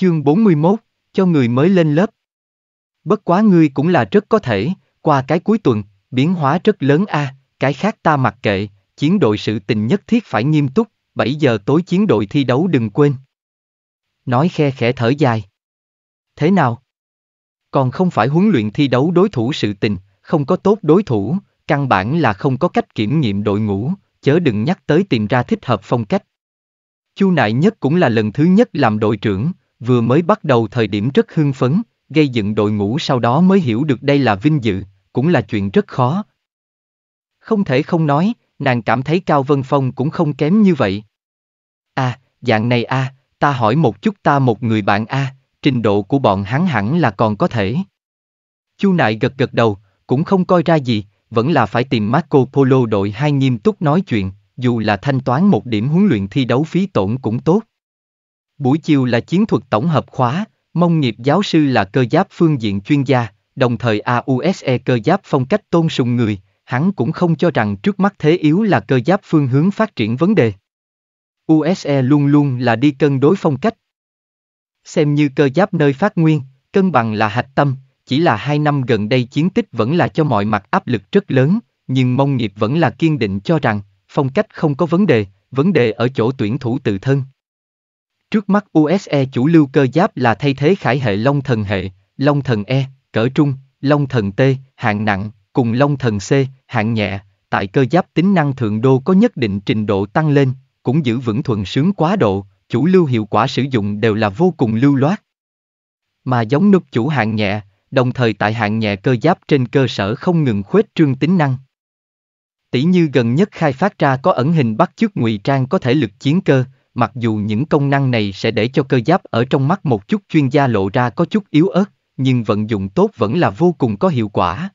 Chương 41, cho người mới lên lớp. Bất quá ngươi cũng là rất có thể, qua cái cuối tuần, biến hóa rất lớn a, à, cái khác ta mặc kệ, chiến đội sự tình nhất thiết phải nghiêm túc, 7 giờ tối chiến đội thi đấu đừng quên. Nói khe khẽ thở dài. Thế nào? Còn không phải huấn luyện thi đấu đối thủ sự tình, không có tốt đối thủ, căn bản là không có cách kiểm nghiệm đội ngũ, chớ đừng nhắc tới tìm ra thích hợp phong cách. Chu Nại Nhất cũng là lần thứ nhất làm đội trưởng, Vừa mới bắt đầu thời điểm rất hưng phấn, gây dựng đội ngũ sau đó mới hiểu được đây là vinh dự, cũng là chuyện rất khó. Không thể không nói, nàng cảm thấy Cao Vân Phong cũng không kém như vậy. À, dạng này a, à, ta hỏi một chút ta một người bạn a, à, trình độ của bọn hắn hẳn là còn có thể. Chu Nại gật gật đầu, cũng không coi ra gì, vẫn là phải tìm Marco Polo đội hai nghiêm túc nói chuyện, dù là thanh toán một điểm huấn luyện thi đấu phí tổn cũng tốt. Buổi chiều là chiến thuật tổng hợp khóa, mông nghiệp giáo sư là cơ giáp phương diện chuyên gia, đồng thời AUSE cơ giáp phong cách tôn sùng người, hắn cũng không cho rằng trước mắt thế yếu là cơ giáp phương hướng phát triển vấn đề. USE luôn luôn là đi cân đối phong cách. Xem như cơ giáp nơi phát nguyên, cân bằng là hạch tâm, chỉ là hai năm gần đây chiến tích vẫn là cho mọi mặt áp lực rất lớn, nhưng mông nghiệp vẫn là kiên định cho rằng, phong cách không có vấn đề, vấn đề ở chỗ tuyển thủ tự thân. Trước mắt USE chủ lưu cơ giáp là thay thế khải hệ Long Thần hệ, Long Thần E, cỡ trung, Long Thần T, hạng nặng, cùng Long Thần C, hạng nhẹ, tại cơ giáp tính năng thượng đô có nhất định trình độ tăng lên, cũng giữ vững thuận sướng quá độ, chủ lưu hiệu quả sử dụng đều là vô cùng lưu loát. Mà giống nút chủ hạng nhẹ, đồng thời tại hạng nhẹ cơ giáp trên cơ sở không ngừng khuếch trương tính năng. Tỷ như gần nhất khai phát ra có ẩn hình bắt chước ngụy trang có thể lực chiến cơ, mặc dù những công năng này sẽ để cho cơ giáp ở trong mắt một chút chuyên gia lộ ra có chút yếu ớt, nhưng vận dụng tốt vẫn là vô cùng có hiệu quả.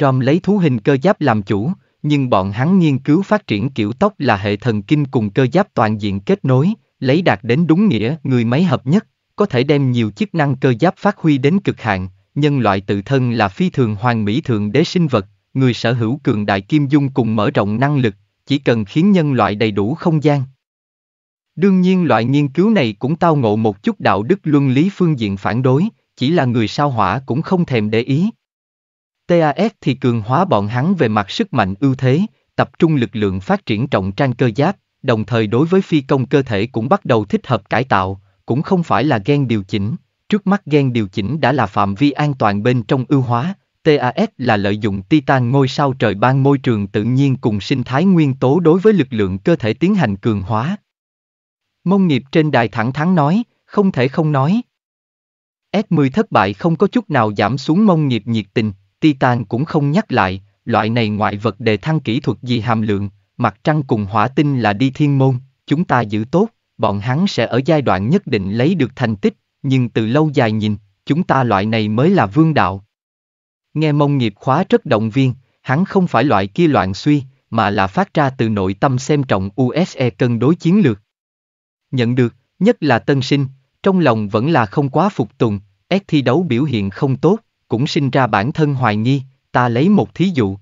Rom lấy thú hình cơ giáp làm chủ, nhưng bọn hắn nghiên cứu phát triển kiểu tóc là hệ thần kinh cùng cơ giáp toàn diện kết nối, lấy đạt đến đúng nghĩa người máy hợp nhất, có thể đem nhiều chức năng cơ giáp phát huy đến cực hạn, nhân loại tự thân là phi thường hoàn mỹ thượng đế sinh vật, người sở hữu cường đại kim dung cùng mở rộng năng lực, chỉ cần khiến nhân loại đầy đủ không gian, Đương nhiên loại nghiên cứu này cũng tao ngộ một chút đạo đức luân lý phương diện phản đối, chỉ là người sao hỏa cũng không thèm để ý. TAS thì cường hóa bọn hắn về mặt sức mạnh ưu thế, tập trung lực lượng phát triển trọng trang cơ giáp, đồng thời đối với phi công cơ thể cũng bắt đầu thích hợp cải tạo, cũng không phải là gen điều chỉnh. Trước mắt gen điều chỉnh đã là phạm vi an toàn bên trong ưu hóa, TAS là lợi dụng Titan ngôi sao trời ban môi trường tự nhiên cùng sinh thái nguyên tố đối với lực lượng cơ thể tiến hành cường hóa, Mông nghiệp trên đài thẳng thắn nói, không thể không nói. S10 thất bại không có chút nào giảm xuống mông nghiệp nhiệt tình, Titan cũng không nhắc lại, loại này ngoại vật đề thăng kỹ thuật gì hàm lượng, mặt trăng cùng hỏa tinh là đi thiên môn, chúng ta giữ tốt, bọn hắn sẽ ở giai đoạn nhất định lấy được thành tích, nhưng từ lâu dài nhìn, chúng ta loại này mới là vương đạo. Nghe mông nghiệp khóa rất động viên, hắn không phải loại kia loạn suy, mà là phát ra từ nội tâm xem trọng USE cân đối chiến lược nhận được, nhất là tân sinh, trong lòng vẫn là không quá phục tùng, ép thi đấu biểu hiện không tốt, cũng sinh ra bản thân hoài nghi, ta lấy một thí dụ.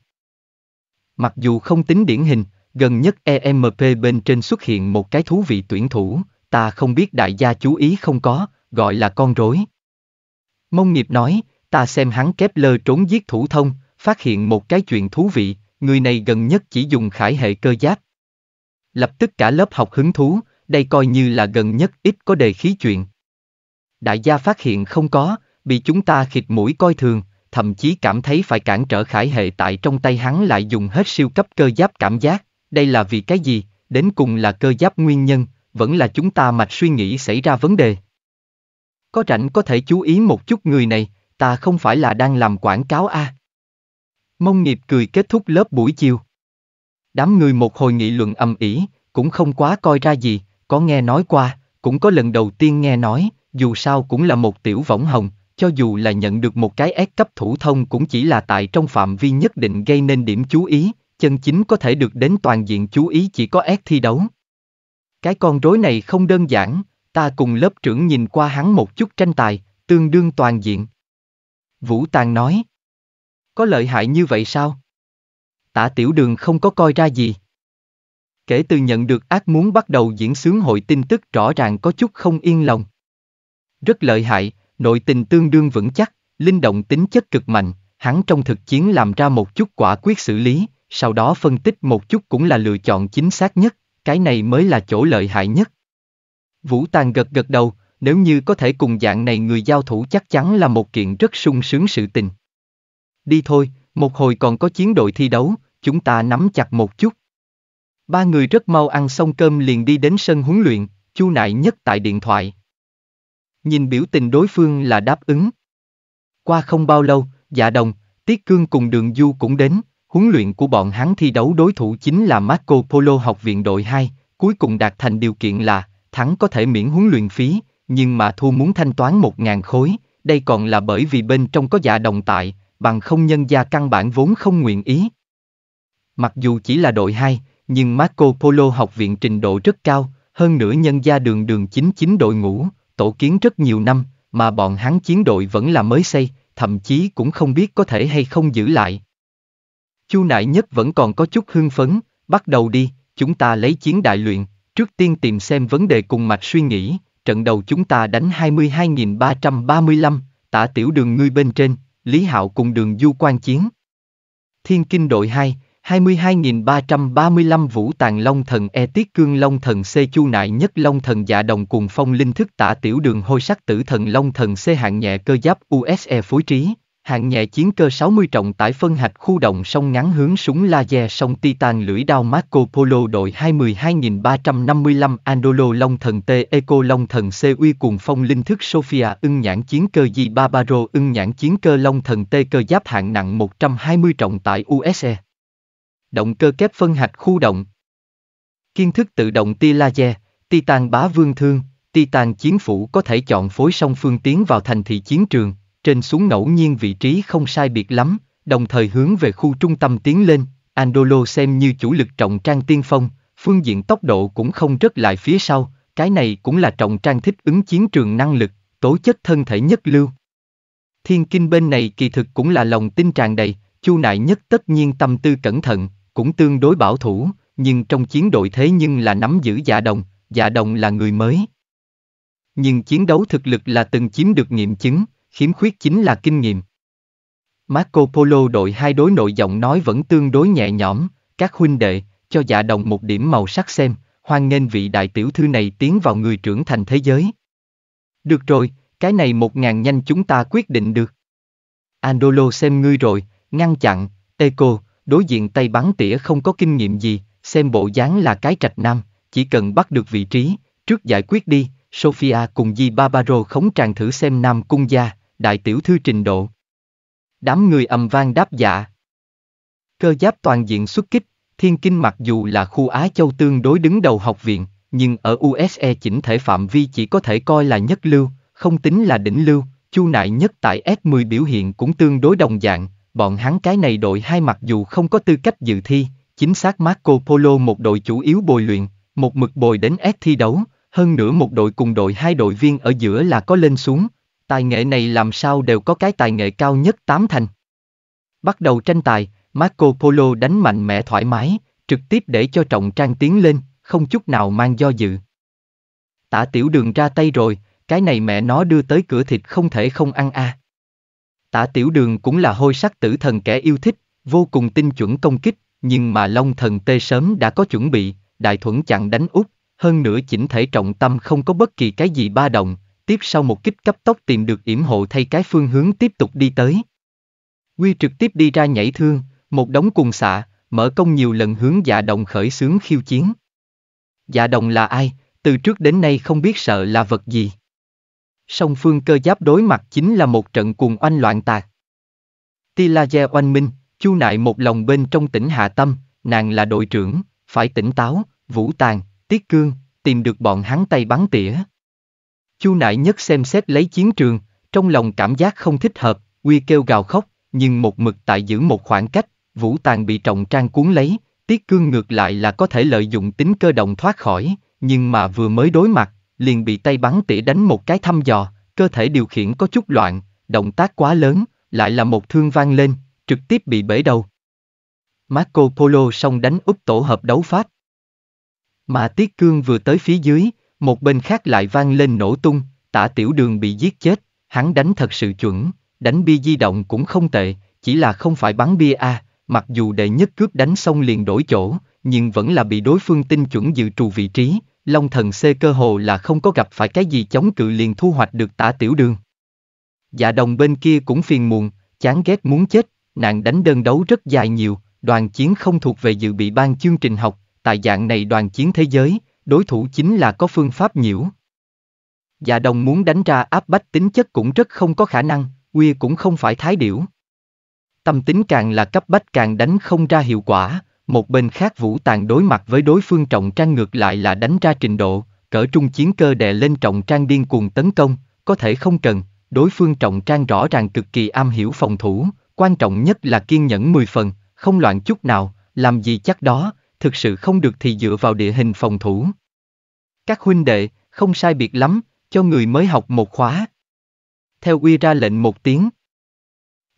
Mặc dù không tính điển hình, gần nhất EMP bên trên xuất hiện một cái thú vị tuyển thủ, ta không biết đại gia chú ý không có, gọi là con rối. Mông nghiệp nói, ta xem hắn kép lơ trốn giết thủ thông, phát hiện một cái chuyện thú vị, người này gần nhất chỉ dùng khải hệ cơ giáp. Lập tức cả lớp học hứng thú, đây coi như là gần nhất ít có đề khí chuyện. Đại gia phát hiện không có, bị chúng ta khịt mũi coi thường, thậm chí cảm thấy phải cản trở khải hệ tại trong tay hắn lại dùng hết siêu cấp cơ giáp cảm giác, đây là vì cái gì, đến cùng là cơ giáp nguyên nhân, vẫn là chúng ta mạch suy nghĩ xảy ra vấn đề. Có rảnh có thể chú ý một chút người này, ta không phải là đang làm quảng cáo a. À. Mông nghiệp cười kết thúc lớp buổi chiều. Đám người một hồi nghị luận âm ỉ, cũng không quá coi ra gì, có nghe nói qua, cũng có lần đầu tiên nghe nói, dù sao cũng là một tiểu võng hồng, cho dù là nhận được một cái S cấp thủ thông cũng chỉ là tại trong phạm vi nhất định gây nên điểm chú ý, chân chính có thể được đến toàn diện chú ý chỉ có S thi đấu. Cái con rối này không đơn giản, ta cùng lớp trưởng nhìn qua hắn một chút tranh tài, tương đương toàn diện. Vũ Tàng nói, có lợi hại như vậy sao? Tả tiểu đường không có coi ra gì. Kể từ nhận được ác muốn bắt đầu diễn sướng hội tin tức rõ ràng có chút không yên lòng. Rất lợi hại, nội tình tương đương vững chắc, linh động tính chất cực mạnh, hắn trong thực chiến làm ra một chút quả quyết xử lý, sau đó phân tích một chút cũng là lựa chọn chính xác nhất, cái này mới là chỗ lợi hại nhất. Vũ Tàng gật gật đầu, nếu như có thể cùng dạng này người giao thủ chắc chắn là một kiện rất sung sướng sự tình. Đi thôi, một hồi còn có chiến đội thi đấu, chúng ta nắm chặt một chút. Ba người rất mau ăn xong cơm liền đi đến sân huấn luyện, Chu Nại nhất tại điện thoại. Nhìn biểu tình đối phương là đáp ứng. Qua không bao lâu, Dạ Đồng, Tiết Cương cùng Đường Du cũng đến, huấn luyện của bọn hắn thi đấu đối thủ chính là Marco Polo học viện đội 2, cuối cùng đạt thành điều kiện là thắng có thể miễn huấn luyện phí, nhưng mà thua muốn thanh toán 1.000 khối, đây còn là bởi vì bên trong có Dạ Đồng tại, bằng không nhân gia căn bản vốn không nguyện ý. Mặc dù chỉ là đội 2, nhưng Marco Polo học viện trình độ rất cao, hơn nữa nhân gia đường đường chính chính đội ngũ, tổ kiến rất nhiều năm, mà bọn hắn chiến đội vẫn là mới xây, thậm chí cũng không biết có thể hay không giữ lại. Chu Nại Nhất vẫn còn có chút hưng phấn, bắt đầu đi, chúng ta lấy chiến đại luyện, trước tiên tìm xem vấn đề cùng mạch suy nghĩ, trận đầu chúng ta đánh 22.335, tả tiểu đường ngươi bên trên, Lý Hạo cùng đường du quan chiến. Thiên Kinh đội 2, 22.335 Vũ Tàng Long Thần E Tiết Cương Long Thần C Chu Nại Nhất Long Thần Dạ Đồng Cùng Phong Linh Thức Tả Tiểu Đường Hôi Sắc Tử Thần Long Thần C Hạng Nhẹ Cơ Giáp USE Phối Trí Hạng nhẹ chiến cơ 60 trọng tải phân hạch khu động sông ngắn hướng súng laser sông Titan lưỡi đao Marco Polo đội 21355 Andolo Long thần T Eco Long thần C uy cùng phong linh thức sofia ưng nhãn chiến cơ Di Barbaro ưng nhãn chiến cơ Long thần T cơ giáp hạng nặng 120 trọng tải USE động cơ kép phân hạch khu động. Kiên thức tự động tia laser, Titan bá vương thương, Titan chiến phủ có thể chọn phối song phương tiến vào thành thị chiến trường, trên xuống ngẫu nhiên vị trí không sai biệt lắm, đồng thời hướng về khu trung tâm tiến lên, Andolo xem như chủ lực trọng trang tiên phong, phương diện tốc độ cũng không rất lại phía sau, cái này cũng là trọng trang thích ứng chiến trường năng lực, tố chất thân thể nhất lưu. Thiên kinh bên này kỳ thực cũng là lòng tin tràn đầy, chu nại nhất tất nhiên tâm tư cẩn thận, cũng tương đối bảo thủ, nhưng trong chiến đội thế nhưng là nắm giữ giả dạ đồng, giả dạ đồng là người mới. Nhưng chiến đấu thực lực là từng chiếm được nghiệm chứng, khiếm khuyết chính là kinh nghiệm. Marco Polo đội hai đối nội giọng nói vẫn tương đối nhẹ nhõm, các huynh đệ, cho giả dạ đồng một điểm màu sắc xem, hoan nghênh vị đại tiểu thư này tiến vào người trưởng thành thế giới. Được rồi, cái này một ngàn nhanh chúng ta quyết định được. Andolo xem ngươi rồi, ngăn chặn, Teco, đối diện tay bắn tỉa không có kinh nghiệm gì, xem bộ dáng là cái trạch nam, chỉ cần bắt được vị trí, trước giải quyết đi, Sophia cùng Di Barbaro khống tràng thử xem nam cung gia, đại tiểu thư trình độ. Đám người ầm vang đáp dạ. Cơ giáp toàn diện xuất kích, thiên kinh mặc dù là khu Á Châu tương đối đứng đầu học viện, nhưng ở USE chỉnh thể phạm vi chỉ có thể coi là nhất lưu, không tính là đỉnh lưu, chu nại nhất tại S10 biểu hiện cũng tương đối đồng dạng, bọn hắn cái này đội hai mặc dù không có tư cách dự thi, chính xác Marco Polo một đội chủ yếu bồi luyện, một mực bồi đến S thi đấu, hơn nữa một đội cùng đội hai đội viên ở giữa là có lên xuống, tài nghệ này làm sao đều có cái tài nghệ cao nhất tám thành. Bắt đầu tranh tài, Marco Polo đánh mạnh mẽ thoải mái, trực tiếp để cho trọng trang tiến lên, không chút nào mang do dự. Tả tiểu đường ra tay rồi, cái này mẹ nó đưa tới cửa thịt không thể không ăn a. À. Tả tiểu đường cũng là hôi sắc tử thần kẻ yêu thích, vô cùng tinh chuẩn công kích, nhưng mà Long thần tê sớm đã có chuẩn bị, đại thuẫn chặn đánh út, hơn nữa chỉnh thể trọng tâm không có bất kỳ cái gì ba động, tiếp sau một kích cấp tốc tìm được yểm hộ thay cái phương hướng tiếp tục đi tới. Quy trực tiếp đi ra nhảy thương, một đống cùng xạ, mở công nhiều lần hướng dạ đồng khởi xướng khiêu chiến. Dạ đồng là ai, từ trước đến nay không biết sợ là vật gì song phương cơ giáp đối mặt chính là một trận cuồng oanh loạn tạc. Tilaje oanh minh, chu nại một lòng bên trong tỉnh Hạ Tâm, nàng là đội trưởng, phải tỉnh táo, vũ tàn, tiết cương, tìm được bọn hắn tay bắn tỉa. Chu nại nhất xem xét lấy chiến trường, trong lòng cảm giác không thích hợp, uy kêu gào khóc, nhưng một mực tại giữ một khoảng cách, vũ tàn bị trọng trang cuốn lấy, tiết cương ngược lại là có thể lợi dụng tính cơ động thoát khỏi, nhưng mà vừa mới đối mặt, liền bị tay bắn tỉa đánh một cái thăm dò, cơ thể điều khiển có chút loạn, động tác quá lớn, lại là một thương vang lên, trực tiếp bị bể đầu. Marco Polo xong đánh úp tổ hợp đấu pháp. Mà Tiết Cương vừa tới phía dưới, một bên khác lại vang lên nổ tung, tả tiểu đường bị giết chết, hắn đánh thật sự chuẩn, đánh bia di động cũng không tệ, chỉ là không phải bắn bia a, mặc dù đệ nhất cướp đánh xong liền đổi chỗ, nhưng vẫn là bị đối phương tinh chuẩn dự trù vị trí, Long thần C cơ hồ là không có gặp phải cái gì chống cự liền thu hoạch được tả tiểu đường. Dạ đồng bên kia cũng phiền muộn, chán ghét muốn chết, nàng đánh đơn đấu rất dài nhiều, đoàn chiến không thuộc về dự bị ban chương trình học, tại dạng này đoàn chiến thế giới, đối thủ chính là có phương pháp nhiễu. Dạ đồng muốn đánh ra áp bách tính chất cũng rất không có khả năng, Quy cũng không phải thái điểu. Tâm tính càng là cấp bách càng đánh không ra hiệu quả, một bên khác Vũ Tàng đối mặt với đối phương trọng trang ngược lại là đánh ra trình độ, cỡ trung chiến cơ đè lên trọng trang điên cuồng tấn công, có thể không cần, đối phương trọng trang rõ ràng cực kỳ am hiểu phòng thủ, quan trọng nhất là kiên nhẫn 10 phần, không loạn chút nào, làm gì chắc đó, thực sự không được thì dựa vào địa hình phòng thủ. Các huynh đệ, không sai biệt lắm, cho người mới học một khóa. Theo uy ra lệnh một tiếng.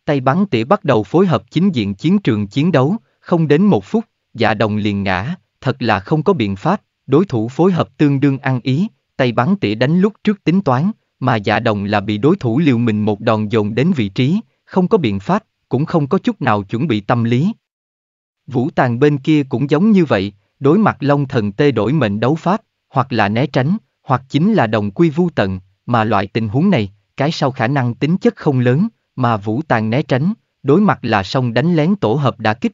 Tay bắn tỉa bắt đầu phối hợp chính diện chiến trường chiến đấu, không đến một phút, dạ đồng liền ngã, thật là không có biện pháp, đối thủ phối hợp tương đương ăn ý, tay bắn tỉa đánh lúc trước tính toán, mà dạ đồng là bị đối thủ liều mình một đòn dồn đến vị trí, không có biện pháp, cũng không có chút nào chuẩn bị tâm lý. Vũ tàng bên kia cũng giống như vậy, đối mặt Long thần tê đổi mệnh đấu pháp, hoặc là né tránh, hoặc chính là đồng quy vu tận, mà loại tình huống này, cái sau khả năng tính chất không lớn, mà vũ tàng né tránh, đối mặt là song đánh lén tổ hợp đã kích,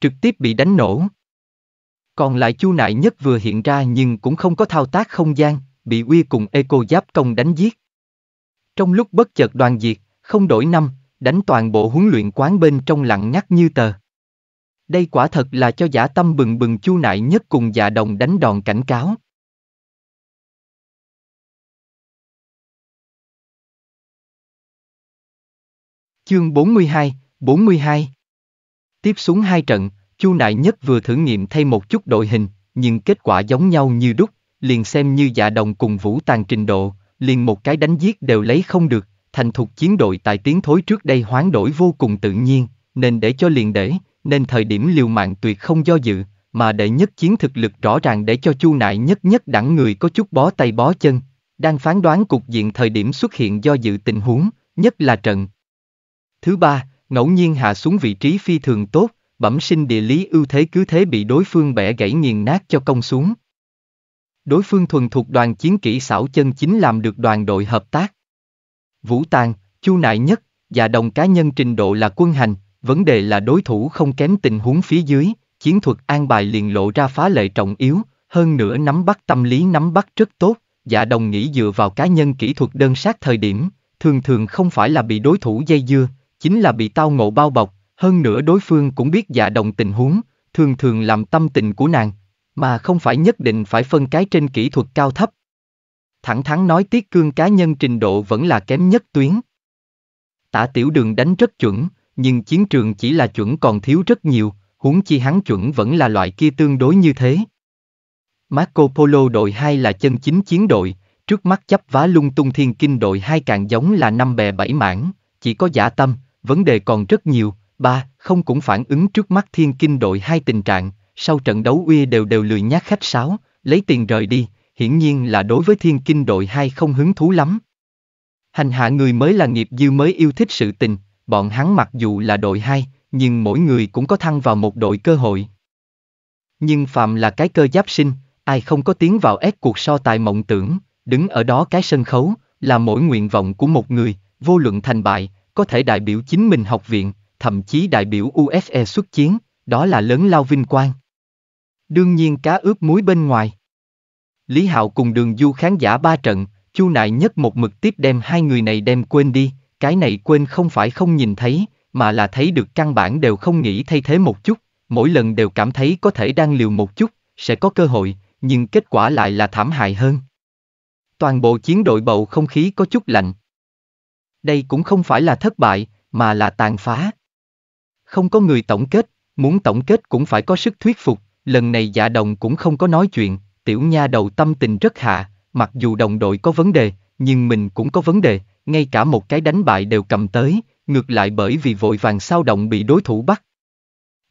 trực tiếp bị đánh nổ. Còn lại Chu Nại Nhất vừa hiện ra nhưng cũng không có thao tác không gian, bị Uy cùng Eco Giáp Công đánh giết. Trong lúc bất chợt đoàn diệt, không đổi năm, đánh toàn bộ huấn luyện quán bên trong lặng ngắt như tờ. Đây quả thật là cho giả tâm bừng bừng Chu Nại Nhất cùng dạ đồng đánh đòn cảnh cáo. Chương 42, 42 Tiếp xuống hai trận, Chu Nại Nhất vừa thử nghiệm thay một chút đội hình, nhưng kết quả giống nhau như đúc, liền xem như dạ đồng cùng vũ tàn trình độ, liền một cái đánh giết đều lấy không được, thành thục chiến đội tại tiến thối trước đây hoán đổi vô cùng tự nhiên, nên để cho liền để, nên thời điểm liều mạng tuyệt không do dự, mà đệ nhất chiến thực lực rõ ràng để cho chu nại nhất nhất đẳng người có chút bó tay bó chân, đang phán đoán cục diện thời điểm xuất hiện do dự tình huống, nhất là trận. Thứ ba, ngẫu nhiên hạ xuống vị trí phi thường tốt, bẩm sinh địa lý ưu thế cứ thế bị đối phương bẻ gãy nghiền nát cho công xuống. Đối phương thuần thuộc đoàn chiến kỹ xảo chân chính làm được đoàn đội hợp tác. Vũ Tàng, Chu Nại Nhất, và đồng cá nhân trình độ là quân hành, vấn đề là đối thủ không kém tình huống phía dưới, chiến thuật an bài liền lộ ra phá lệ trọng yếu, hơn nữa nắm bắt tâm lý nắm bắt rất tốt, dạ đồng nghĩ dựa vào cá nhân kỹ thuật đơn sát thời điểm, thường thường không phải là bị đối thủ dây dưa, chính là bị tao ngộ bao bọc, hơn nữa đối phương cũng biết dạ đồng tình huống, thường thường làm tâm tình của nàng, mà không phải nhất định phải phân cái trên kỹ thuật cao thấp. Thẳng thắn nói Tiết Cương cá nhân trình độ vẫn là kém nhất tuyến. Tả tiểu đường đánh rất chuẩn, nhưng chiến trường chỉ là chuẩn còn thiếu rất nhiều, huống chi hắn chuẩn vẫn là loại kia tương đối như thế. Marco Polo đội 2 là chân chính chiến đội, trước mắt chấp vá lung tung thiên kinh đội 2 càng giống là năm bè bảy mãn, chỉ có giả tâm, vấn đề còn rất nhiều, ba, không cũng phản ứng trước mắt thiên kinh đội hai tình trạng, sau trận đấu uy đều đều lười nhát khách sáo, lấy tiền rời đi, hiển nhiên là đối với thiên kinh đội hai không hứng thú lắm. Hành hạ người mới là nghiệp dư mới yêu thích sự tình, bọn hắn mặc dù là đội hai, nhưng mỗi người cũng có thăng vào một đội cơ hội. Nhưng phạm là cái cơ giáp sinh, ai không có tiến vào ép cuộc so tài mộng tưởng, đứng ở đó cái sân khấu, là mỗi nguyện vọng của một người, vô luận thành bại, có thể đại biểu chính mình học viện, thậm chí đại biểu UFE xuất chiến, đó là lớn lao vinh quang. Đương nhiên cá ướp muối bên ngoài. Lý Hạo cùng đường du khán giả ba trận, Chu Nại nhất một mực tiếp đem hai người này đem quên đi, cái này quên không phải không nhìn thấy, mà là thấy được căn bản đều không nghĩ thay thế một chút, mỗi lần đều cảm thấy có thể đang liều một chút, sẽ có cơ hội, nhưng kết quả lại là thảm hại hơn. Toàn bộ chiến đội bầu không khí có chút lạnh. Đây cũng không phải là thất bại, mà là tàn phá. Không có người tổng kết, muốn tổng kết cũng phải có sức thuyết phục, lần này giả dạ đồng cũng không có nói chuyện, tiểu nha đầu tâm tình rất hạ, mặc dù đồng đội có vấn đề, nhưng mình cũng có vấn đề, ngay cả một cái đánh bại đều cầm tới, ngược lại bởi vì vội vàng sao động bị đối thủ bắt.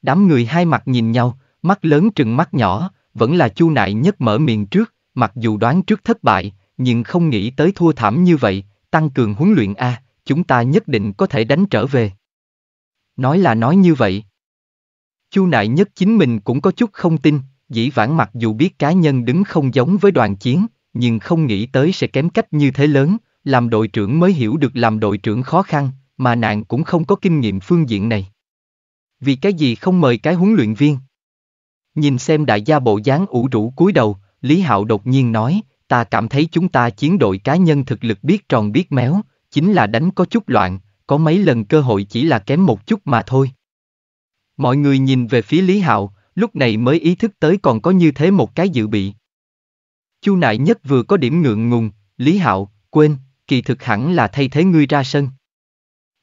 Đám người hai mặt nhìn nhau, mắt lớn trừng mắt nhỏ, vẫn là chu nại nhất mở miệng trước, mặc dù đoán trước thất bại, nhưng không nghĩ tới thua thảm như vậy, tăng cường huấn luyện A chúng ta nhất định có thể đánh trở về. Nói là nói như vậy. Chu Nại Nhất chính mình cũng có chút không tin, dĩ vãng mặc dù biết cá nhân đứng không giống với đoàn chiến, nhưng không nghĩ tới sẽ kém cách như thế lớn, làm đội trưởng mới hiểu được làm đội trưởng khó khăn, mà nạn cũng không có kinh nghiệm phương diện này. Vì cái gì không mời cái huấn luyện viên? Nhìn xem đại gia bộ dáng ủ rũ cúi đầu, Lý Hạo đột nhiên nói, ta cảm thấy chúng ta chiến đội cá nhân thực lực biết tròn biết méo, chính là đánh có chút loạn, có mấy lần cơ hội chỉ là kém một chút mà thôi. Mọi người nhìn về phía Lý Hạo, lúc này mới ý thức tới còn có như thế một cái dự bị. Chu Nại Nhất vừa có điểm ngượng ngùng, Lý Hạo, quên, kỳ thực hẳn là thay thế ngươi ra sân.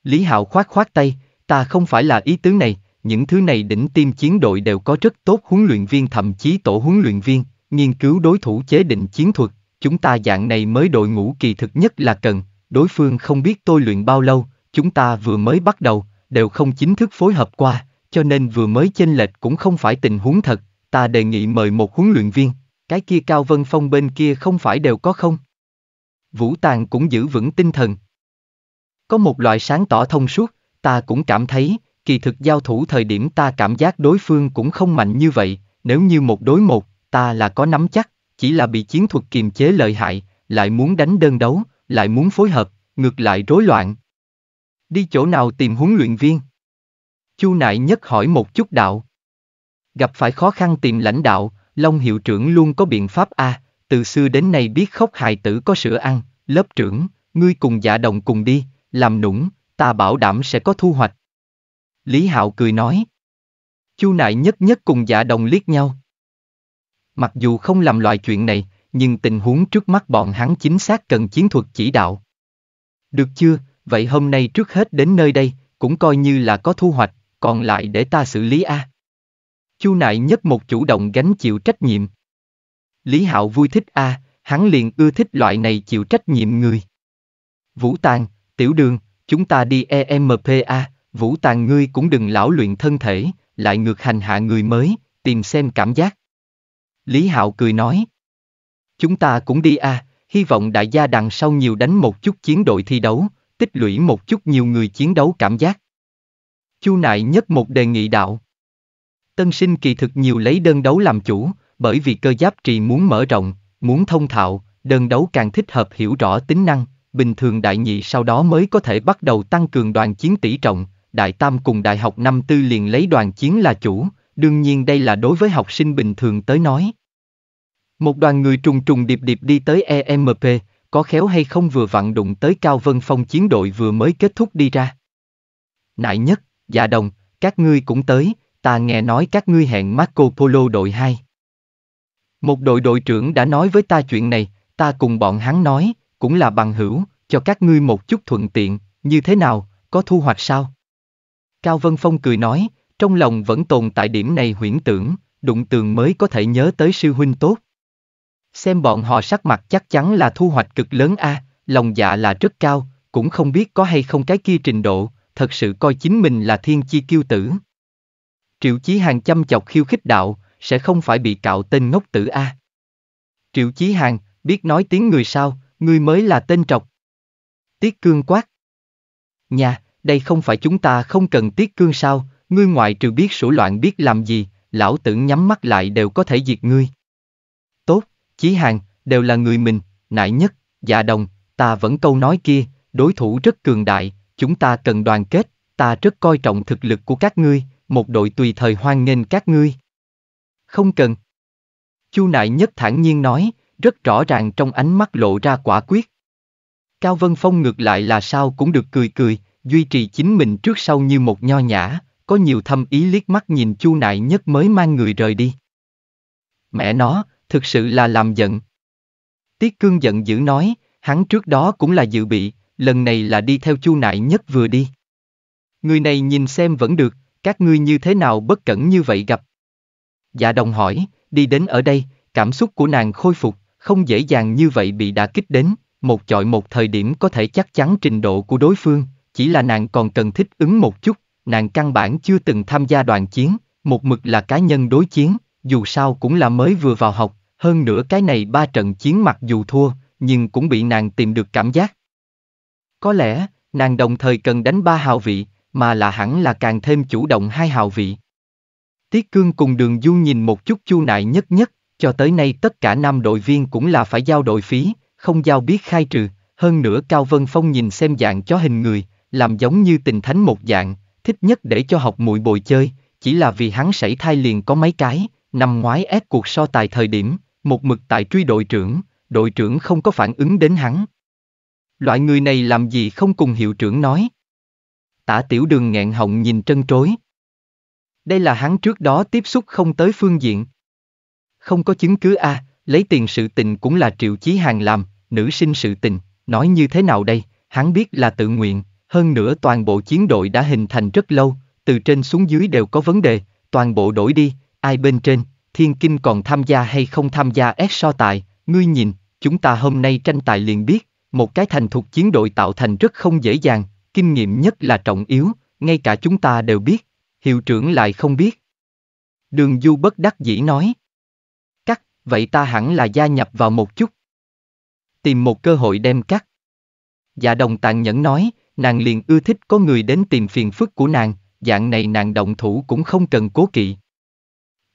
Lý Hạo khoát khoát tay, ta không phải là ý tứ này, những thứ này đỉnh tim chiến đội đều có rất tốt huấn luyện viên thậm chí tổ huấn luyện viên, nghiên cứu đối thủ chế định chiến thuật, chúng ta dạng này mới đội ngũ kỳ thực nhất là cần, đối phương không biết tôi luyện bao lâu, chúng ta vừa mới bắt đầu, đều không chính thức phối hợp qua, cho nên vừa mới chênh lệch cũng không phải tình huống thật, ta đề nghị mời một huấn luyện viên, cái kia Cao Vân Phong bên kia không phải đều có không? Vũ Tàng cũng giữ vững tinh thần. Có một loại sáng tỏ thông suốt, ta cũng cảm thấy, kỳ thực giao thủ thời điểm ta cảm giác đối phương cũng không mạnh như vậy, nếu như một đối một, ta là có nắm chắc, chỉ là bị chiến thuật kiềm chế lợi hại, lại muốn đánh đơn đấu, lại muốn phối hợp, ngược lại rối loạn. Đi chỗ nào tìm huấn luyện viên? Chu Nại nhất hỏi một chút đạo. Gặp phải khó khăn tìm lãnh đạo, Long hiệu trưởng luôn có biện pháp A, à, từ xưa đến nay biết khóc hài tử có sữa ăn, lớp trưởng, ngươi cùng dạ đồng cùng đi, làm nũng, ta bảo đảm sẽ có thu hoạch. Lý Hạo cười nói. Chu Nại nhất nhất cùng dạ đồng liếc nhau. Mặc dù không làm loại chuyện này, nhưng tình huống trước mắt bọn hắn chính xác cần chiến thuật chỉ đạo. Được chưa, vậy hôm nay trước hết đến nơi đây, cũng coi như là có thu hoạch, còn lại để ta xử lý a. À. Chu Nại nhất một chủ động gánh chịu trách nhiệm. Lý Hạo vui thích a, à, hắn liền ưa thích loại này chịu trách nhiệm người. Vũ Tàng, Tiểu Đường, chúng ta đi EMPA, Vũ Tàng ngươi cũng đừng lão luyện thân thể, lại ngược hành hạ người mới, tìm xem cảm giác. Lý Hạo cười nói, Chúng ta cũng đi à, hy vọng đại gia đằng sau nhiều đánh một chút chiến đội thi đấu, tích lũy một chút nhiều người chiến đấu cảm giác. Chu Nại nhất một đề nghị đạo. Tân sinh kỳ thực nhiều lấy đơn đấu làm chủ, bởi vì cơ giáp trì muốn mở rộng, muốn thông thạo, đơn đấu càng thích hợp hiểu rõ tính năng, bình thường đại nhị sau đó mới có thể bắt đầu tăng cường đoàn chiến tỷ trọng, đại tam cùng đại học năm tư liền lấy đoàn chiến là chủ, đương nhiên đây là đối với học sinh bình thường tới nói. Một đoàn người trùng trùng điệp điệp đi tới EMP, có khéo hay không vừa vặn đụng tới Cao Vân Phong chiến đội vừa mới kết thúc đi ra. Nại nhất, dạ đồng, các ngươi cũng tới, ta nghe nói các ngươi hẹn Marco Polo đội 2. Một đội đội trưởng đã nói với ta chuyện này, ta cùng bọn hắn nói, cũng là bằng hữu, cho các ngươi một chút thuận tiện, như thế nào, có thu hoạch sao? Cao Vân Phong cười nói, trong lòng vẫn tồn tại điểm này huyễn tưởng, đụng tường mới có thể nhớ tới sư huynh tốt xem bọn họ sắc mặt chắc chắn là thu hoạch cực lớn a, à, lòng dạ là rất cao, cũng không biết có hay không cái kia trình độ, thật sự coi chính mình là thiên chi kiêu tử. Triệu Chí Hàng chăm chọc khiêu khích đạo, sẽ không phải bị cạo tên ngốc tử a. À. Triệu Chí Hàng, biết nói tiếng người sao, ngươi mới là tên trọc. Tiết Cương quát. Nhà, đây không phải chúng ta không cần Tiết Cương sao, ngươi ngoại trừ biết sủa loạn biết làm gì, lão tử nhắm mắt lại đều có thể diệt ngươi. Chí Hàng, đều là người mình, nại nhất, dạ đồng, ta vẫn câu nói kia, đối thủ rất cường đại, chúng ta cần đoàn kết, ta rất coi trọng thực lực của các ngươi, một đội tùy thời hoan nghênh các ngươi. Không cần. Chu nại nhất thản nhiên nói, rất rõ ràng trong ánh mắt lộ ra quả quyết. Cao Vân Phong ngược lại là sao cũng được cười cười, duy trì chính mình trước sau như một nho nhã, có nhiều thâm ý liếc mắt nhìn Chu Nại Nhất mới mang người rời đi. Mẹ nó, thực sự là làm giận. Tiết cương giận dữ nói, hắn trước đó cũng là dự bị, lần này là đi theo chu nại nhất vừa đi. Người này nhìn xem vẫn được, các ngươi như thế nào bất cẩn như vậy gặp. Dạ đồng hỏi, đi đến ở đây, cảm xúc của nàng khôi phục, không dễ dàng như vậy bị đả kích đến, một chọi một thời điểm có thể chắc chắn trình độ của đối phương, chỉ là nàng còn cần thích ứng một chút, nàng căn bản chưa từng tham gia đoàn chiến, một mực là cá nhân đối chiến, dù sao cũng là mới vừa vào học, hơn nữa cái này ba trận chiến mặc dù thua, nhưng cũng bị nàng tìm được cảm giác. Có lẽ, nàng đồng thời cần đánh ba hào vị, mà là hẳn là càng thêm chủ động hai hào vị. Tiết Cương cùng Đường Du nhìn một chút chu nại nhất nhất, cho tới nay tất cả năm đội viên cũng là phải giao đội phí, không giao biết khai trừ, hơn nữa Cao Vân Phong nhìn xem dạng cho hình người, làm giống như tình thánh một dạng, thích nhất để cho học muội bồi chơi, chỉ là vì hắn sảy thai liền có mấy cái, năm ngoái ép cuộc so tài thời điểm, một mực tại truy đội trưởng, đội trưởng không có phản ứng đến hắn. Loại người này làm gì không cùng hiệu trưởng nói. Tả tiểu đường nghẹn họng nhìn trân trối. Đây là hắn trước đó tiếp xúc không tới phương diện. Không có chứng cứ a, à, lấy tiền sự tình cũng là triệu chí hàng làm, nữ sinh sự tình, nói như thế nào đây, hắn biết là tự nguyện, hơn nữa toàn bộ chiến đội đã hình thành rất lâu, từ trên xuống dưới đều có vấn đề, toàn bộ đổi đi, ai bên trên, Thiên Kinh còn tham gia hay không tham gia S so tài, ngươi nhìn, chúng ta hôm nay tranh tài liền biết, một cái thành thuộc chiến đội tạo thành rất không dễ dàng, kinh nghiệm nhất là trọng yếu, ngay cả chúng ta đều biết, hiệu trưởng lại không biết. Đường Du bất đắc dĩ nói. Cắt, vậy ta hẳn là gia nhập vào một chút. Tìm một cơ hội đem cắt. Dạ đồng tàn nhẫn nói, nàng liền ưa thích có người đến tìm phiền phức của nàng, dạng này nàng động thủ cũng không cần cố kỵ,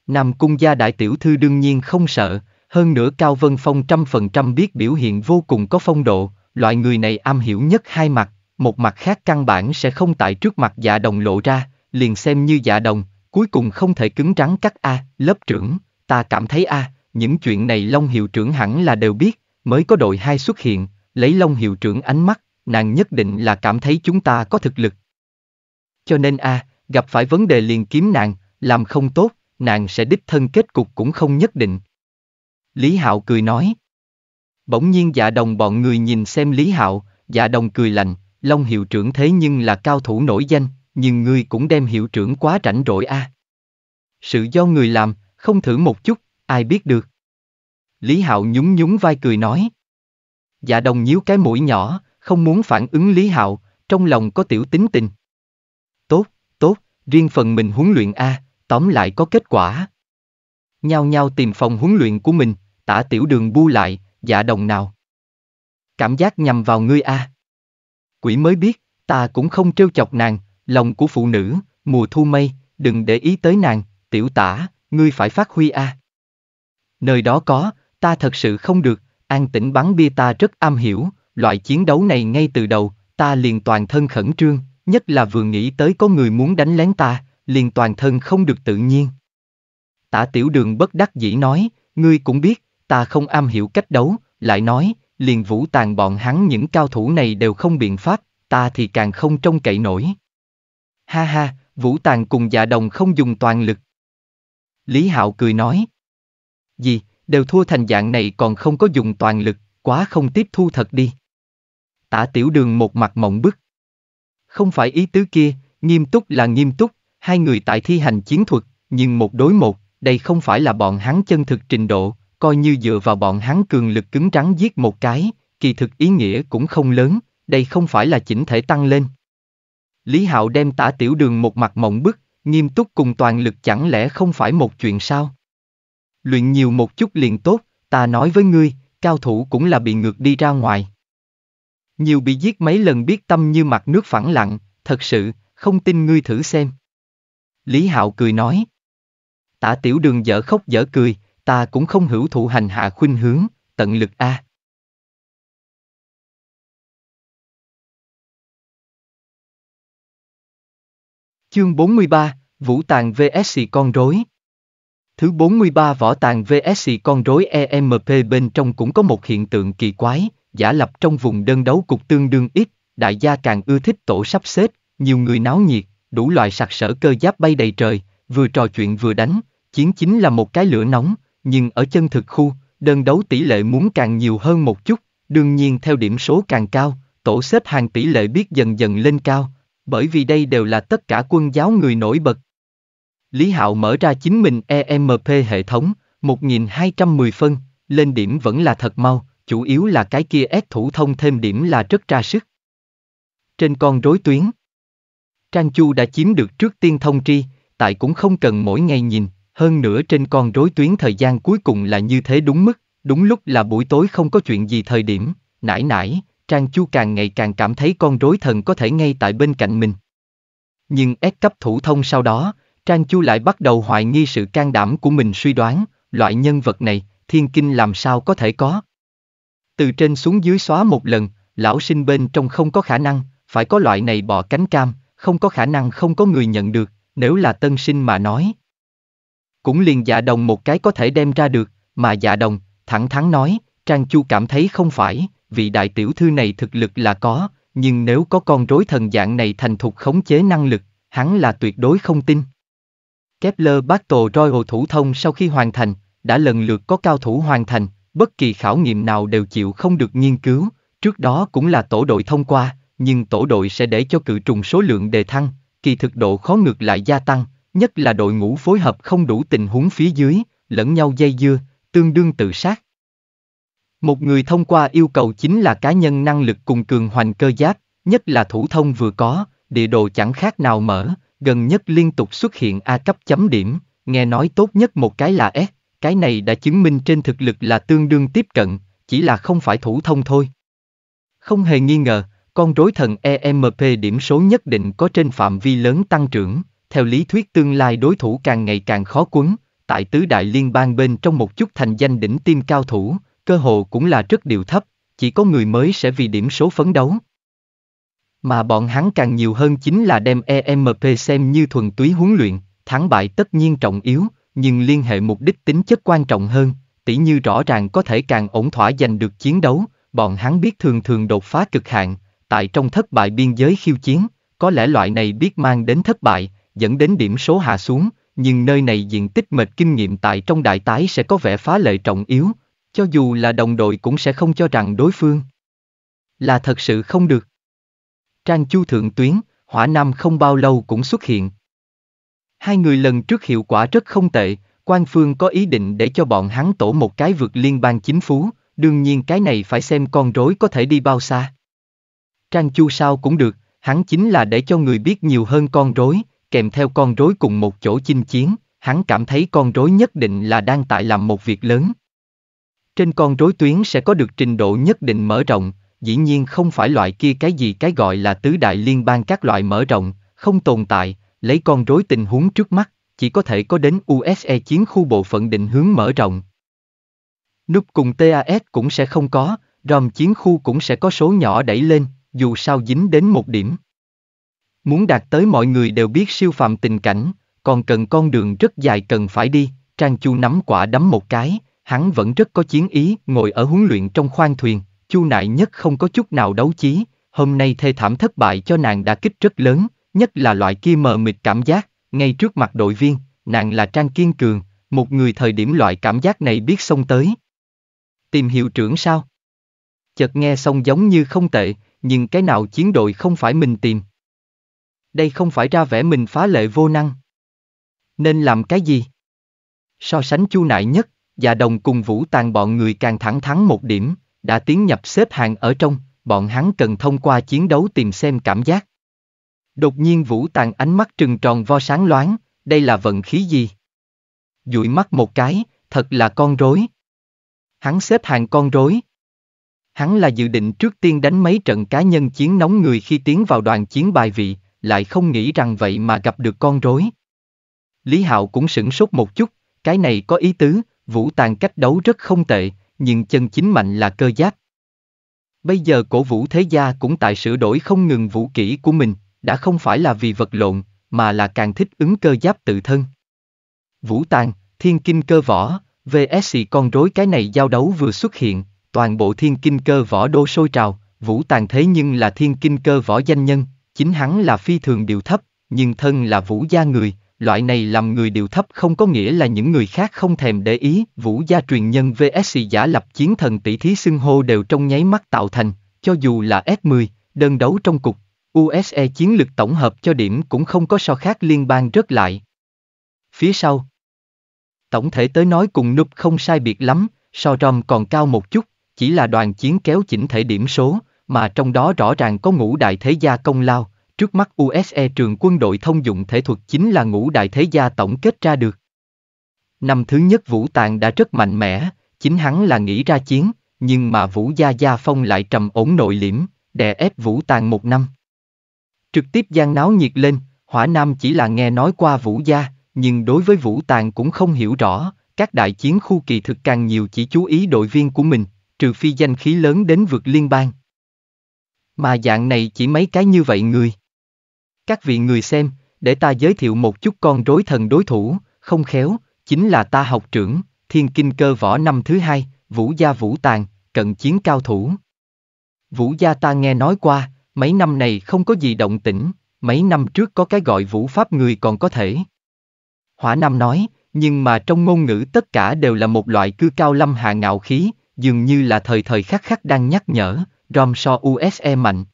Nam Cung gia đại tiểu thư đương nhiên không sợ, hơn nữa Cao Vân Phong trăm phần trăm biết biểu hiện vô cùng có phong độ, loại người này am hiểu nhất hai mặt, một mặt khác căn bản sẽ không tại trước mặt dạ đồng lộ ra, liền xem như dạ đồng, cuối cùng không thể cứng rắn cắt A, lớp trưởng, ta cảm thấy A, những chuyện này Long Hiệu trưởng hẳn là đều biết, mới có đội hai xuất hiện, lấy Long Hiệu trưởng ánh mắt, nàng nhất định là cảm thấy chúng ta có thực lực. Cho nên A, gặp phải vấn đề liền kiếm nàng, làm không tốt, nàng sẽ đích thân kết cục cũng không nhất định. Lý Hạo cười nói. Bỗng nhiên dạ đồng bọn người nhìn xem Lý Hạo, dạ đồng cười lạnh, Long hiệu trưởng thế nhưng là cao thủ nổi danh, nhưng ngươi cũng đem hiệu trưởng quá rảnh rỗi a. À. Sự do người làm, không thử một chút, ai biết được. Lý Hạo nhún nhún vai cười nói. Dạ đồng nhíu cái mũi nhỏ, không muốn phản ứng Lý Hạo, trong lòng có tiểu tính tình. Tốt, tốt, riêng phần mình huấn luyện A, à, tóm lại có kết quả. Nhao nhao tìm phòng huấn luyện của mình, tả tiểu đường bu lại, dạ đồng nào. Cảm giác nhằm vào ngươi a. À. Quỷ mới biết, ta cũng không trêu chọc nàng, lòng của phụ nữ, mùa thu mây, đừng để ý tới nàng, tiểu tả, ngươi phải phát huy a. À. Nơi đó có, ta thật sự không được, an tĩnh bắn bia ta rất am hiểu, loại chiến đấu này ngay từ đầu, ta liền toàn thân khẩn trương, nhất là vừa nghĩ tới có người muốn đánh lén ta, liền toàn thân không được tự nhiên. Tả tiểu đường bất đắc dĩ nói, ngươi cũng biết, ta không am hiểu cách đấu, lại nói, liền vũ tàn bọn hắn những cao thủ này đều không biện pháp, ta thì càng không trông cậy nổi. Ha ha, vũ tàn cùng dạ đồng không dùng toàn lực. Lý Hạo cười nói. Gì, đều thua thành dạng này còn không có dùng toàn lực, quá không tiếp thu thật đi. Tả tiểu đường một mặt mộng bức. Không phải ý tứ kia, nghiêm túc là nghiêm túc, hai người tại thi hành chiến thuật, nhưng một đối một, đây không phải là bọn hắn chân thực trình độ, coi như dựa vào bọn hắn cường lực cứng trắng giết một cái, kỳ thực ý nghĩa cũng không lớn, đây không phải là chỉnh thể tăng lên. Lý Hạo đem tả tiểu đường một mặt mộng bức, nghiêm túc cùng toàn lực chẳng lẽ không phải một chuyện sao? Luyện nhiều một chút liền tốt, ta nói với ngươi, cao thủ cũng là bị ngược đi ra ngoài. Nhiều bị giết mấy lần biết tâm như mặt nước phẳng lặng, thật sự, không tin ngươi thử xem. Lý Hạo cười nói. Tả tiểu đường dở khóc dở cười, ta cũng không hữu thụ hành hạ khuynh hướng, tận lực a. Chương 43, Vũ Tàng VS Con Rối Thứ 43 Võ Tàng VS Con Rối EMP bên trong cũng có một hiện tượng kỳ quái, giả lập trong vùng đơn đấu cục tương đương ít, đại gia càng ưa thích tổ sắp xếp, nhiều người náo nhiệt, đủ loại sặc sỡ cơ giáp bay đầy trời, vừa trò chuyện vừa đánh, chiến chính là một cái lửa nóng, nhưng ở chân thực khu, đơn đấu tỷ lệ muốn càng nhiều hơn một chút, đương nhiên theo điểm số càng cao, tổ xếp hàng tỷ lệ biết dần dần lên cao, bởi vì đây đều là tất cả quân giáo người nổi bật. Lý Hạo mở ra chính mình EMP hệ thống, 1210 phân, lên điểm vẫn là thật mau, chủ yếu là cái kia ép thủ thông thêm điểm là rất ra sức. Trên con rối tuyến, Trang Chu đã chiếm được trước tiên thông tri, tại cũng không cần mỗi ngày nhìn, hơn nữa trên con rối tuyến thời gian cuối cùng là như thế đúng mức, đúng lúc là buổi tối không có chuyện gì thời điểm, nải nải, Trang Chu càng ngày càng cảm thấy con rối thần có thể ngay tại bên cạnh mình. Nhưng ép cấp thủ thông sau đó, Trang Chu lại bắt đầu hoài nghi sự can đảm của mình suy đoán, loại nhân vật này, thiên kinh làm sao có thể có. Từ trên xuống dưới xóa một lần, lão sinh bên trong không có khả năng, phải có loại này bò cánh cam, không có khả năng không có người nhận được, nếu là tân sinh mà nói. Cũng liền dạ đồng một cái có thể đem ra được, mà dạ đồng, thẳng thắn nói, Trang Chu cảm thấy không phải, vị đại tiểu thư này thực lực là có, nhưng nếu có con rối thần dạng này thành thục khống chế năng lực, hắn là tuyệt đối không tin. Kepler bác tổ Royal thủ thông sau khi hoàn thành, đã lần lượt có cao thủ hoàn thành, bất kỳ khảo nghiệm nào đều chịu không được nghiên cứu, trước đó cũng là tổ đội thông qua, nhưng tổ đội sẽ để cho cự trùng số lượng đề thăng, kỳ thực độ khó ngược lại gia tăng, nhất là đội ngũ phối hợp không đủ tình huống phía dưới, lẫn nhau dây dưa, tương đương tự sát. Một người thông qua yêu cầu chính là cá nhân năng lực cùng cường hoành cơ giáp, nhất là thủ thông vừa có, địa đồ chẳng khác nào mở, gần nhất liên tục xuất hiện A cấp chấm điểm, nghe nói tốt nhất một cái là S, cái này đã chứng minh trên thực lực là tương đương tiếp cận, chỉ là không phải thủ thông thôi. Không hề nghi ngờ, con rối thần EMP điểm số nhất định có trên phạm vi lớn tăng trưởng, theo lý thuyết tương lai đối thủ càng ngày càng khó quấn, tại tứ đại liên bang bên trong một chút thành danh đỉnh tim cao thủ, cơ hồ cũng là rất điều thấp, chỉ có người mới sẽ vì điểm số phấn đấu. Mà bọn hắn càng nhiều hơn chính là đem EMP xem như thuần túy huấn luyện, thắng bại tất nhiên trọng yếu, nhưng liên hệ mục đích tính chất quan trọng hơn, tỉ như rõ ràng có thể càng ổn thỏa giành được chiến đấu, bọn hắn biết thường thường đột phá cực hạn, tại trong thất bại biên giới khiêu chiến, có lẽ loại này biết mang đến thất bại, dẫn đến điểm số hạ xuống, nhưng nơi này diện tích mệt kinh nghiệm tại trong đại tái sẽ có vẻ phá lệ trọng yếu, cho dù là đồng đội cũng sẽ không cho rằng đối phương là thật sự không được. Trang Chu Thượng Tuyến, Hỏa Nam không bao lâu cũng xuất hiện. Hai người lần trước hiệu quả rất không tệ, quan phương có ý định để cho bọn hắn tổ một cái vượt liên bang chính phú, đương nhiên cái này phải xem con rối có thể đi bao xa. Trang Chu sao cũng được, hắn chính là để cho người biết nhiều hơn con rối, kèm theo con rối cùng một chỗ chinh chiến, hắn cảm thấy con rối nhất định là đang tại làm một việc lớn. Trên con rối tuyến sẽ có được trình độ nhất định mở rộng, dĩ nhiên không phải loại kia cái gì cái gọi là tứ đại liên bang các loại mở rộng, không tồn tại, lấy con rối tình huống trước mắt, chỉ có thể có đến USE chiến khu bộ phận định hướng mở rộng. Núp cùng TAS cũng sẽ không có, ROM chiến khu cũng sẽ có số nhỏ đẩy lên, dù sao dính đến một điểm. Muốn đạt tới mọi người đều biết siêu phàm tình cảnh, còn cần con đường rất dài cần phải đi, Trang Chu nắm quả đấm một cái, hắn vẫn rất có chiến ý, ngồi ở huấn luyện trong khoang thuyền, Chu Nại Nhất không có chút nào đấu chí, hôm nay thê thảm thất bại cho nàng đã kích rất lớn, nhất là loại kia mờ mịt cảm giác, ngay trước mặt đội viên, nàng là Trang Kiên Cường, một người thời điểm loại cảm giác này biết xông tới. Tìm hiệu trưởng sao? Chợt nghe xong giống như không tệ, nhưng cái nào chiến đội không phải mình tìm. Đây không phải ra vẻ mình phá lệ vô năng. Nên làm cái gì? So sánh chu nại nhất, và Đồng cùng Vũ Tàn bọn người càng thẳng thắn một điểm, đã tiến nhập xếp hàng ở trong, bọn hắn cần thông qua chiến đấu tìm xem cảm giác. Đột nhiên Vũ Tàn ánh mắt trừng tròn vo sáng loáng, đây là vận khí gì? Dụi mắt một cái, thật là con rối. Hắn xếp hàng con rối, Hắn là dự định trước tiên đánh mấy trận cá nhân chiến nóng người khi tiến vào đoàn chiến bài vị, lại không nghĩ rằng vậy mà gặp được con rối. Lý Hạo cũng sửng sốt một chút, cái này có ý tứ, vũ tàn cách đấu rất không tệ, nhưng chân chính mạnh là cơ giáp. Bây giờ cổ vũ thế gia cũng tại sửa đổi không ngừng vũ kỹ của mình, đã không phải là vì vật lộn, mà là càng thích ứng cơ giáp tự thân. Vũ tàn, thiên kinh cơ võ, VS con rối cái này giao đấu vừa xuất hiện, toàn bộ thiên kinh cơ võ đô sôi trào, vũ tàn thế nhưng là thiên kinh cơ võ danh nhân, chính hắn là phi thường điều thấp, nhưng thân là vũ gia người, loại này làm người điều thấp không có nghĩa là những người khác không thèm để ý, vũ gia truyền nhân VS giả lập chiến thần tỷ thí xưng hô đều trong nháy mắt tạo thành, cho dù là S10, đơn đấu trong cục, USE chiến lực tổng hợp cho điểm cũng không có so khác liên bang rớt lại. Phía sau Tổng thể tới nói cùng núp không sai biệt lắm, so ròm còn cao một chút, chỉ là đoàn chiến kéo chỉnh thể điểm số, mà trong đó rõ ràng có ngũ đại thế gia công lao, trước mắt USE trường quân đội thông dụng thể thuật chính là ngũ đại thế gia tổng kết ra được. Năm thứ nhất Vũ Tàng đã rất mạnh mẽ, chính hắn là nghĩ ra chiến, nhưng mà Vũ Gia Gia Phong lại trầm ổn nội liễm, đè ép Vũ Tàng một năm. Trực tiếp gian náo nhiệt lên, Hỏa Nam chỉ là nghe nói qua Vũ Gia, nhưng đối với Vũ Tàng cũng không hiểu rõ, các đại chiến khu kỳ thực càng nhiều chỉ chú ý đội viên của mình, trừ phi danh khí lớn đến vượt liên bang. Mà dạng này chỉ mấy cái như vậy người. Các vị người xem, để ta giới thiệu một chút con rối thần đối thủ, không khéo, chính là ta học trưởng, thiên kinh cơ võ năm thứ hai, vũ gia vũ tàng, cận chiến cao thủ. Vũ gia ta nghe nói qua, mấy năm này không có gì động tĩnh, mấy năm trước có cái gọi vũ pháp người còn có thể. Hỏa Nam nói, nhưng mà trong ngôn ngữ tất cả đều là một loại cư cao lâm hạ ngạo khí, dường như là thời thời khắc khắc đang nhắc nhở, ROM so USE mạnh.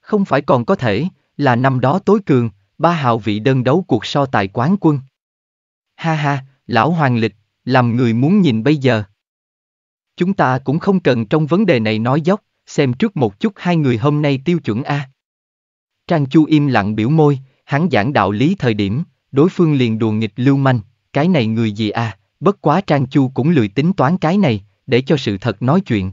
Không phải còn có thể, là năm đó tối cường, ba hào vị đơn đấu cuộc so tài quán quân. Ha ha, lão hoàng lịch, làm người muốn nhìn bây giờ. Chúng ta cũng không cần trong vấn đề này nói dốc, xem trước một chút hai người hôm nay tiêu chuẩn A. Trang Chu im lặng biểu môi, hắn giảng đạo lý thời điểm, đối phương liền đùa nghịch lưu manh, cái này người gì à, bất quá Trang Chu cũng lười tính toán cái này, để cho sự thật nói chuyện.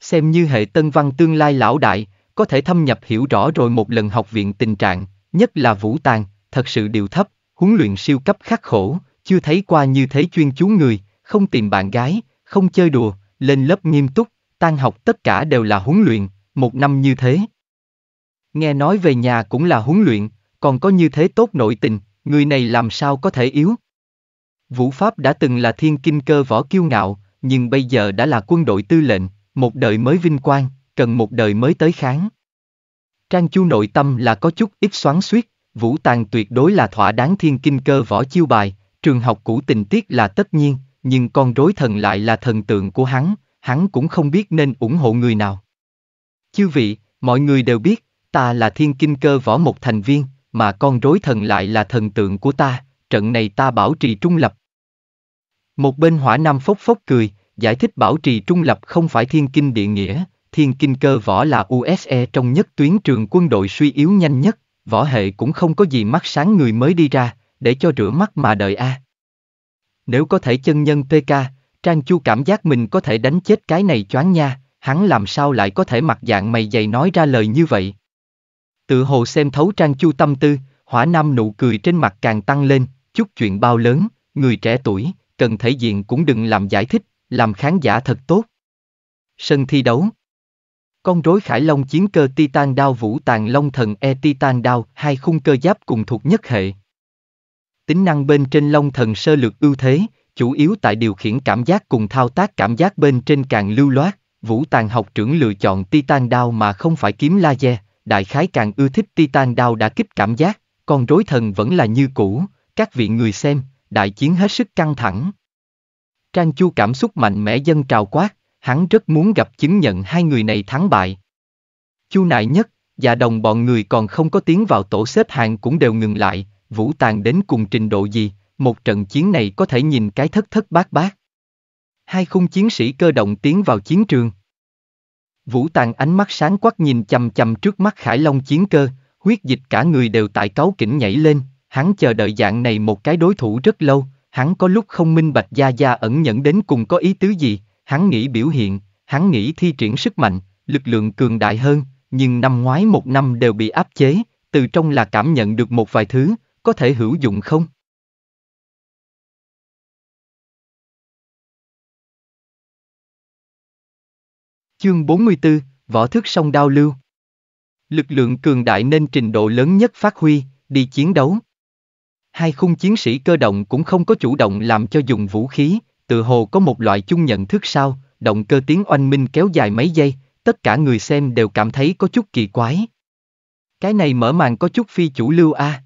Xem như hệ tân văn tương lai lão đại, có thể thâm nhập hiểu rõ rồi một lần học viện tình trạng, nhất là vũ tàng, thật sự điều thấp, huấn luyện siêu cấp khắc khổ, chưa thấy qua như thế chuyên chú người, không tìm bạn gái, không chơi đùa, lên lớp nghiêm túc, tan học tất cả đều là huấn luyện, một năm như thế. Nghe nói về nhà cũng là huấn luyện, còn có như thế tốt nội tình, người này làm sao có thể yếu. Vũ Pháp đã từng là thiên kinh cơ võ kiêu ngạo, nhưng bây giờ đã là quân đội tư lệnh, một đời mới vinh quang, cần một đời mới tới kháng. Trang Chu nội tâm là có chút ít xoắn suýt, Vũ Tàng tuyệt đối là thỏa đáng thiên kinh cơ võ chiêu bài, trường học cũ tình tiết là tất nhiên, nhưng con rối thần lại là thần tượng của hắn, hắn cũng không biết nên ủng hộ người nào. Chư vị, mọi người đều biết, ta là thiên kinh cơ võ một thành viên, mà con rối thần lại là thần tượng của ta, trận này ta bảo trì trung lập. Một bên hỏa nam phốc phốc cười, giải thích bảo trì trung lập không phải thiên kinh địa nghĩa, thiên kinh cơ võ là USE trong nhất tuyến trường quân đội suy yếu nhanh nhất, võ hệ cũng không có gì mắt sáng người mới đi ra, để cho rửa mắt mà đợi a. Nếu có thể chân nhân PK, Trang Chu cảm giác mình có thể đánh chết cái này choáng nha, hắn làm sao lại có thể mặt dạng mày dày nói ra lời như vậy. Tự hồ xem thấu Trang Chu tâm tư, hỏa nam nụ cười trên mặt càng tăng lên, chút chuyện bao lớn, người trẻ tuổi, cần thể diện cũng đừng làm giải thích, làm khán giả thật tốt. Sân thi đấu Con rối khải long chiến cơ Titan đao vũ tàn long thần E Titan đao, hai khung cơ giáp cùng thuộc nhất hệ. Tính năng bên trên long thần sơ lược ưu thế, chủ yếu tại điều khiển cảm giác cùng thao tác cảm giác bên trên càng lưu loát, vũ tàn học trưởng lựa chọn Titan đao mà không phải kiếm laser, đại khái càng ưa thích Titan đao đã kích cảm giác, con rối thần vẫn là như cũ, các vị người xem, đại chiến hết sức căng thẳng. Trang Chu cảm xúc mạnh mẽ dân trào quát, hắn rất muốn gặp chứng nhận hai người này thắng bại. Chu nại nhất, và đồng bọn người còn không có tiến vào tổ xếp hàng cũng đều ngừng lại, vũ tàn đến cùng trình độ gì, một trận chiến này có thể nhìn cái thất thất bát bát. Hai khung chiến sĩ cơ động tiến vào chiến trường. Vũ tàn ánh mắt sáng quắc nhìn chầm chầm trước mắt Khải Long chiến cơ, huyết dịch cả người đều tại cáu kỉnh nhảy lên, hắn chờ đợi dạng này một cái đối thủ rất lâu, hắn có lúc không minh bạch Gia Gia ẩn nhẫn đến cùng có ý tứ gì, hắn nghĩ biểu hiện, hắn nghĩ thi triển sức mạnh, lực lượng cường đại hơn, nhưng năm ngoái một năm đều bị áp chế, từ trong là cảm nhận được một vài thứ, có thể hữu dụng không? Chương 44, Võ thức sông đao lưu Lực lượng cường đại nên trình độ lớn nhất phát huy, đi chiến đấu, hai khung chiến sĩ cơ động cũng không có chủ động làm cho dùng vũ khí, tự hồ có một loại chung nhận thức sao, động cơ tiếng oanh minh kéo dài mấy giây, tất cả người xem đều cảm thấy có chút kỳ quái. Cái này mở màn có chút phi chủ lưu a. À.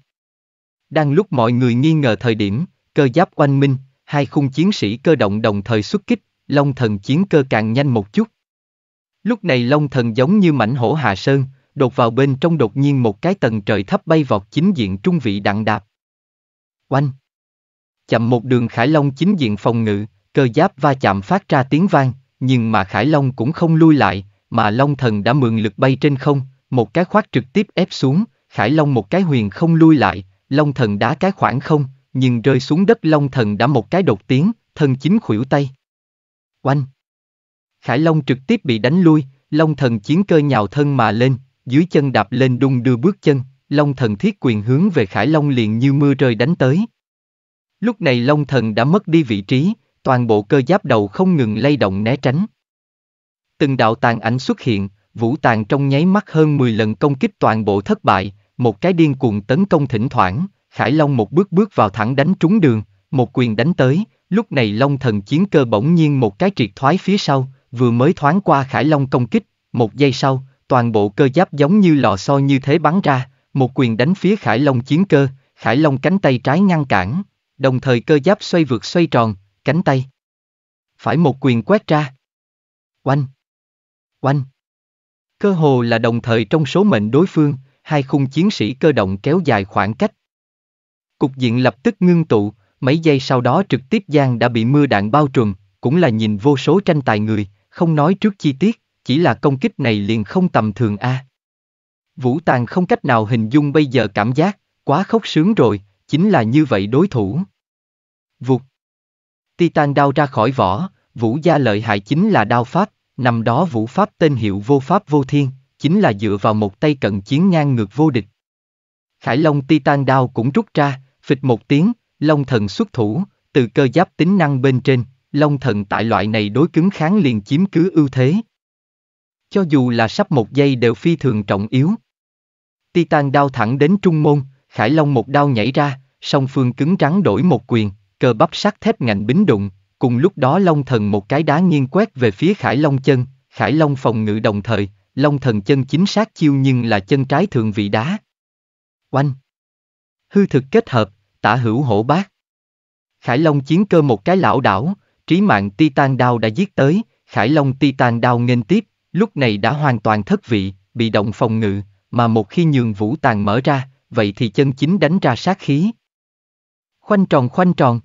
Đang lúc mọi người nghi ngờ thời điểm, cơ giáp oanh minh, hai khung chiến sĩ cơ động đồng thời xuất kích, long thần chiến cơ càng nhanh một chút. Lúc này long thần giống như mảnh hổ hạ sơn, đột vào bên trong đột nhiên một cái tầng trời thấp bay vọt chính diện trung vị đặng đạp, Oanh! Chậm một đường Khải Long chính diện phòng ngự, cơ giáp va chạm phát ra tiếng vang, nhưng mà Khải Long cũng không lui lại, mà Long Thần đã mượn lực bay trên không, một cái khoát trực tiếp ép xuống, Khải Long một cái huyền không lui lại, Long Thần đá cái khoảng không, nhưng rơi xuống đất Long Thần đã một cái đột tiến, thân chính khuỷu tay. Oanh! Khải Long trực tiếp bị đánh lui, Long Thần chiến cơ nhào thân mà lên, dưới chân đạp lên đung đưa bước chân, Long thần thiết quyền hướng về Khải Long liền như mưa rơi đánh tới. Lúc này Long thần đã mất đi vị trí, toàn bộ cơ giáp đầu không ngừng lay động né tránh. Từng đạo tàn ảnh xuất hiện, vũ tàn trong nháy mắt hơn 10 lần công kích toàn bộ thất bại, một cái điên cuồng tấn công thỉnh thoảng, Khải Long một bước bước vào thẳng đánh trúng đường, một quyền đánh tới, lúc này Long thần chiến cơ bỗng nhiên một cái triệt thoái phía sau, vừa mới thoáng qua Khải Long công kích, một giây sau, toàn bộ cơ giáp giống như lò xo như thế bắn ra, một quyền đánh phía Khải Long chiến cơ, Khải Long cánh tay trái ngăn cản, đồng thời cơ giáp xoay vượt xoay tròn, cánh tay. Phải một quyền quét ra. Oanh! Oanh! Cơ hồ là đồng thời trong số mệnh đối phương, hai khung chiến sĩ cơ động kéo dài khoảng cách. Cục diện lập tức ngưng tụ, mấy giây sau đó trực tiếp Giang đã bị mưa đạn bao trùm, cũng là nhìn vô số tranh tài người, không nói trước chi tiết, chỉ là công kích này liền không tầm thường a. À. Vũ Tàng không cách nào hình dung bây giờ cảm giác, quá khốc sướng rồi, chính là như vậy đối thủ. Vụt. Titan đao ra khỏi vỏ, vũ gia lợi hại chính là đao pháp, năm đó vũ pháp tên hiệu vô pháp vô thiên, chính là dựa vào một tay cận chiến ngang ngược vô địch. Khải Long Titan đao cũng rút ra, phịch một tiếng, Long thần xuất thủ, từ cơ giáp tính năng bên trên, Long thần tại loại này đối cứng kháng liền chiếm cứ ưu thế. Cho dù là sắp một giây đều phi thường trọng yếu. Titan đao thẳng đến trung môn, Khải Long một đao nhảy ra, song phương cứng rắn đổi một quyền, cờ bắp sắt thép ngạnh bính đụng, cùng lúc đó Long thần một cái đá nghiêng quét về phía Khải Long chân, Khải Long phòng ngự đồng thời, Long thần chân chính xác chiêu nhưng là chân trái thường vị đá. Oanh! Hư thực kết hợp, tả hữu hổ bát. Khải Long chiến cơ một cái lão đảo, trí mạng Titan đao đã giết tới, Khải Long Titan đao nghênh tiếp, lúc này đã hoàn toàn thất vị, bị động phòng ngự, mà một khi nhường vũ tàng mở ra, vậy thì chân chính đánh ra sát khí. Khoanh tròn khoanh tròn.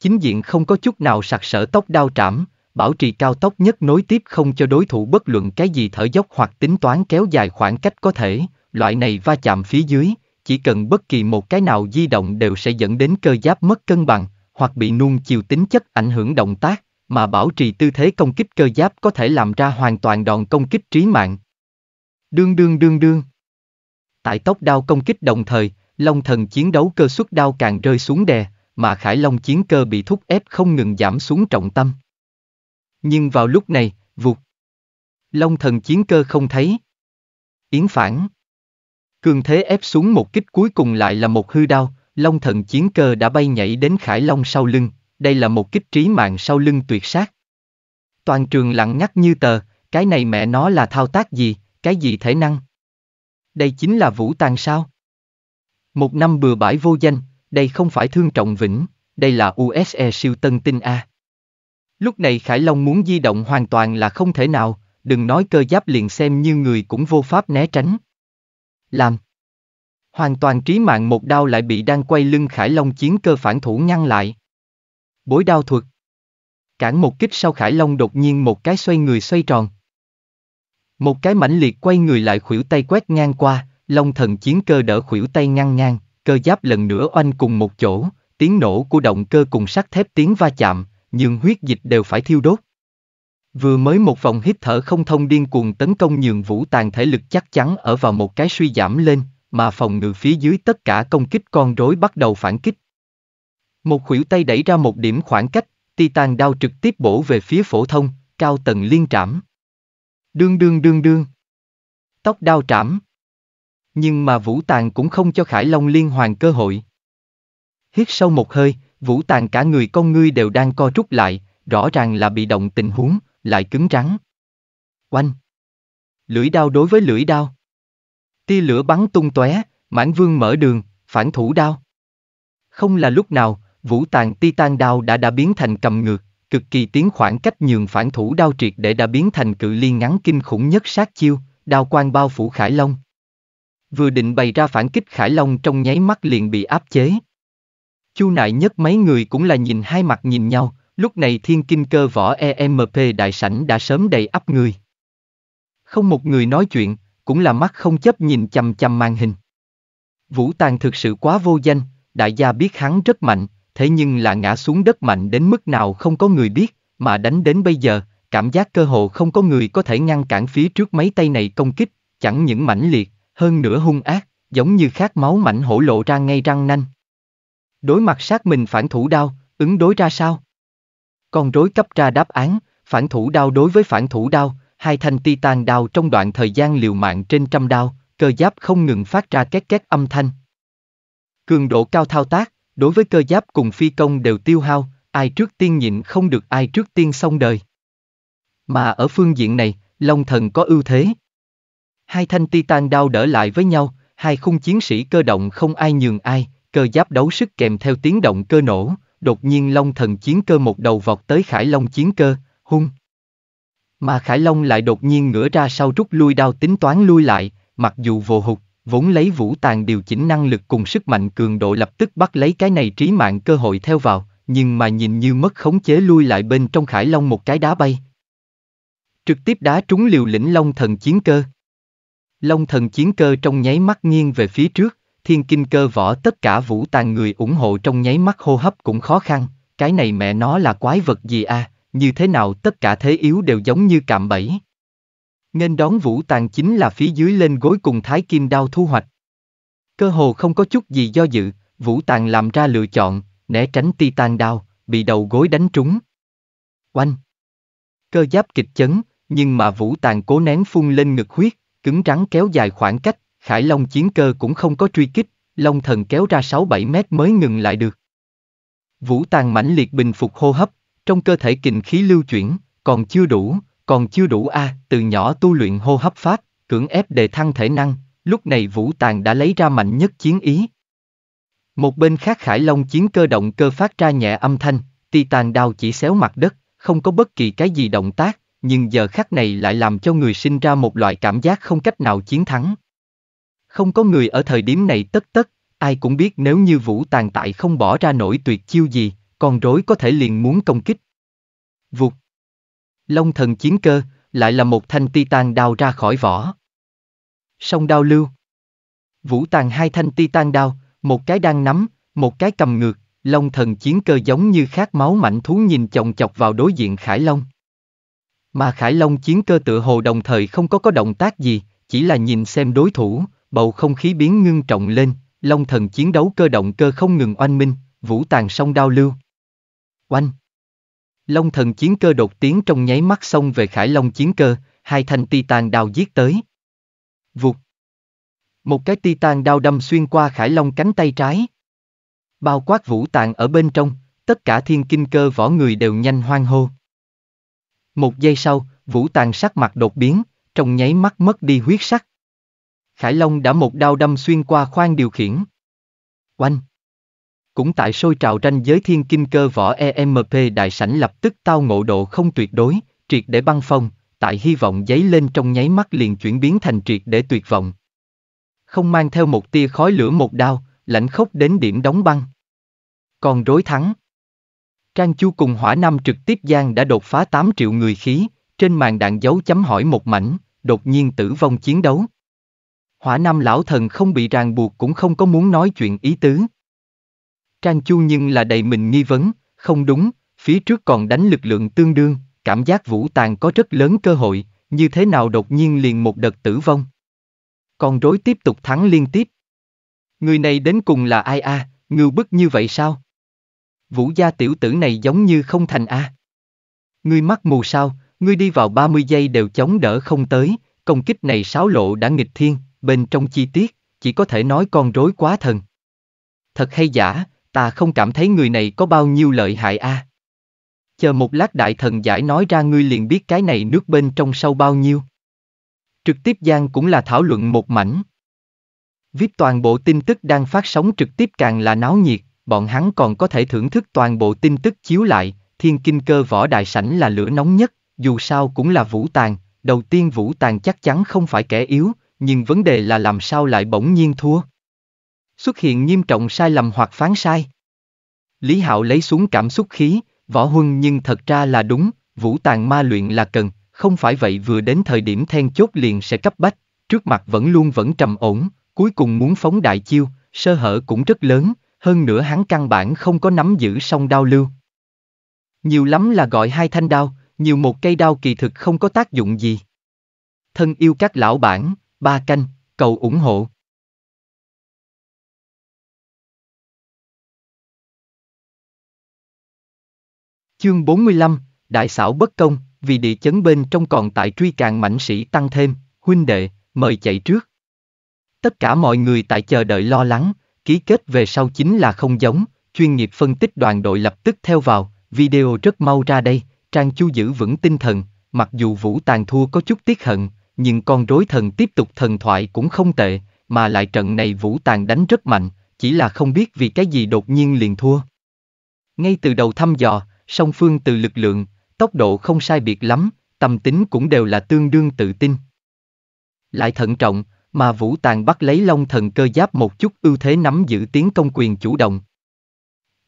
Chính diện không có chút nào sặc sỡ tóc đao trảm, bảo trì cao tốc nhất nối tiếp không cho đối thủ bất luận cái gì thở dốc hoặc tính toán kéo dài khoảng cách có thể, loại này va chạm phía dưới, chỉ cần bất kỳ một cái nào di động đều sẽ dẫn đến cơ giáp mất cân bằng, hoặc bị nuông chiều tính chất ảnh hưởng động tác, mà bảo trì tư thế công kích cơ giáp có thể làm ra hoàn toàn đòn công kích trí mạng, Đương đương đương đương. Tại tốc đao công kích đồng thời, Long thần chiến đấu cơ xuất đao càng rơi xuống đè, mà Khải Long chiến cơ bị thúc ép không ngừng giảm xuống trọng tâm. Nhưng vào lúc này, vụt. Long thần chiến cơ không thấy. Yến phản. Cường thế ép xuống một kích cuối cùng lại là một hư đao, Long thần chiến cơ đã bay nhảy đến Khải Long sau lưng, đây là một kích trí mạng sau lưng tuyệt sát. Toàn trường lặng ngắt như tờ, cái này mẹ nó là thao tác gì, cái gì thể năng? Đây chính là vũ tàng sao? Một năm bừa bãi vô danh, đây không phải thương trọng vĩnh, đây là USE siêu tân tinh A. Lúc này Khải Long muốn di động hoàn toàn là không thể nào, đừng nói cơ giáp liền xem như người cũng vô pháp né tránh. Làm. Hoàn toàn trí mạng một đao lại bị đang quay lưng Khải Long chiến cơ phản thủ ngăn lại. Bối đao thuật. Cản một kích sau Khải Long đột nhiên một cái xoay người xoay tròn. Một cái mãnh liệt quay người lại khuỷu tay quét ngang qua, long thần chiến cơ đỡ khuỷu tay ngang ngang, cơ giáp lần nữa oanh cùng một chỗ, tiếng nổ của động cơ cùng sắt thép tiếng va chạm, nhưng huyết dịch đều phải thiêu đốt. Vừa mới một vòng hít thở không thông điên cuồng tấn công nhường vũ tàn thể lực chắc chắn ở vào một cái suy giảm lên, mà phòng ngự phía dưới tất cả công kích con rối bắt đầu phản kích. Một khuỷu tay đẩy ra một điểm khoảng cách, Titan đao trực tiếp bổ về phía phổ thông, cao tầng liên trảm. Đương đương đương đương. Tóc đao trảm. Nhưng mà Vũ Tàng cũng không cho Khải Long liên hoàn cơ hội. Hít sâu một hơi, Vũ Tàng cả người con ngươi đều đang co rút lại, rõ ràng là bị động tình huống, lại cứng rắn. Oanh. Lưỡi đao đối với lưỡi đao. Tia lửa bắn tung tóe, mãn vương mở đường, phản thủ đao. Không là lúc nào, Vũ Tàng tan đao đã đã biến thành cầm ngược, cực kỳ tiến khoảng cách nhường phản thủ đao triệt để đã biến thành cự liên ngắn kinh khủng nhất sát chiêu, đao quang bao phủ Khải Long. Vừa định bày ra phản kích Khải Long trong nháy mắt liền bị áp chế. Chu nại nhất mấy người cũng là nhìn hai mặt nhìn nhau, lúc này thiên kinh cơ võ EMP đại sảnh đã sớm đầy ắp người. Không một người nói chuyện, cũng là mắt không chấp nhìn chằm chằm màn hình. Vũ Tàng thực sự quá vô danh, đại gia biết hắn rất mạnh, thế nhưng là ngã xuống đất mạnh đến mức nào không có người biết, mà đánh đến bây giờ, cảm giác cơ hồ không có người có thể ngăn cản phía trước mấy tay này công kích, chẳng những mãnh liệt, hơn nữa hung ác, giống như khát máu mảnh hổ lộ ra ngay răng nanh. Đối mặt sát mình phản thủ đao, ứng đối ra sao? Con rối cấp ra đáp án, phản thủ đao đối với phản thủ đao, hai thanh titan đao trong đoạn thời gian liều mạng trên trăm đao, cơ giáp không ngừng phát ra két két âm thanh. Cường độ cao thao tác, đối với cơ giáp cùng phi công đều tiêu hao, ai trước tiên nhịn không được ai trước tiên xong đời. Mà ở phương diện này, Long Thần có ưu thế. Hai thanh titan đao đỡ lại với nhau, hai khung chiến sĩ cơ động không ai nhường ai, cơ giáp đấu sức kèm theo tiếng động cơ nổ, đột nhiên Long Thần chiến cơ một đầu vọt tới Khải Long chiến cơ, hung. Mà Khải Long lại đột nhiên ngửa ra sau rút lui đao tính toán lui lại, mặc dù vô hụt, vốn lấy vũ tàn điều chỉnh năng lực cùng sức mạnh cường độ lập tức bắt lấy cái này trí mạng cơ hội theo vào, nhưng mà nhìn như mất khống chế lui lại bên trong khải long một cái đá bay. Trực tiếp đá trúng liều lĩnh long thần chiến cơ. Long thần chiến cơ trong nháy mắt nghiêng về phía trước, thiên kinh cơ võ tất cả vũ tàn người ủng hộ trong nháy mắt hô hấp cũng khó khăn, cái này mẹ nó là quái vật gì a à? như thế nào tất cả thế yếu đều giống như cạm bẫy. Nên đón vũ tàng chính là phía dưới lên gối cùng thái kim đao thu hoạch. Cơ hồ không có chút gì do dự, vũ tàng làm ra lựa chọn, né tránh tàn đao, bị đầu gối đánh trúng. Oanh! Cơ giáp kịch chấn, nhưng mà vũ tàng cố nén phun lên ngực huyết, cứng rắn kéo dài khoảng cách, khải long chiến cơ cũng không có truy kích, long thần kéo ra 6-7 mét mới ngừng lại được. Vũ tàng mãnh liệt bình phục hô hấp, trong cơ thể kình khí lưu chuyển, còn chưa đủ, còn chưa đủ a, à, từ nhỏ tu luyện hô hấp pháp, cưỡng ép đề thăng thể năng, lúc này Vũ Tàng đã lấy ra mạnh nhất chiến ý. Một bên khác Khải Long chiến cơ động cơ phát ra nhẹ âm thanh, Titan đao chỉ xéo mặt đất, không có bất kỳ cái gì động tác, nhưng giờ khắc này lại làm cho người sinh ra một loại cảm giác không cách nào chiến thắng. Không có người ở thời điểm này tất tất, ai cũng biết nếu như Vũ Tàn tại không bỏ ra nổi tuyệt chiêu gì, con rối có thể liền muốn công kích. Vụt, Long thần chiến cơ, lại là một thanh titan đao ra khỏi vỏ. Song đao lưu. Vũ tàng hai thanh titan đao, một cái đang nắm, một cái cầm ngược, long thần chiến cơ giống như khát máu mạnh thú nhìn chồng chọc vào đối diện Khải Long. Mà Khải Long chiến cơ tựa hồ đồng thời không có có động tác gì, chỉ là nhìn xem đối thủ, bầu không khí biến ngưng trọng lên, long thần chiến đấu cơ động cơ không ngừng oanh minh, vũ tàng song đao lưu. Oanh! Long thần chiến cơ đột tiến trong nháy mắt xông về khải long chiến cơ, hai thanh titan đao giết tới. Vụt. Một cái titan đao đâm xuyên qua khải long cánh tay trái. Bao quát vũ tạng ở bên trong, tất cả thiên kinh cơ võ người đều nhanh hoang hô. Một giây sau, vũ tàng sắc mặt đột biến, trong nháy mắt mất đi huyết sắc. Khải Long đã một đao đâm xuyên qua khoang điều khiển. Oanh! Cũng tại sôi trào ranh giới thiên kim cơ võ EMP đại sảnh lập tức tao ngộ độ không tuyệt đối, triệt để băng phong, tại hy vọng giấy lên trong nháy mắt liền chuyển biến thành triệt để tuyệt vọng. Không mang theo một tia khói lửa một đao, lãnh khốc đến điểm đóng băng. Còn rối thắng. Trang Chu cùng Hỏa Nam trực tiếp gian đã đột phá 8 triệu người khí, trên màn đạn dấu chấm hỏi một mảnh, đột nhiên tử vong chiến đấu. Hỏa Nam lão thần không bị ràng buộc cũng không có muốn nói chuyện ý tứ, Trang Chu nhưng là đầy mình nghi vấn, không đúng, phía trước còn đánh lực lượng tương đương, cảm giác Vũ tàn có rất lớn cơ hội, như thế nào đột nhiên liền một đợt tử vong. Còn rối tiếp tục thắng liên tiếp. Người này đến cùng là ai a, à, ngưu bức như vậy sao? Vũ gia tiểu tử này giống như không thành a. À. Ngươi mắt mù sao, ngươi đi vào 30 giây đều chống đỡ không tới, công kích này sáo lộ đã nghịch thiên, bên trong chi tiết, chỉ có thể nói con rối quá thần. Thật hay giả, ta không cảm thấy người này có bao nhiêu lợi hại a. À? Chờ một lát đại thần giải nói ra ngươi liền biết cái này nước bên trong sâu bao nhiêu. Trực tiếp gian cũng là thảo luận một mảnh. VIP toàn bộ tin tức đang phát sóng trực tiếp càng là náo nhiệt, bọn hắn còn có thể thưởng thức toàn bộ tin tức chiếu lại, thiên kinh cơ võ đại sảnh là lửa nóng nhất, dù sao cũng là vũ tàn, đầu tiên vũ tàn chắc chắn không phải kẻ yếu, nhưng vấn đề là làm sao lại bỗng nhiên thua xuất hiện nghiêm trọng sai lầm hoặc phán sai. Lý Hạo lấy xuống cảm xúc khí, võ huân nhưng thật ra là đúng, vũ tàn ma luyện là cần, không phải vậy vừa đến thời điểm then chốt liền sẽ cấp bách, trước mặt vẫn luôn vẫn trầm ổn, cuối cùng muốn phóng đại chiêu, sơ hở cũng rất lớn, hơn nữa hắn căn bản không có nắm giữ song đao lưu. Nhiều lắm là gọi hai thanh đao, nhiều một cây đao kỳ thực không có tác dụng gì. Thân yêu các lão bản, ba canh, cầu ủng hộ. Chương 45, Đại xảo bất công, vì địa chấn bên trong còn tại truy càng mãnh sĩ tăng thêm, huynh đệ, mời chạy trước. Tất cả mọi người tại chờ đợi lo lắng, ký kết về sau chính là không giống, chuyên nghiệp phân tích đoàn đội lập tức theo vào, video rất mau ra đây, Trang Chu giữ vững tinh thần, mặc dù Vũ Tàn thua có chút tiếc hận, nhưng con rối thần tiếp tục thần thoại cũng không tệ, mà lại trận này Vũ Tàn đánh rất mạnh, chỉ là không biết vì cái gì đột nhiên liền thua. Ngay từ đầu thăm dò, song phương từ lực lượng, tốc độ không sai biệt lắm, tâm tính cũng đều là tương đương tự tin. Lại thận trọng, mà Vũ Tàng bắt lấy Long Thần cơ giáp một chút ưu thế nắm giữ tiến công quyền chủ động.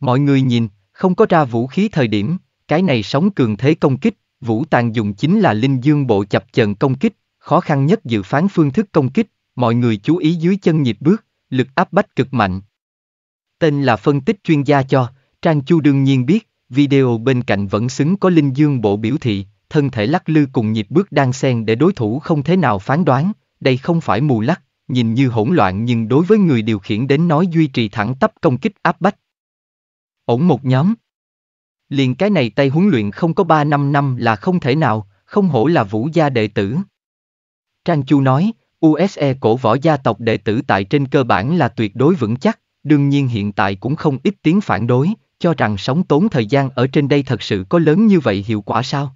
Mọi người nhìn, không có ra vũ khí thời điểm, cái này sóng cường thế công kích, Vũ Tàng dùng chính là linh dương bộ chập chờn công kích, khó khăn nhất dự phán phương thức công kích, mọi người chú ý dưới chân nhịp bước, lực áp bách cực mạnh. Tên là phân tích chuyên gia cho, Trang Chu đương nhiên biết, Video bên cạnh vẫn xứng có linh dương bộ biểu thị, thân thể lắc lư cùng nhịp bước đang xen để đối thủ không thể nào phán đoán, đây không phải mù lắc, nhìn như hỗn loạn nhưng đối với người điều khiển đến nói duy trì thẳng tắp công kích áp bách. Ổn một nhóm. Liền cái này tay huấn luyện không có 3 năm năm là không thể nào, không hổ là vũ gia đệ tử. Trang Chu nói, USE cổ võ gia tộc đệ tử tại trên cơ bản là tuyệt đối vững chắc, đương nhiên hiện tại cũng không ít tiếng phản đối, cho rằng sống tốn thời gian ở trên đây thật sự có lớn như vậy hiệu quả sao?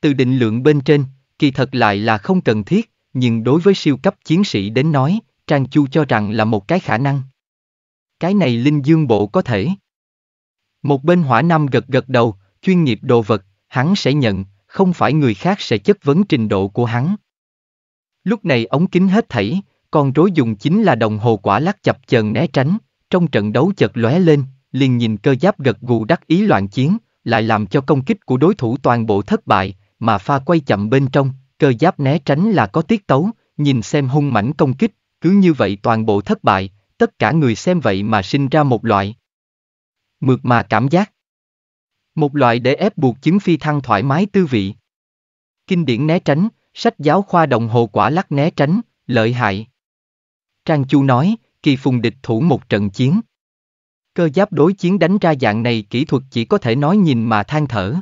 Từ định lượng bên trên, kỳ thật lại là không cần thiết, nhưng đối với siêu cấp chiến sĩ đến nói, Trang Chu cho rằng là một cái khả năng. Cái này linh dương bộ có thể. Một bên hỏa nam gật gật đầu, chuyên nghiệp đồ vật, hắn sẽ nhận, không phải người khác sẽ chất vấn trình độ của hắn. Lúc này ống kính hết thảy, con rối dùng chính là đồng hồ quả lắc chập chờn né tránh, trong trận đấu chợt lóe lên, liền nhìn cơ giáp gật gù đắc ý loạn chiến, lại làm cho công kích của đối thủ toàn bộ thất bại, mà pha quay chậm bên trong, cơ giáp né tránh là có tiết tấu, nhìn xem hung mảnh công kích, cứ như vậy toàn bộ thất bại, tất cả người xem vậy mà sinh ra một loại mượt mà cảm giác. Một loại để ép buộc chứng phi thăng thoải mái tư vị. Kinh điển né tránh, sách giáo khoa đồng hồ quả lắc né tránh, lợi hại. Trang Chu nói, kỳ phùng địch thủ một trận chiến, Cơ giáp đối chiến đánh ra dạng này kỹ thuật chỉ có thể nói nhìn mà than thở.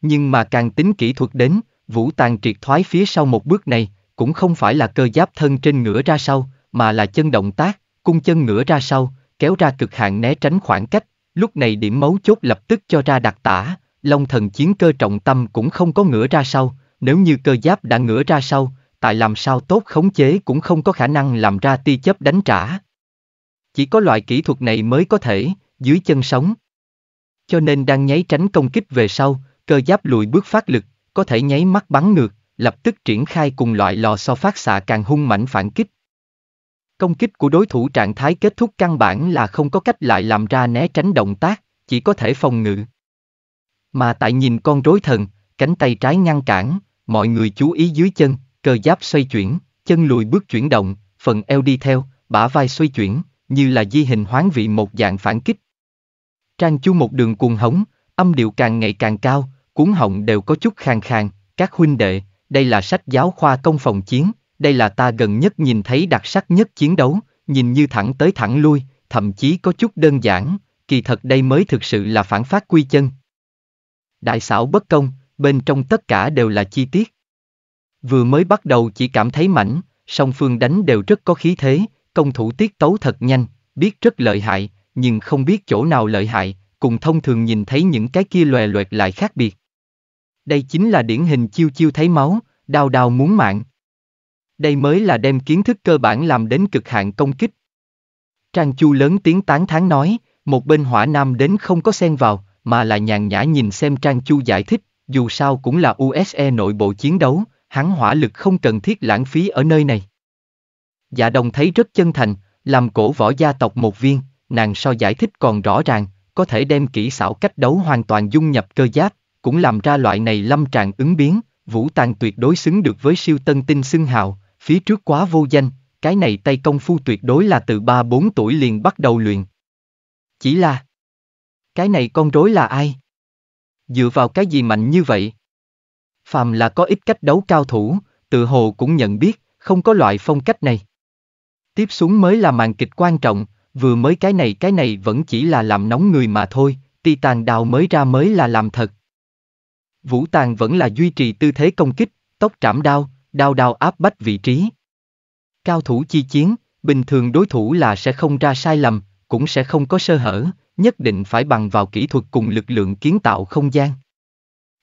Nhưng mà càng tính kỹ thuật đến, vũ tàn triệt thoái phía sau một bước này, cũng không phải là cơ giáp thân trên ngửa ra sau, mà là chân động tác, cung chân ngửa ra sau, kéo ra cực hạn né tránh khoảng cách, lúc này điểm mấu chốt lập tức cho ra đặc tả, long thần chiến cơ trọng tâm cũng không có ngửa ra sau, nếu như cơ giáp đã ngửa ra sau, tại làm sao tốt khống chế cũng không có khả năng làm ra ti chấp đánh trả. Chỉ có loại kỹ thuật này mới có thể, dưới chân sống. Cho nên đang nháy tránh công kích về sau, cơ giáp lùi bước phát lực, có thể nháy mắt bắn ngược, lập tức triển khai cùng loại lò xo phát xạ càng hung mạnh phản kích. Công kích của đối thủ trạng thái kết thúc căn bản là không có cách lại làm ra né tránh động tác, chỉ có thể phòng ngự. Mà tại nhìn con rối thần, cánh tay trái ngăn cản, mọi người chú ý dưới chân, cơ giáp xoay chuyển, chân lùi bước chuyển động, phần eo đi theo, bả vai xoay chuyển, như là di hình hoán vị một dạng phản kích. Trang Chu một đường cuồng hống, âm điệu càng ngày càng cao, cuốn họng đều có chút khàn khàn, các huynh đệ, đây là sách giáo khoa công phòng chiến, đây là ta gần nhất nhìn thấy đặc sắc nhất chiến đấu, nhìn như thẳng tới thẳng lui, thậm chí có chút đơn giản, kỳ thật đây mới thực sự là phản phát quy chân. Đại xảo bất công, bên trong tất cả đều là chi tiết. Vừa mới bắt đầu chỉ cảm thấy mảnh, song phương đánh đều rất có khí thế, công thủ tiết tấu thật nhanh, biết rất lợi hại, nhưng không biết chỗ nào lợi hại, cùng thông thường nhìn thấy những cái kia lòe loẹt lại khác biệt. Đây chính là điển hình chiêu chiêu thấy máu, đau đau muốn mạng. Đây mới là đem kiến thức cơ bản làm đến cực hạn công kích. Trang Chu lớn tiếng tán thán nói, một bên hỏa nam đến không có xen vào, mà là nhàn nhã nhìn xem Trang Chu giải thích, dù sao cũng là USE nội bộ chiến đấu, hắn hỏa lực không cần thiết lãng phí ở nơi này. Dạ đồng thấy rất chân thành, làm cổ võ gia tộc một viên, nàng so giải thích còn rõ ràng, có thể đem kỹ xảo cách đấu hoàn toàn dung nhập cơ giáp, cũng làm ra loại này lâm tràng ứng biến, vũ tàng tuyệt đối xứng được với siêu tân tinh xưng hào, phía trước quá vô danh, cái này tay công phu tuyệt đối là từ 3-4 tuổi liền bắt đầu luyện. Chỉ là... Cái này con rối là ai? Dựa vào cái gì mạnh như vậy? Phàm là có ít cách đấu cao thủ, tự hồ cũng nhận biết, không có loại phong cách này. Tiếp xuống mới là màn kịch quan trọng, vừa mới cái này cái này vẫn chỉ là làm nóng người mà thôi, Titan đào mới ra mới là làm thật. Vũ Tàng vẫn là duy trì tư thế công kích, tóc trảm đao, đao đao áp bách vị trí. Cao thủ chi chiến, bình thường đối thủ là sẽ không ra sai lầm, cũng sẽ không có sơ hở, nhất định phải bằng vào kỹ thuật cùng lực lượng kiến tạo không gian.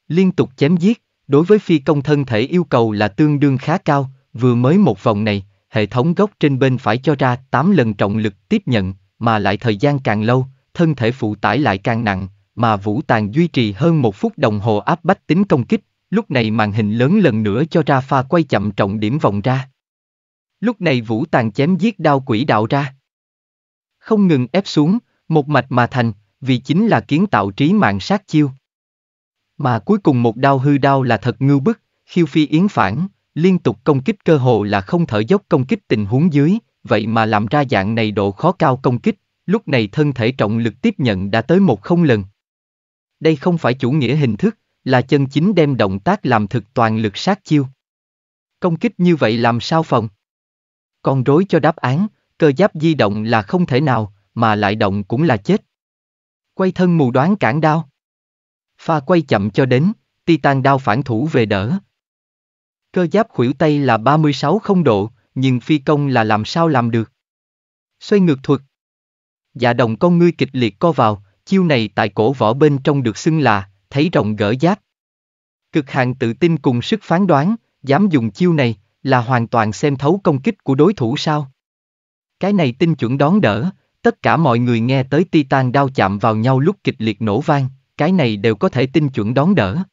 Liên tục chém giết, đối với phi công thân thể yêu cầu là tương đương khá cao, vừa mới một vòng này, hệ thống gốc trên bên phải cho ra 8 lần trọng lực tiếp nhận, mà lại thời gian càng lâu, thân thể phụ tải lại càng nặng, mà Vũ Tàng duy trì hơn một phút đồng hồ áp bách tính công kích, lúc này màn hình lớn lần nữa cho ra pha quay chậm trọng điểm vòng ra. Lúc này Vũ Tàng chém giết đao quỷ đạo ra. Không ngừng ép xuống, một mạch mà thành, vì chính là kiến tạo trí mạng sát chiêu. Mà cuối cùng một đao hư đao là thật ngưu bức, khiêu phi yến phản liên tục công kích cơ hồ là không thở dốc công kích tình huống dưới, vậy mà làm ra dạng này độ khó cao công kích, lúc này thân thể trọng lực tiếp nhận đã tới một không lần. Đây không phải chủ nghĩa hình thức, là chân chính đem động tác làm thực toàn lực sát chiêu. Công kích như vậy làm sao phòng? còn rối cho đáp án, cơ giáp di động là không thể nào, mà lại động cũng là chết. Quay thân mù đoán cản đao. Pha quay chậm cho đến, titan đao phản thủ về đỡ, Cơ giáp khuỷu tay là 36 không độ, nhưng phi công là làm sao làm được. Xoay ngược thuật. Dạ đồng con ngươi kịch liệt co vào, chiêu này tại cổ võ bên trong được xưng là, thấy rộng gỡ giáp. Cực hạn tự tin cùng sức phán đoán, dám dùng chiêu này, là hoàn toàn xem thấu công kích của đối thủ sao. Cái này tinh chuẩn đón đỡ, tất cả mọi người nghe tới Titan đao chạm vào nhau lúc kịch liệt nổ vang, cái này đều có thể tinh chuẩn đón đỡ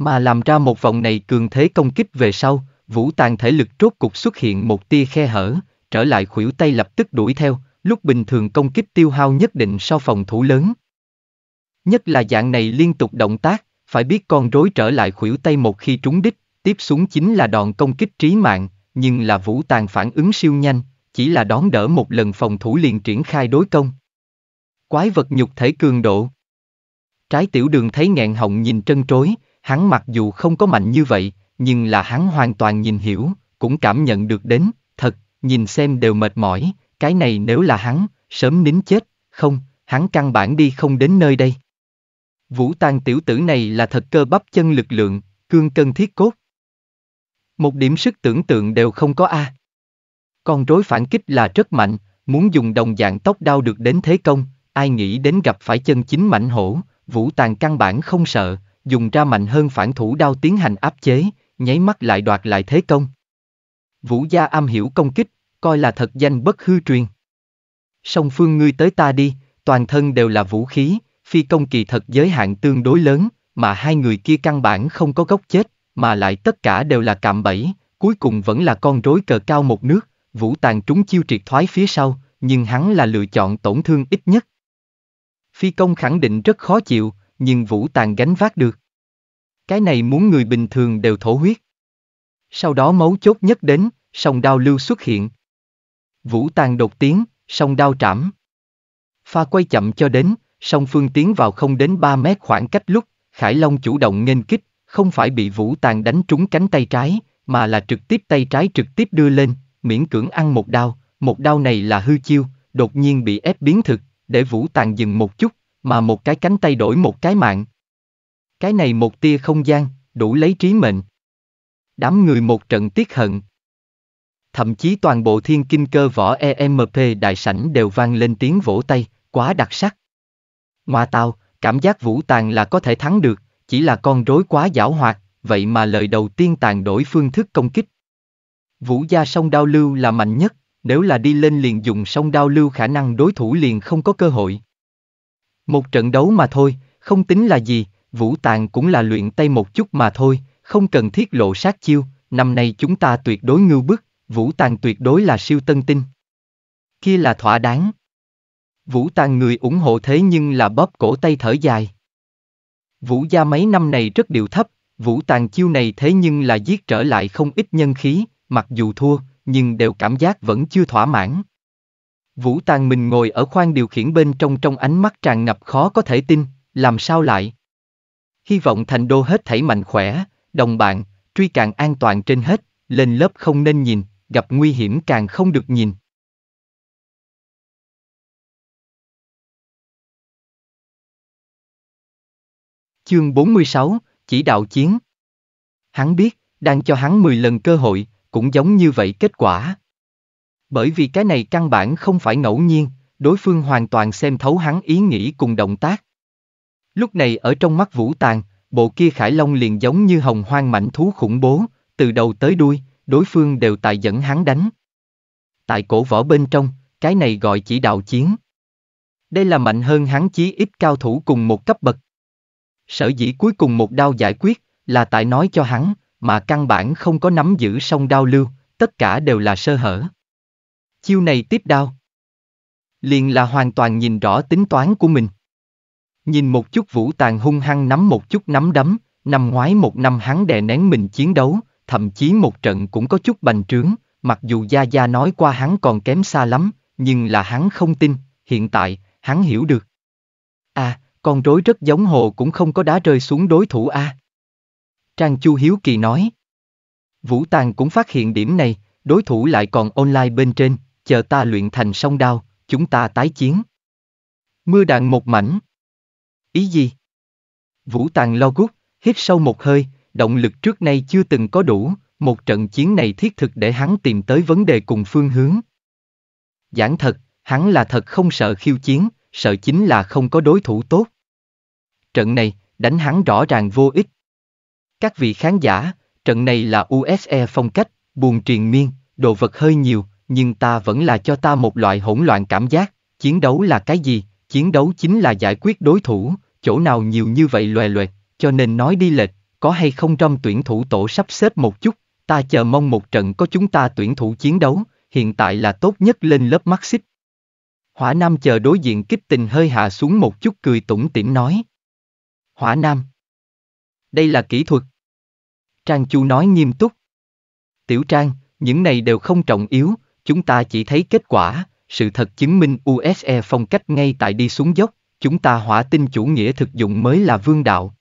mà làm ra một vòng này cường thế công kích về sau, vũ tàn thể lực rốt cục xuất hiện một tia khe hở, trở lại khuỷu tay lập tức đuổi theo, lúc bình thường công kích tiêu hao nhất định sau phòng thủ lớn. Nhất là dạng này liên tục động tác, phải biết con rối trở lại khuỷu tay một khi trúng đích, tiếp xuống chính là đòn công kích trí mạng, nhưng là vũ tàn phản ứng siêu nhanh, chỉ là đón đỡ một lần phòng thủ liền triển khai đối công. Quái vật nhục thể cường độ. Trái tiểu đường thấy nghẹn họng nhìn trân trối, hắn mặc dù không có mạnh như vậy, nhưng là hắn hoàn toàn nhìn hiểu, cũng cảm nhận được đến, thật, nhìn xem đều mệt mỏi, cái này nếu là hắn, sớm nín chết, không, hắn căn bản đi không đến nơi đây. Vũ tàn tiểu tử này là thật cơ bắp chân lực lượng, cương cân thiết cốt. Một điểm sức tưởng tượng đều không có A. À. Con rối phản kích là rất mạnh, muốn dùng đồng dạng tốc đao được đến thế công, ai nghĩ đến gặp phải chân chính mạnh hổ, vũ tàn căn bản không sợ, dùng ra mạnh hơn phản thủ đao tiến hành áp chế, nháy mắt lại đoạt lại thế công. Vũ gia am hiểu công kích, coi là thật danh bất hư truyền. Song phương ngươi tới ta đi, toàn thân đều là vũ khí, phi công kỳ thật giới hạn tương đối lớn, mà hai người kia căn bản không có gốc chết, mà lại tất cả đều là cạm bẫy, cuối cùng vẫn là con rối cờ cao một nước, vũ tàn trúng chiêu triệt thoái phía sau, nhưng hắn là lựa chọn tổn thương ít nhất. Phi công khẳng định rất khó chịu, nhưng vũ tàn gánh vác được. Cái này muốn người bình thường đều thổ huyết. Sau đó mấu chốt nhất đến, song đao lưu xuất hiện. Vũ tàn đột tiến, song đao trảm. Pha quay chậm cho đến, song phương tiến vào không đến 3 mét khoảng cách lúc, Khải Long chủ động nghênh kích, không phải bị Vũ Tàn đánh trúng cánh tay trái, mà là trực tiếp tay trái trực tiếp đưa lên, miễn cưỡng ăn một đao, một đao này là hư chiêu, đột nhiên bị ép biến thực, để Vũ Tàn dừng một chút, mà một cái cánh tay đổi một cái mạng. Cái này một tia không gian, đủ lấy trí mệnh. Đám người một trận tiếc hận. Thậm chí toàn bộ thiên kinh cơ võ EMP đại sảnh đều vang lên tiếng vỗ tay, quá đặc sắc. Ngoa tao, cảm giác vũ tàng là có thể thắng được, chỉ là con rối quá giảo hoạt, vậy mà lời đầu tiên tàng đổi phương thức công kích. Vũ gia sông đao lưu là mạnh nhất, nếu là đi lên liền dùng sông đao lưu khả năng đối thủ liền không có cơ hội. Một trận đấu mà thôi, không tính là gì, Vũ Tàng cũng là luyện tay một chút mà thôi, không cần thiết lộ sát chiêu, năm nay chúng ta tuyệt đối ngưu bức, Vũ Tàng tuyệt đối là siêu tân tinh. Kia là thỏa đáng. Vũ Tàng người ủng hộ thế nhưng là bóp cổ tay thở dài. Vũ gia mấy năm này rất điều thấp, Vũ Tàng chiêu này thế nhưng là giết trở lại không ít nhân khí, mặc dù thua, nhưng đều cảm giác vẫn chưa thỏa mãn. Vũ Tàng mình ngồi ở khoang điều khiển bên trong trong ánh mắt tràn ngập khó có thể tin, làm sao lại? Hy vọng thành đô hết thảy mạnh khỏe, đồng bạn, truy càng an toàn trên hết, lên lớp không nên nhìn, gặp nguy hiểm càng không được nhìn. Chương 46, chỉ đạo chiến. Hắn biết, đang cho hắn 10 lần cơ hội, cũng giống như vậy kết quả. Bởi vì cái này căn bản không phải ngẫu nhiên, đối phương hoàn toàn xem thấu hắn ý nghĩ cùng động tác. Lúc này ở trong mắt Vũ Tàng, bộ kia Khải Long liền giống như hồng hoang mảnh thú khủng bố, từ đầu tới đuôi, đối phương đều tại dẫn hắn đánh. Tại cổ võ bên trong, cái này gọi chỉ đạo chiến. Đây là mạnh hơn hắn chí ít cao thủ cùng một cấp bậc. Sở dĩ cuối cùng một đao giải quyết là tại nói cho hắn, mà căn bản không có nắm giữ song đao lưu, tất cả đều là sơ hở. Chiêu này tiếp đao. Liền là hoàn toàn nhìn rõ tính toán của mình. Nhìn một chút vũ tàn hung hăng nắm một chút nắm đấm, năm ngoái một năm hắn đè nén mình chiến đấu, thậm chí một trận cũng có chút bành trướng, mặc dù Gia Gia nói qua hắn còn kém xa lắm, nhưng là hắn không tin, hiện tại, hắn hiểu được. À, con rối rất giống hồ cũng không có đá rơi xuống đối thủ a. À? Trang Chu Hiếu Kỳ nói. Vũ Tàng cũng phát hiện điểm này, đối thủ lại còn online bên trên, chờ ta luyện thành song đao, chúng ta tái chiến. Mưa đạn một mảnh. Ý gì? Vũ Tàng lo gút, hít sâu một hơi, động lực trước nay chưa từng có đủ, một trận chiến này thiết thực để hắn tìm tới vấn đề cùng phương hướng. Giảng thật, hắn là thật không sợ khiêu chiến, sợ chính là không có đối thủ tốt. Trận này, đánh hắn rõ ràng vô ích. Các vị khán giả, trận này là USE phong cách, buồn triền miên, đồ vật hơi nhiều, nhưng ta vẫn là cho ta một loại hỗn loạn cảm giác, chiến đấu là cái gì, Chiến đấu chính là giải quyết đối thủ, chỗ nào nhiều như vậy loè loè, cho nên nói đi lệch, có hay không trong tuyển thủ tổ sắp xếp một chút, ta chờ mong một trận có chúng ta tuyển thủ chiến đấu, hiện tại là tốt nhất lên lớp mắt xích. Hỏa Nam chờ đối diện kích tình hơi hạ xuống một chút cười tủm tỉm nói. Hỏa Nam. Đây là kỹ thuật. Trang Chu nói nghiêm túc. Tiểu Trang, những này đều không trọng yếu, chúng ta chỉ thấy kết quả, sự thật chứng minh USE phong cách ngay tại đi xuống dốc, chúng ta hỏa tinh chủ nghĩa thực dụng mới là vương đạo.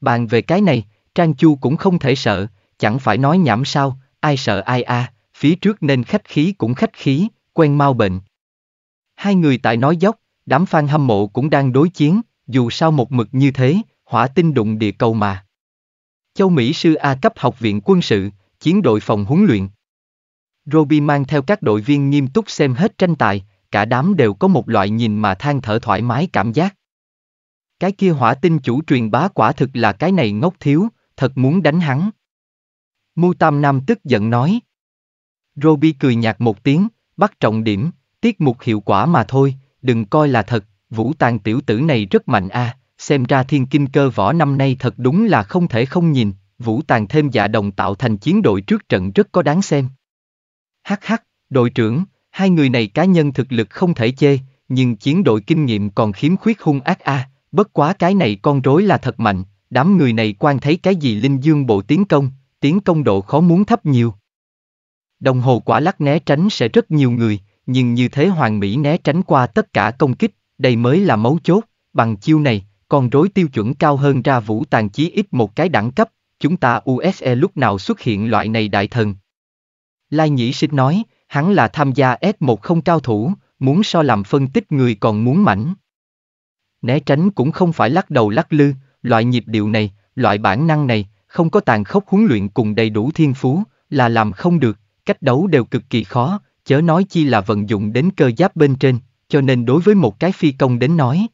Bàn về cái này, Trang Chu cũng không thể sợ, chẳng phải nói nhảm sao, ai sợ ai a, à, phía trước nên khách khí cũng khách khí, quen mau bệnh. Hai người tại nói dốc, đám phan hâm mộ cũng đang đối chiến, dù sao một mực như thế, hỏa tinh đụng địa cầu mà. Châu Mỹ sư A cấp học viện quân sự, chiến đội phòng huấn luyện, Roby mang theo các đội viên nghiêm túc xem hết tranh tài, cả đám đều có một loại nhìn mà than thở thoải mái cảm giác. Cái kia hỏa tinh chủ truyền bá quả thực là cái này ngốc thiếu, thật muốn đánh hắn. Mu Tam Nam tức giận nói. Roby cười nhạt một tiếng, bắt trọng điểm, tiết mục hiệu quả mà thôi, đừng coi là thật, vũ tàn tiểu tử này rất mạnh a, xem ra thiên kinh cơ võ năm nay thật đúng là không thể không nhìn, vũ tàn thêm dạ đồng tạo thành chiến đội trước trận rất có đáng xem. Hắc hắc, đội trưởng, hai người này cá nhân thực lực không thể chê, nhưng chiến đội kinh nghiệm còn khiếm khuyết hung ác a, à, bất quá cái này con rối là thật mạnh, đám người này quan thấy cái gì linh dương bộ tiến công, tiến công độ khó muốn thấp nhiều. Đồng hồ quả lắc né tránh sẽ rất nhiều người, nhưng như thế hoàng mỹ né tránh qua tất cả công kích, đây mới là mấu chốt, bằng chiêu này, con rối tiêu chuẩn cao hơn ra vũ tàn chí ít một cái đẳng cấp, chúng ta USE lúc nào xuất hiện loại này đại thần, Lai Nhĩ Sịch nói, hắn là tham gia S1 không cao thủ, muốn so làm phân tích người còn muốn mảnh. Né tránh cũng không phải lắc đầu lắc lư, loại nhịp điệu này, loại bản năng này, không có tàn khốc huấn luyện cùng đầy đủ thiên phú, là làm không được, cách đấu đều cực kỳ khó, chớ nói chi là vận dụng đến cơ giáp bên trên, cho nên đối với một cái phi công đến nói.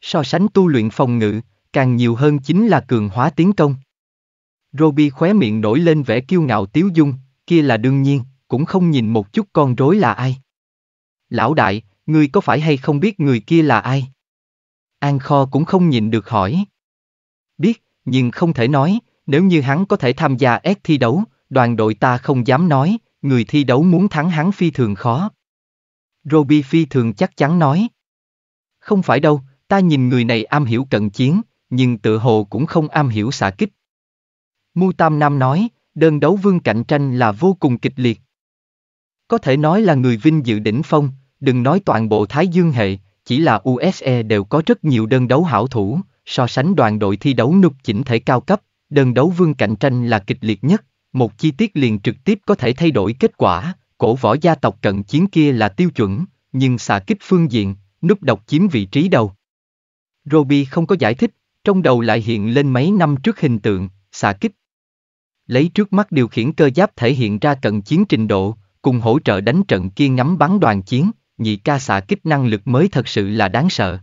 So sánh tu luyện phòng ngự, càng nhiều hơn chính là cường hóa tiến công. Roby khóe miệng nổi lên vẻ kiêu ngạo tiếu dung, kia là đương nhiên, cũng không nhìn một chút con rối là ai. Lão đại, ngươi có phải hay không biết người kia là ai? An Kho cũng không nhìn được hỏi. Biết, nhưng không thể nói, nếu như hắn có thể tham gia S thi đấu, đoàn đội ta không dám nói, người thi đấu muốn thắng hắn phi thường khó. Roby phi thường chắc chắn nói. Không phải đâu, ta nhìn người này am hiểu cận chiến, nhưng tự hồ cũng không am hiểu xả kích. Mu Tam Nam nói, đơn đấu vương cạnh tranh là vô cùng kịch liệt. Có thể nói là người vinh dự đỉnh phong, đừng nói toàn bộ Thái Dương hệ, chỉ là USE đều có rất nhiều đơn đấu hảo thủ, so sánh đoàn đội thi đấu nục chỉnh thể cao cấp, đơn đấu vương cạnh tranh là kịch liệt nhất, một chi tiết liền trực tiếp có thể thay đổi kết quả, cổ võ gia tộc cận chiến kia là tiêu chuẩn, nhưng xạ kích phương diện, núp độc chiếm vị trí đầu. Roby không có giải thích, trong đầu lại hiện lên mấy năm trước hình tượng, xạ kích lấy trước mắt điều khiển cơ giáp thể hiện ra cận chiến trình độ, cùng hỗ trợ đánh trận kia ngắm bắn đoàn chiến, nhị ca xạ kích năng lực mới thật sự là đáng sợ.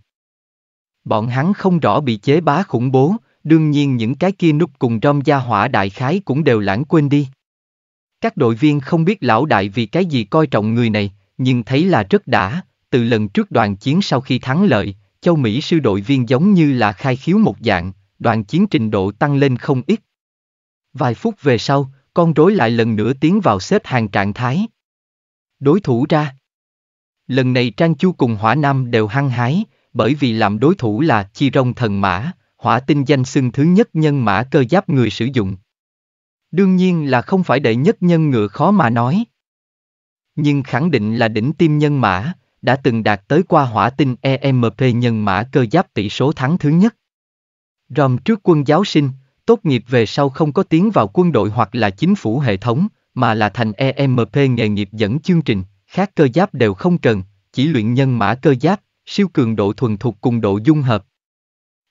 Bọn hắn không rõ bị chế bá khủng bố, đương nhiên những cái kia núp cùng rong gia hỏa đại khái cũng đều lãng quên đi. Các đội viên không biết lão đại vì cái gì coi trọng người này, nhưng thấy là rất đã, từ lần trước đoàn chiến sau khi thắng lợi, châu Mỹ sư đội viên giống như là khai khiếu một dạng, đoàn chiến trình độ tăng lên không ít, Vài phút về sau, con rối lại lần nữa tiến vào xếp hàng trạng thái. Đối thủ ra. Lần này Trang Chu cùng Hỏa Nam đều hăng hái, bởi vì làm đối thủ là Chi Rông Thần Mã, hỏa tinh danh xưng thứ nhất nhân mã cơ giáp người sử dụng. Đương nhiên là không phải đệ nhất nhân ngựa khó mà nói. Nhưng khẳng định là đỉnh tim nhân mã, đã từng đạt tới qua hỏa tinh EMP nhân mã cơ giáp tỷ số thắng thứ nhất. Ròm trước quân giáo sinh, tốt nghiệp về sau không có tiến vào quân đội hoặc là chính phủ hệ thống, mà là thành EMP nghề nghiệp dẫn chương trình, khác cơ giáp đều không cần, chỉ luyện nhân mã cơ giáp, siêu cường độ thuần thục cùng độ dung hợp.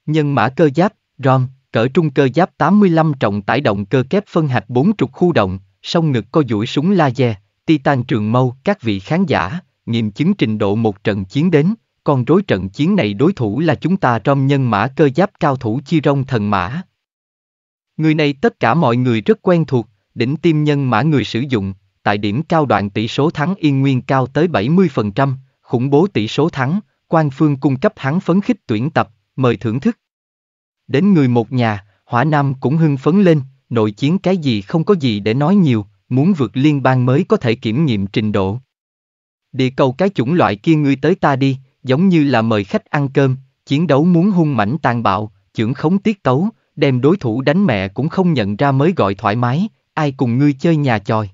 Nhân mã cơ giáp, ROM, cỡ trung cơ giáp 85 trọng tải động cơ kép phân hạch 4 trục khu động, song ngực có duỗi súng laser, titan trường mâu, các vị khán giả, nghiệm chứng trình độ một trận chiến đến, còn rối trận chiến này đối thủ là chúng ta trong nhân mã cơ giáp cao thủ chi rong thần mã. Người này tất cả mọi người rất quen thuộc, đỉnh tiêm nhân mã người sử dụng, tại điểm cao đoạn tỷ số thắng yên nguyên cao tới 70%, khủng bố tỷ số thắng, quan phương cung cấp hắn phấn khích tuyển tập, mời thưởng thức. Đến người một nhà, Hỏa Nam cũng hưng phấn lên, nội chiến cái gì không có gì để nói nhiều, muốn vượt liên bang mới có thể kiểm nghiệm trình độ. Địa cầu cái chủng loại kia ngươi tới ta đi, giống như là mời khách ăn cơm, chiến đấu muốn hung mãnh tàn bạo, trưởng khống tiết tấu, đem đối thủ đánh mẹ cũng không nhận ra mới gọi thoải mái, ai cùng ngươi chơi nhà chòi.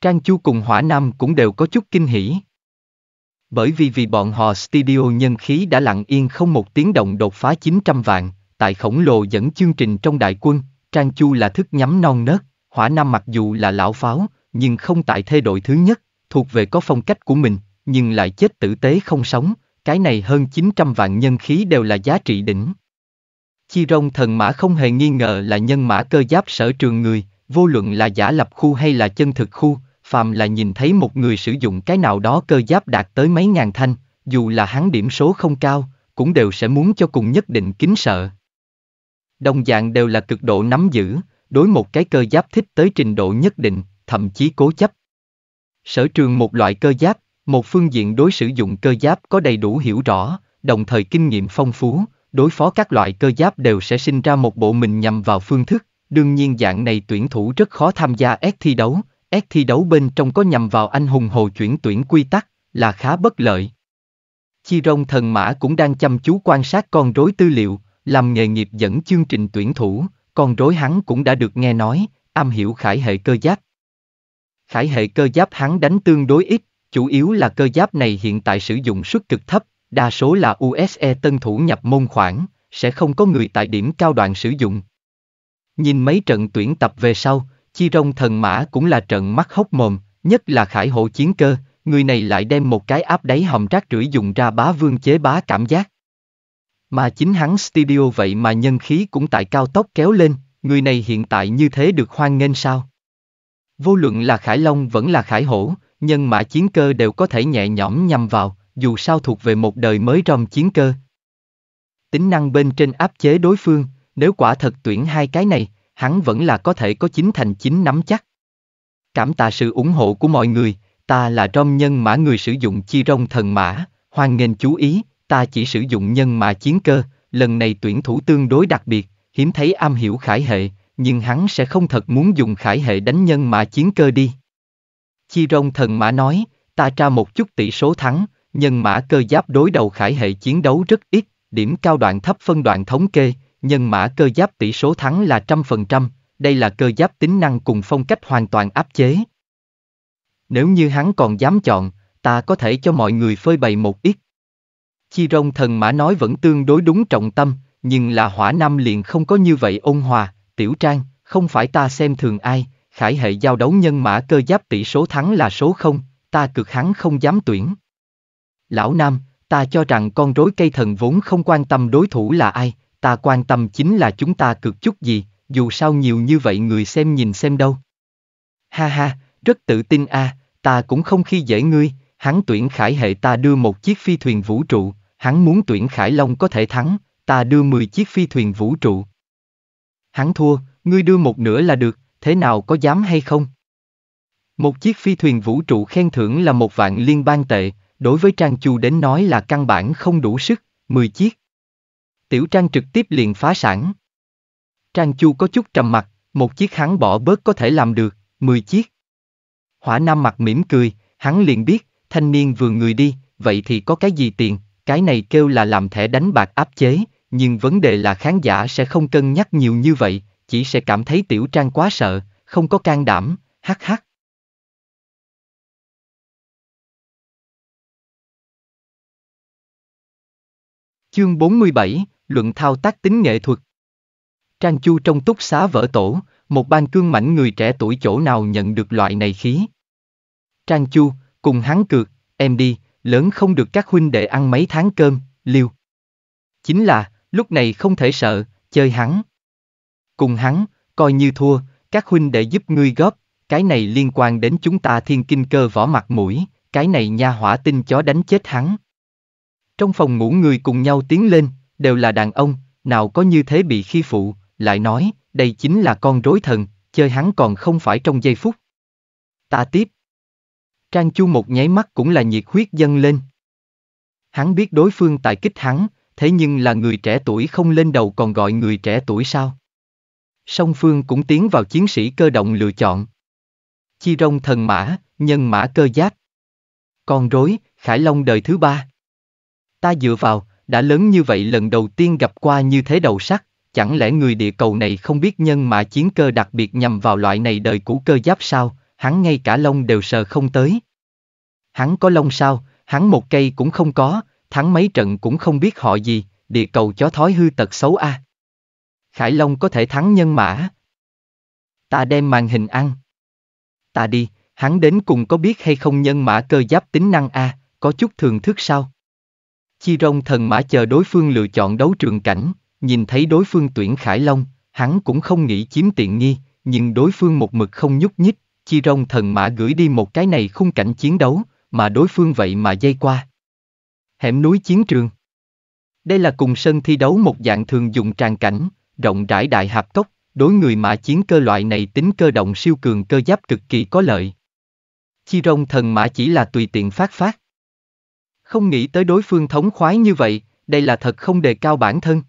Trang Chu cùng Hỏa Nam cũng đều có chút kinh hỉ. Bởi vì vì bọn họ studio nhân khí đã lặng yên không một tiếng động đột phá 900 vạn, tại khổng lồ dẫn chương trình trong đại quân, Trang Chu là thức nhắm non nớt, Hỏa Nam mặc dù là lão pháo, nhưng không tại thê đội thứ nhất, thuộc về có phong cách của mình, nhưng lại chết tử tế không sống, cái này hơn 900 vạn nhân khí đều là giá trị đỉnh. Chi rông thần mã không hề nghi ngờ là nhân mã cơ giáp sở trường người, vô luận là giả lập khu hay là chân thực khu, phàm là nhìn thấy một người sử dụng cái nào đó cơ giáp đạt tới mấy ngàn thanh, dù là hắn điểm số không cao, cũng đều sẽ muốn cho cùng nhất định kính sợ. Đồng dạng đều là cực độ nắm giữ, đối một cái cơ giáp thích tới trình độ nhất định, thậm chí cố chấp. Sở trường một loại cơ giáp, một phương diện đối sử dụng cơ giáp có đầy đủ hiểu rõ, đồng thời kinh nghiệm phong phú, đối phó các loại cơ giáp đều sẽ sinh ra một bộ mình nhằm vào phương thức, đương nhiên dạng này tuyển thủ rất khó tham gia S thi đấu, S thi đấu bên trong có nhằm vào anh hùng hồ chuyển tuyển quy tắc, là khá bất lợi. Chi rong thần mã cũng đang chăm chú quan sát con rối tư liệu, làm nghề nghiệp dẫn chương trình tuyển thủ, con rối hắn cũng đã được nghe nói, am hiểu khải hệ cơ giáp. Khải hệ cơ giáp hắn đánh tương đối ít, chủ yếu là cơ giáp này hiện tại sử dụng suất cực thấp, Đa số là USE tân thủ nhập môn khoản, sẽ không có người tại điểm cao đoạn sử dụng. Nhìn mấy trận tuyển tập về sau, Chi Rông thần mã cũng là trận mắt hốc mồm, nhất là khải hộ chiến cơ, người này lại đem một cái áp đáy hòm rác rưởi dùng ra bá vương chế bá cảm giác. Mà chính hắn studio vậy mà nhân khí cũng tại cao tốc kéo lên, người này hiện tại như thế được hoan nghênh sao? Vô luận là khải long vẫn là khải hổ, nhân mã chiến cơ đều có thể nhẹ nhõm nhằm vào, dù sao thuộc về một đời mới rong chiến cơ. Tính năng bên trên áp chế đối phương, nếu quả thật tuyển hai cái này, hắn vẫn là có thể có chính thành chính nắm chắc. Cảm tạ sự ủng hộ của mọi người, ta là rong nhân mã người sử dụng chi rong thần mã, hoan nghênh chú ý, ta chỉ sử dụng nhân mã chiến cơ, lần này tuyển thủ tương đối đặc biệt, hiếm thấy am hiểu khải hệ, nhưng hắn sẽ không thật muốn dùng khải hệ đánh nhân mã chiến cơ đi. Chi rong thần mã nói, ta tra một chút tỷ số thắng, Nhân mã cơ giáp đối đầu khải hệ chiến đấu rất ít, điểm cao đoạn thấp phân đoạn thống kê, nhân mã cơ giáp tỷ số thắng là trăm phần trăm, đây là cơ giáp tính năng cùng phong cách hoàn toàn áp chế. Nếu như hắn còn dám chọn, ta có thể cho mọi người phơi bày một ít. Chi rong thần mã nói vẫn tương đối đúng trọng tâm, nhưng là hỏa nam liền không có như vậy ôn hòa, tiểu trang, không phải ta xem thường ai, khải hệ giao đấu nhân mã cơ giáp tỷ số thắng là số không, ta cực hắn không dám tuyển. Lão Nam, ta cho rằng con rối cây thần vốn không quan tâm đối thủ là ai, ta quan tâm chính là chúng ta cực chút gì, dù sao nhiều như vậy người xem nhìn xem đâu. Ha ha, rất tự tin a, à, ta cũng không khi dễ ngươi, hắn tuyển khải hệ ta đưa một chiếc phi thuyền vũ trụ, hắn muốn tuyển khải long có thể thắng, ta đưa 10 chiếc phi thuyền vũ trụ. Hắn thua, ngươi đưa một nửa là được, thế nào có dám hay không? Một chiếc phi thuyền vũ trụ khen thưởng là một vạn liên bang tệ, đối với Trang Chu đến nói là căn bản không đủ sức, 10 chiếc. Tiểu Trang trực tiếp liền phá sản. Trang Chu có chút trầm mặt, một chiếc hắn bỏ bớt có thể làm được, 10 chiếc. Hỏa Nam mặt mỉm cười, hắn liền biết, thanh niên vừa người đi, vậy thì có cái gì tiền, cái này kêu là làm thẻ đánh bạc áp chế, nhưng vấn đề là khán giả sẽ không cân nhắc nhiều như vậy, chỉ sẽ cảm thấy tiểu trang quá sợ, không có can đảm, hắc hắc. Chương 47, Luận thao tác tính nghệ thuật Trang Chu trong túc xá vỡ tổ, một ban cương mảnh người trẻ tuổi chỗ nào nhận được loại này khí. Trang Chu, cùng hắn cược, em đi, lớn không được các huynh đệ ăn mấy tháng cơm, liêu. Chính là, lúc này không thể sợ, chơi hắn. Cùng hắn, coi như thua, các huynh đệ giúp ngươi góp, cái này liên quan đến chúng ta thiên kinh cơ võ mặt mũi, cái này nha hỏa tinh chó đánh chết hắn. Trong phòng ngủ người cùng nhau tiến lên, đều là đàn ông, nào có như thế bị khi phụ, lại nói, đây chính là con rối thần, chơi hắn còn không phải trong giây phút. Ta tiếp. Trang Chu một nháy mắt cũng là nhiệt huyết dâng lên. Hắn biết đối phương tại kích hắn, thế nhưng là người trẻ tuổi không lên đầu còn gọi người trẻ tuổi sao. Song Phương cũng tiến vào chiến sĩ cơ động lựa chọn. Chi rong thần mã, nhân mã cơ giác. Con rối, Khải Long đời thứ ba. Ta dựa vào, đã lớn như vậy lần đầu tiên gặp qua như thế đầu sắt, chẳng lẽ người địa cầu này không biết nhân mà chiến cơ đặc biệt nhằm vào loại này đời cũ cơ giáp sao, hắn ngay cả lông đều sờ không tới. Hắn có lông sao, hắn một cây cũng không có, thắng mấy trận cũng không biết họ gì, địa cầu chó thói hư tật xấu a. À. Khải Long có thể thắng nhân mã. Ta đem màn hình ăn. Ta đi, hắn đến cùng có biết hay không nhân mã cơ giáp tính năng a, à, có chút thường thức sao? Chi rong thần mã chờ đối phương lựa chọn đấu trường cảnh, nhìn thấy đối phương tuyển Khải Long, hắn cũng không nghĩ chiếm tiện nghi, nhưng đối phương một mực không nhúc nhích, chi rong thần mã gửi đi một cái này khung cảnh chiến đấu, mà đối phương vậy mà dây qua. Hẻm núi chiến trường Đây là cùng sân thi đấu một dạng thường dùng tràn cảnh, rộng rãi đại hạp cốc, đối người mã chiến cơ loại này tính cơ động siêu cường cơ giáp cực kỳ có lợi. Chi rong thần mã chỉ là tùy tiện phát phát. Không nghĩ tới đối phương thống khoái như vậy, đây là thật không đề cao bản thân.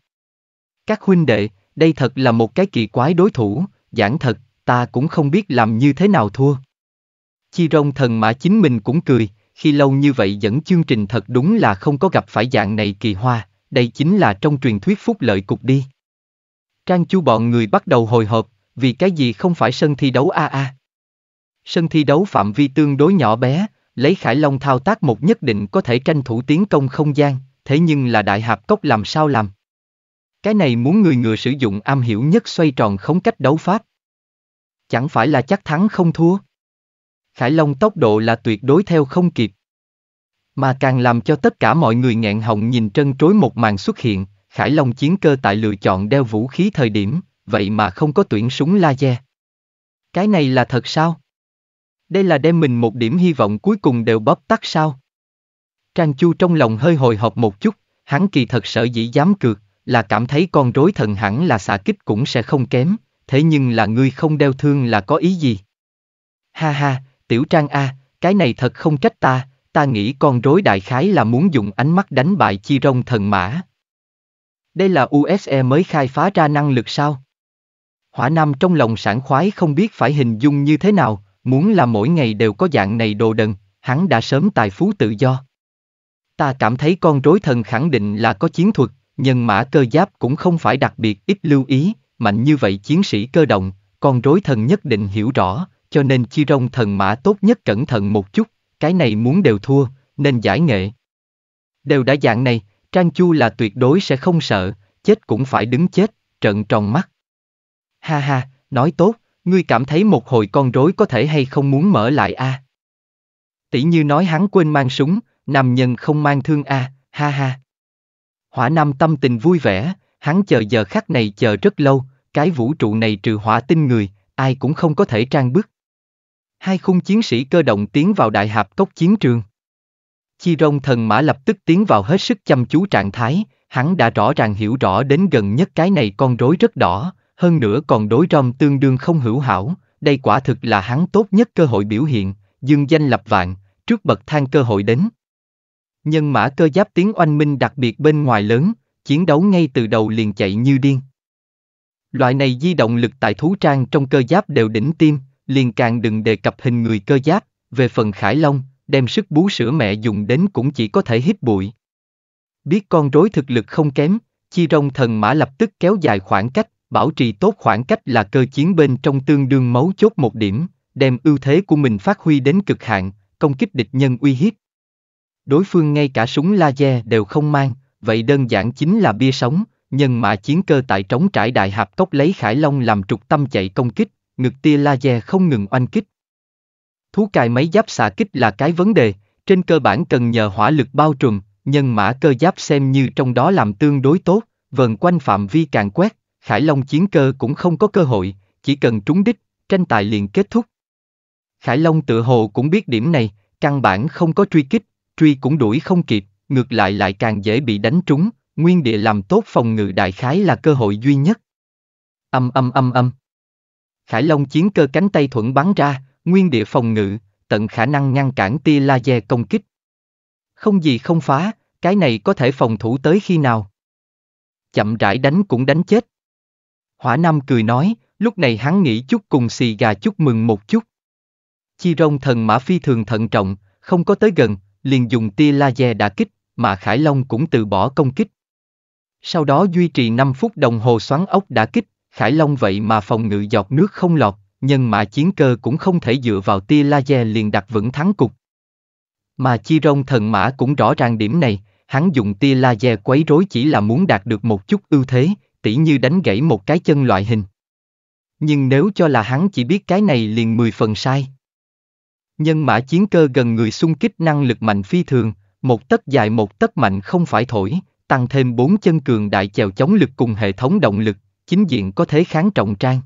Các huynh đệ, đây thật là một cái kỳ quái đối thủ, giảng thật, ta cũng không biết làm như thế nào thua. Chi rong thần mã chính mình cũng cười, khi lâu như vậy dẫn chương trình thật đúng là không có gặp phải dạng này kỳ hoa, đây chính là trong truyền thuyết phúc lợi cục đi. Trang chu bọn người bắt đầu hồi hộp, vì cái gì không phải sân thi đấu a a. Sân thi đấu phạm vi tương đối nhỏ bé, lấy Khải Long thao tác một nhất định có thể tranh thủ tiến công không gian, thế nhưng là đại hạp cốc làm sao làm? Cái này muốn người ngựa sử dụng am hiểu nhất xoay tròn không cách đấu pháp. Chẳng phải là chắc thắng không thua. Khải Long tốc độ là tuyệt đối theo không kịp. Mà càng làm cho tất cả mọi người nghẹn họng nhìn trân trối một màn xuất hiện, Khải Long chiến cơ tại lựa chọn đeo vũ khí thời điểm, vậy mà không có tuyển súng laser. Cái này là thật sao? Đây là đem mình một điểm hy vọng cuối cùng đều bóp tắt sao? Trang Chu trong lòng hơi hồi hộp một chút, hắn kỳ thật sợ dĩ dám cược, là cảm thấy con rối thần hẳn là xạ kích cũng sẽ không kém, thế nhưng là ngươi không đeo thương là có ý gì? Ha ha, tiểu Trang A, cái này thật không trách ta, ta nghĩ con rối đại khái là muốn dùng ánh mắt đánh bại chi rông thần mã. Đây là USE mới khai phá ra năng lực sao? Hỏa Nam trong lòng sảng khoái không biết phải hình dung như thế nào, Muốn là mỗi ngày đều có dạng này đồ đần, hắn đã sớm tài phú tự do. Ta cảm thấy con rối thần khẳng định là có chiến thuật, nhân mã cơ giáp cũng không phải đặc biệt ít lưu ý, mạnh như vậy chiến sĩ cơ động, con rối thần nhất định hiểu rõ, cho nên chi rong thần mã tốt nhất cẩn thận một chút, cái này muốn đều thua, nên giải nghệ. Đều đã dạng này, Trang Chu là tuyệt đối sẽ không sợ, chết cũng phải đứng chết, trận tròn mắt. Ha ha, nói tốt, Ngươi cảm thấy một hồi con rối có thể hay không muốn mở lại a? À? Tỷ như nói hắn quên mang súng, nam nhân không mang thương a, à, ha ha. Hỏa Nam tâm tình vui vẻ, hắn chờ giờ khắc này chờ rất lâu, cái vũ trụ này trừ hỏa tinh người, ai cũng không có thể trang bức. Hai khung chiến sĩ cơ động tiến vào đại hạp cốc chiến trường. Chi rông thần mã lập tức tiến vào hết sức chăm chú trạng thái, hắn đã rõ ràng hiểu rõ đến gần nhất cái này con rối rất đỏ, hơn nữa còn đối rong tương đương không hữu hảo, đây quả thực là hắn tốt nhất cơ hội biểu hiện, dương danh lập vạn, trước bậc thang cơ hội đến. Nhân mã cơ giáp tiếng oanh minh đặc biệt bên ngoài lớn, chiến đấu ngay từ đầu liền chạy như điên. Loại này di động lực tại thú trang trong cơ giáp đều đỉnh tim, liền càng đừng đề cập hình người cơ giáp, về phần khải long, đem sức bú sữa mẹ dùng đến cũng chỉ có thể hít bụi. Biết con rối thực lực không kém, chi rong thần mã lập tức kéo dài khoảng cách, bảo trì tốt khoảng cách là cơ chiến bên trong tương đương mấu chốt một điểm, đem ưu thế của mình phát huy đến cực hạn, công kích địch nhân uy hiếp. Đối phương ngay cả súng laser đều không mang, vậy đơn giản chính là bia sống, nhân mã chiến cơ tại trống trải đại hạp cốc lấy Khải Long làm trục tâm chạy công kích, ngực tia laser không ngừng oanh kích. Thú cài máy giáp xạ kích là cái vấn đề, trên cơ bản cần nhờ hỏa lực bao trùm, nhân mã cơ giáp xem như trong đó làm tương đối tốt, vần quanh phạm vi càng quét, Khải Long chiến cơ cũng không có cơ hội, chỉ cần trúng đích, tranh tài liền kết thúc. Khải Long tự hồ cũng biết điểm này, căn bản không có truy kích, truy cũng đuổi không kịp, ngược lại lại càng dễ bị đánh trúng, nguyên địa làm tốt phòng ngự đại khái là cơ hội duy nhất. Âm âm âm âm. Khải Long chiến cơ cánh tay thuận bắn ra, nguyên địa phòng ngự, tận khả năng ngăn cản tia laser công kích. Không gì không phá, cái này có thể phòng thủ tới khi nào. Chậm rãi đánh cũng đánh chết. Hỏa Nam cười nói, lúc này hắn nghĩ chút cùng xì gà chúc mừng một chút. Chi rong thần mã phi thường thận trọng, không có tới gần, liền dùng tia laser đã kích, mà Khải Long cũng từ bỏ công kích. Sau đó duy trì 5 phút đồng hồ xoắn ốc đã kích, Khải Long vậy mà phòng ngự giọt nước không lọt, nhân Mã chiến cơ cũng không thể dựa vào tia laser liền đặt vững thắng cục. Mà Chi Rong thần mã cũng rõ ràng điểm này, hắn dùng tia laser quấy rối chỉ là muốn đạt được một chút ưu thế, tỉ như đánh gãy một cái chân loại hình. Nhưng nếu cho là hắn chỉ biết cái này liền 10 phần sai. Nhân mã chiến cơ gần người xung kích năng lực mạnh phi thường, một tấc dài một tấc mạnh không phải thổi, tăng thêm bốn chân cường đại chèo chống lực cùng hệ thống động lực, chính diện có thế kháng trọng trang.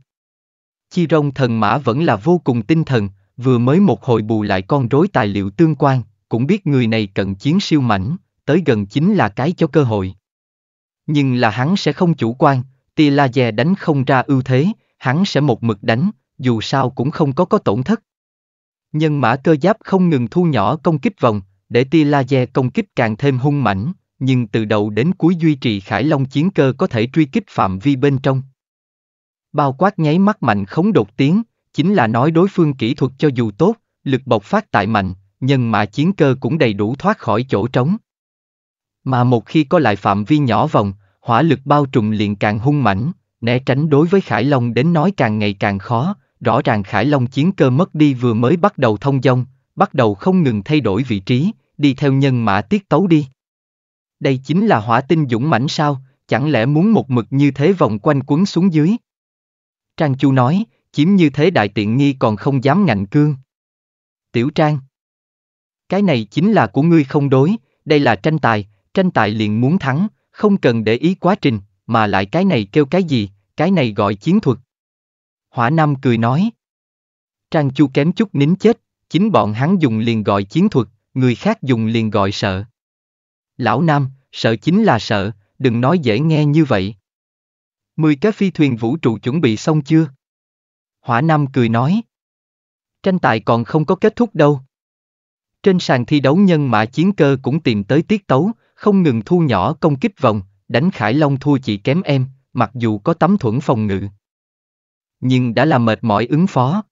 Chi rong thần mã vẫn là vô cùng tinh thần, vừa mới một hồi bù lại con rối tài liệu tương quan, cũng biết người này cận chiến siêu mảnh, tới gần chính là cái cho cơ hội, nhưng là hắn sẽ không chủ quan, tia laser đánh không ra ưu thế, hắn sẽ một mực đánh, dù sao cũng không có có tổn thất. Nhân mã cơ giáp không ngừng thu nhỏ công kích vòng, để tia laser công kích càng thêm hung mãnh, nhưng từ đầu đến cuối duy trì Khải Long chiến cơ có thể truy kích phạm vi bên trong. Bao quát nháy mắt mạnh không đột tiến, chính là nói đối phương kỹ thuật cho dù tốt, lực bộc phát tại mạnh, nhân mã chiến cơ cũng đầy đủ thoát khỏi chỗ trống. Mà một khi có lại phạm vi nhỏ vòng, hỏa lực bao trùm liền càng hung mãnh, né tránh đối với Khải Long đến nói càng ngày càng khó, rõ ràng Khải Long chiến cơ mất đi vừa mới bắt đầu thông dong, bắt đầu không ngừng thay đổi vị trí, đi theo nhân mã tiết tấu đi. Đây chính là hỏa tinh dũng mãnh sao, chẳng lẽ muốn một mực như thế vòng quanh quấn xuống dưới? Trang Chu nói, chiếm như thế đại tiện nghi còn không dám ngạnh cương. Tiểu Trang Cái này chính là của ngươi không đối, đây là tranh tài, tranh tài liền muốn thắng, không cần để ý quá trình, mà lại cái này kêu cái gì, cái này gọi chiến thuật. Hỏa Nam cười nói. Trang Chu kém chút nín chết, chính bọn hắn dùng liền gọi chiến thuật, người khác dùng liền gọi sợ. Lão Nam, sợ chính là sợ, đừng nói dễ nghe như vậy. Mười cái phi thuyền vũ trụ chuẩn bị xong chưa? Hỏa Nam cười nói. Tranh tài còn không có kết thúc đâu. Trên sàn thi đấu nhân mã chiến cơ cũng tìm tới tiết tấu, không ngừng thu nhỏ công kích vòng, đánh Khải Long thua chỉ kém em, mặc dù có tấm thuẫn phòng ngự. Nhưng đã là mệt mỏi ứng phó.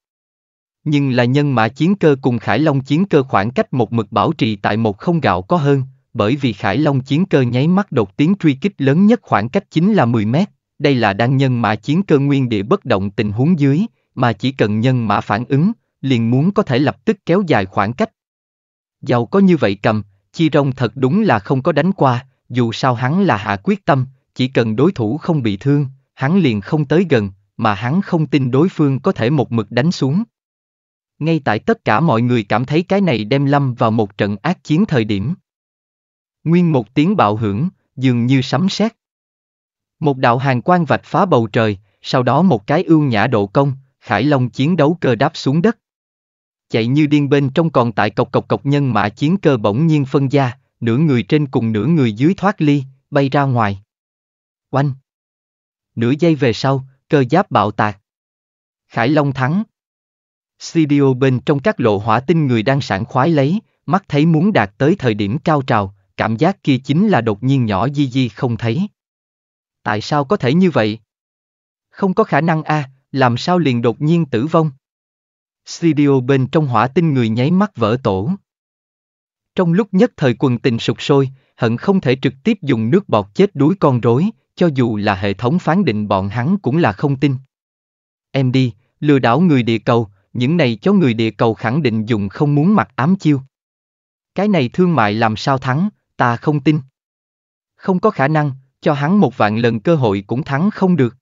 Nhưng là nhân mã chiến cơ cùng Khải Long chiến cơ khoảng cách một mực bảo trì tại một không gạo có hơn, bởi vì Khải Long chiến cơ nháy mắt đột tiến truy kích lớn nhất khoảng cách chính là 10 mét, đây là đang nhân mã chiến cơ nguyên địa bất động tình huống dưới, mà chỉ cần nhân mã phản ứng, liền muốn có thể lập tức kéo dài khoảng cách. Giàu có như vậy cầm, Chi Rông thật đúng là không có đánh qua, dù sao hắn là hạ quyết tâm, chỉ cần đối thủ không bị thương, hắn liền không tới gần, mà hắn không tin đối phương có thể một mực đánh xuống. Ngay tại tất cả mọi người cảm thấy cái này đem lâm vào một trận ác chiến thời điểm. Nguyên một tiếng bạo hưởng, dường như sấm sét. Một đạo hàng quan vạch phá bầu trời, sau đó một cái ương nhã độ công, khải long chiến đấu cơ đáp xuống đất chạy như điên bên trong còn tại cọc cọc cọc nhân mã chiến cơ bỗng nhiên phân ra, nửa người trên cùng nửa người dưới thoát ly, bay ra ngoài. Oanh! Nửa giây về sau, cơ giáp bạo tạc. Khải Long thắng. CDO bên trong các lộ hỏa tinh người đang sản khoái lấy, mắt thấy muốn đạt tới thời điểm cao trào, cảm giác kia chính là đột nhiên nhỏ di di không thấy. Tại sao có thể như vậy? Không có khả năng a, à, làm sao liền đột nhiên tử vong? Studio bên trong hỏa tinh người nháy mắt vỡ tổ. Trong lúc nhất thời quần tình sụp sôi, hận không thể trực tiếp dùng nước bọt chết đuối con rối, cho dù là hệ thống phán định bọn hắn cũng là không tin. Em đi, lừa đảo người địa cầu, những này cho người địa cầu khẳng định dùng không muốn mặc ám chiêu. Cái này thương mại làm sao thắng, ta không tin. Không có khả năng, cho hắn một vạn lần cơ hội cũng thắng không được.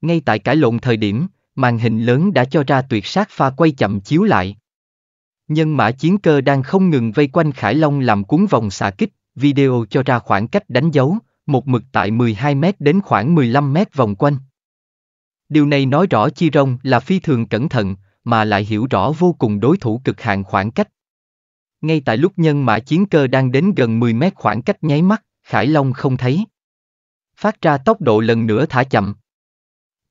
Ngay tại cãi lộn thời điểm, màn hình lớn đã cho ra tuyệt sát pha quay chậm chiếu lại. Nhân mã chiến cơ đang không ngừng vây quanh Khải Long làm cuốn vòng xạ kích, video cho ra khoảng cách đánh dấu, một mực tại 12m đến khoảng 15m vòng quanh. Điều này nói rõ Chi Rong là phi thường cẩn thận, mà lại hiểu rõ vô cùng đối thủ cực hạn khoảng cách. Ngay tại lúc nhân mã chiến cơ đang đến gần 10 mét khoảng cách nháy mắt, Khải Long không thấy. Phát ra tốc độ lần nữa thả chậm.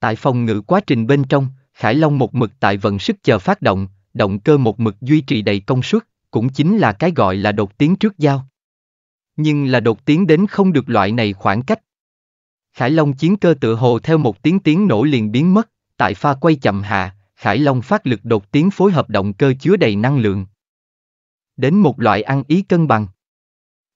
Tại phòng ngự quá trình bên trong, Khải Long một mực tại vận sức chờ phát động, động cơ một mực duy trì đầy công suất, cũng chính là cái gọi là đột tiến trước giao. Nhưng là đột tiến đến không được loại này khoảng cách. Khải Long chiến cơ tự hồ theo một tiếng tiếng nổ liền biến mất, tại pha quay chậm hạ, Khải Long phát lực đột tiến phối hợp động cơ chứa đầy năng lượng. Đến một loại ăn ý cân bằng.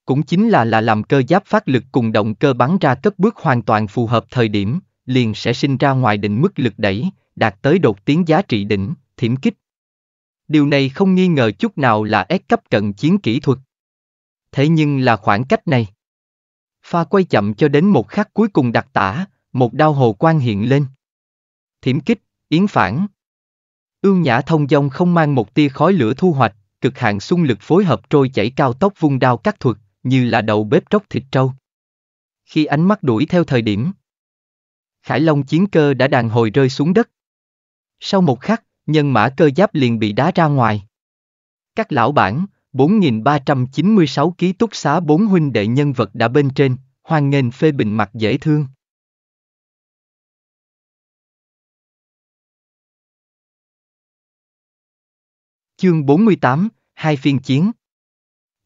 Cũng chính là là làm cơ giáp phát lực cùng động cơ bắn ra cất bước hoàn toàn phù hợp thời điểm liền sẽ sinh ra ngoài định mức lực đẩy, đạt tới đột tiến giá trị đỉnh, thiểm kích. Điều này không nghi ngờ chút nào là S cấp cận chiến kỹ thuật. Thế nhưng là khoảng cách này. Pha quay chậm cho đến một khắc cuối cùng đặc tả, một đao hồ quang hiện lên. Thiểm kích, yến phản. Ương nhã thông dong không mang một tia khói lửa thu hoạch, cực hạn xung lực phối hợp trôi chảy cao tốc vung đao cắt thuật, như là đầu bếp tróc thịt trâu. Khi ánh mắt đuổi theo thời điểm, Khải Long chiến cơ đã đàn hồi rơi xuống đất. Sau một khắc, nhân mã cơ giáp liền bị đá ra ngoài. Các lão bản, 4.396 ký túc xá bốn huynh đệ nhân vật đã bên trên, hoan nghênh phê bình mặt dễ thương. Chương 48, hai phiên chiến.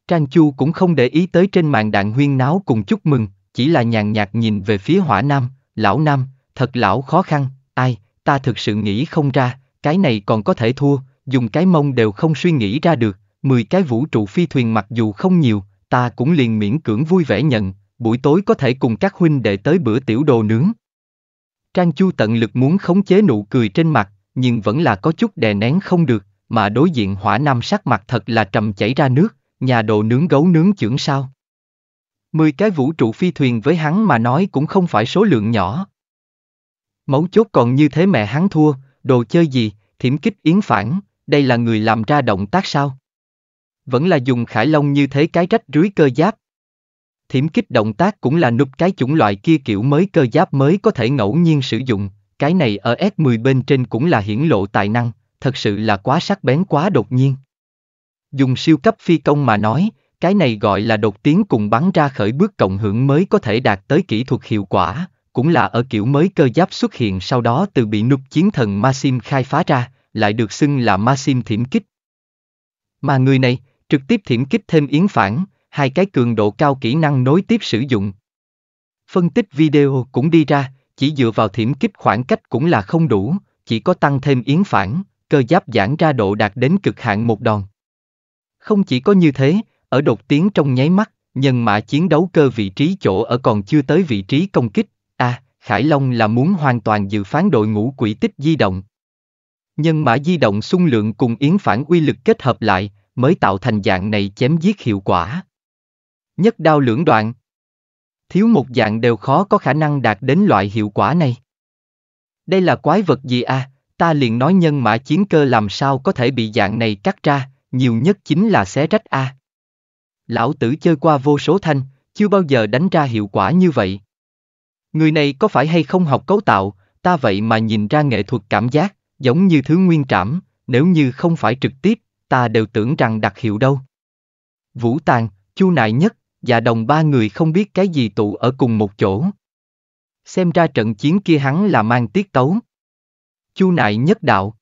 Trang Chu cũng không để ý tới trên màn đạn huyên náo cùng chúc mừng, chỉ là nhàn nhạt nhìn về phía Hỏa Nam, lão Nam, thật lão khó khăn, ai, ta thực sự nghĩ không ra, cái này còn có thể thua, dùng cái mông đều không suy nghĩ ra được, 10 cái vũ trụ phi thuyền mặc dù không nhiều, ta cũng liền miễn cưỡng vui vẻ nhận, buổi tối có thể cùng các huynh đệ tới bữa tiểu đồ nướng. Trang Chu tận lực muốn khống chế nụ cười trên mặt, nhưng vẫn là có chút đè nén không được, mà đối diện hỏa nam sắc mặt thật là trầm chảy ra nước, nhà đồ nướng gấu nướng chưởng sao. Mười cái vũ trụ phi thuyền với hắn mà nói cũng không phải số lượng nhỏ. Mấu chốt còn như thế mẹ hắn thua, đồ chơi gì, thiểm kích yến phản, đây là người làm ra động tác sao? Vẫn là dùng khải long như thế cái rách rưới cơ giáp. Thiểm kích động tác cũng là núp cái chủng loại kia kiểu mới cơ giáp mới có thể ngẫu nhiên sử dụng, cái này ở S10 bên trên cũng là hiển lộ tài năng, thật sự là quá sắc bén quá đột nhiên. Dùng siêu cấp phi công mà nói, cái này gọi là đột tiến cùng bắn ra khởi bước cộng hưởng mới có thể đạt tới kỹ thuật hiệu quả, cũng là ở kiểu mới cơ giáp xuất hiện sau đó từ bị núp chiến thần Maxim khai phá ra, lại được xưng là Maxim thiểm kích. Mà người này, trực tiếp thiểm kích thêm yến phản, hai cái cường độ cao kỹ năng nối tiếp sử dụng. Phân tích video cũng đi ra, chỉ dựa vào thiểm kích khoảng cách cũng là không đủ, chỉ có tăng thêm yến phản, cơ giáp giãn ra độ đạt đến cực hạn một đòn. Không chỉ có như thế, ở đột tiến trong nháy mắt, nhân mã chiến đấu cơ vị trí chỗ ở còn chưa tới vị trí công kích, à, Khải Long là muốn hoàn toàn dự phán đội ngũ quỷ tích di động. Nhân mã di động xung lượng cùng yến phản uy lực kết hợp lại, mới tạo thành dạng này chém giết hiệu quả. Nhất đao lưỡng đoạn. Thiếu một dạng đều khó có khả năng đạt đến loại hiệu quả này. Đây là quái vật gì à, ta liền nói nhân mã chiến cơ làm sao có thể bị dạng này cắt ra, nhiều nhất chính là xé rách a à lão tử chơi qua vô số thanh, chưa bao giờ đánh ra hiệu quả như vậy. Người này có phải hay không học cấu tạo, ta vậy mà nhìn ra nghệ thuật cảm giác, giống như thứ nguyên trảm, nếu như không phải trực tiếp, ta đều tưởng rằng đặc hiệu đâu. Vũ Tàng, Chu Nại Nhất, và đồng ba người không biết cái gì tụ ở cùng một chỗ. Xem ra trận chiến kia hắn là mang tiết tấu. Chu Nại Nhất đạo.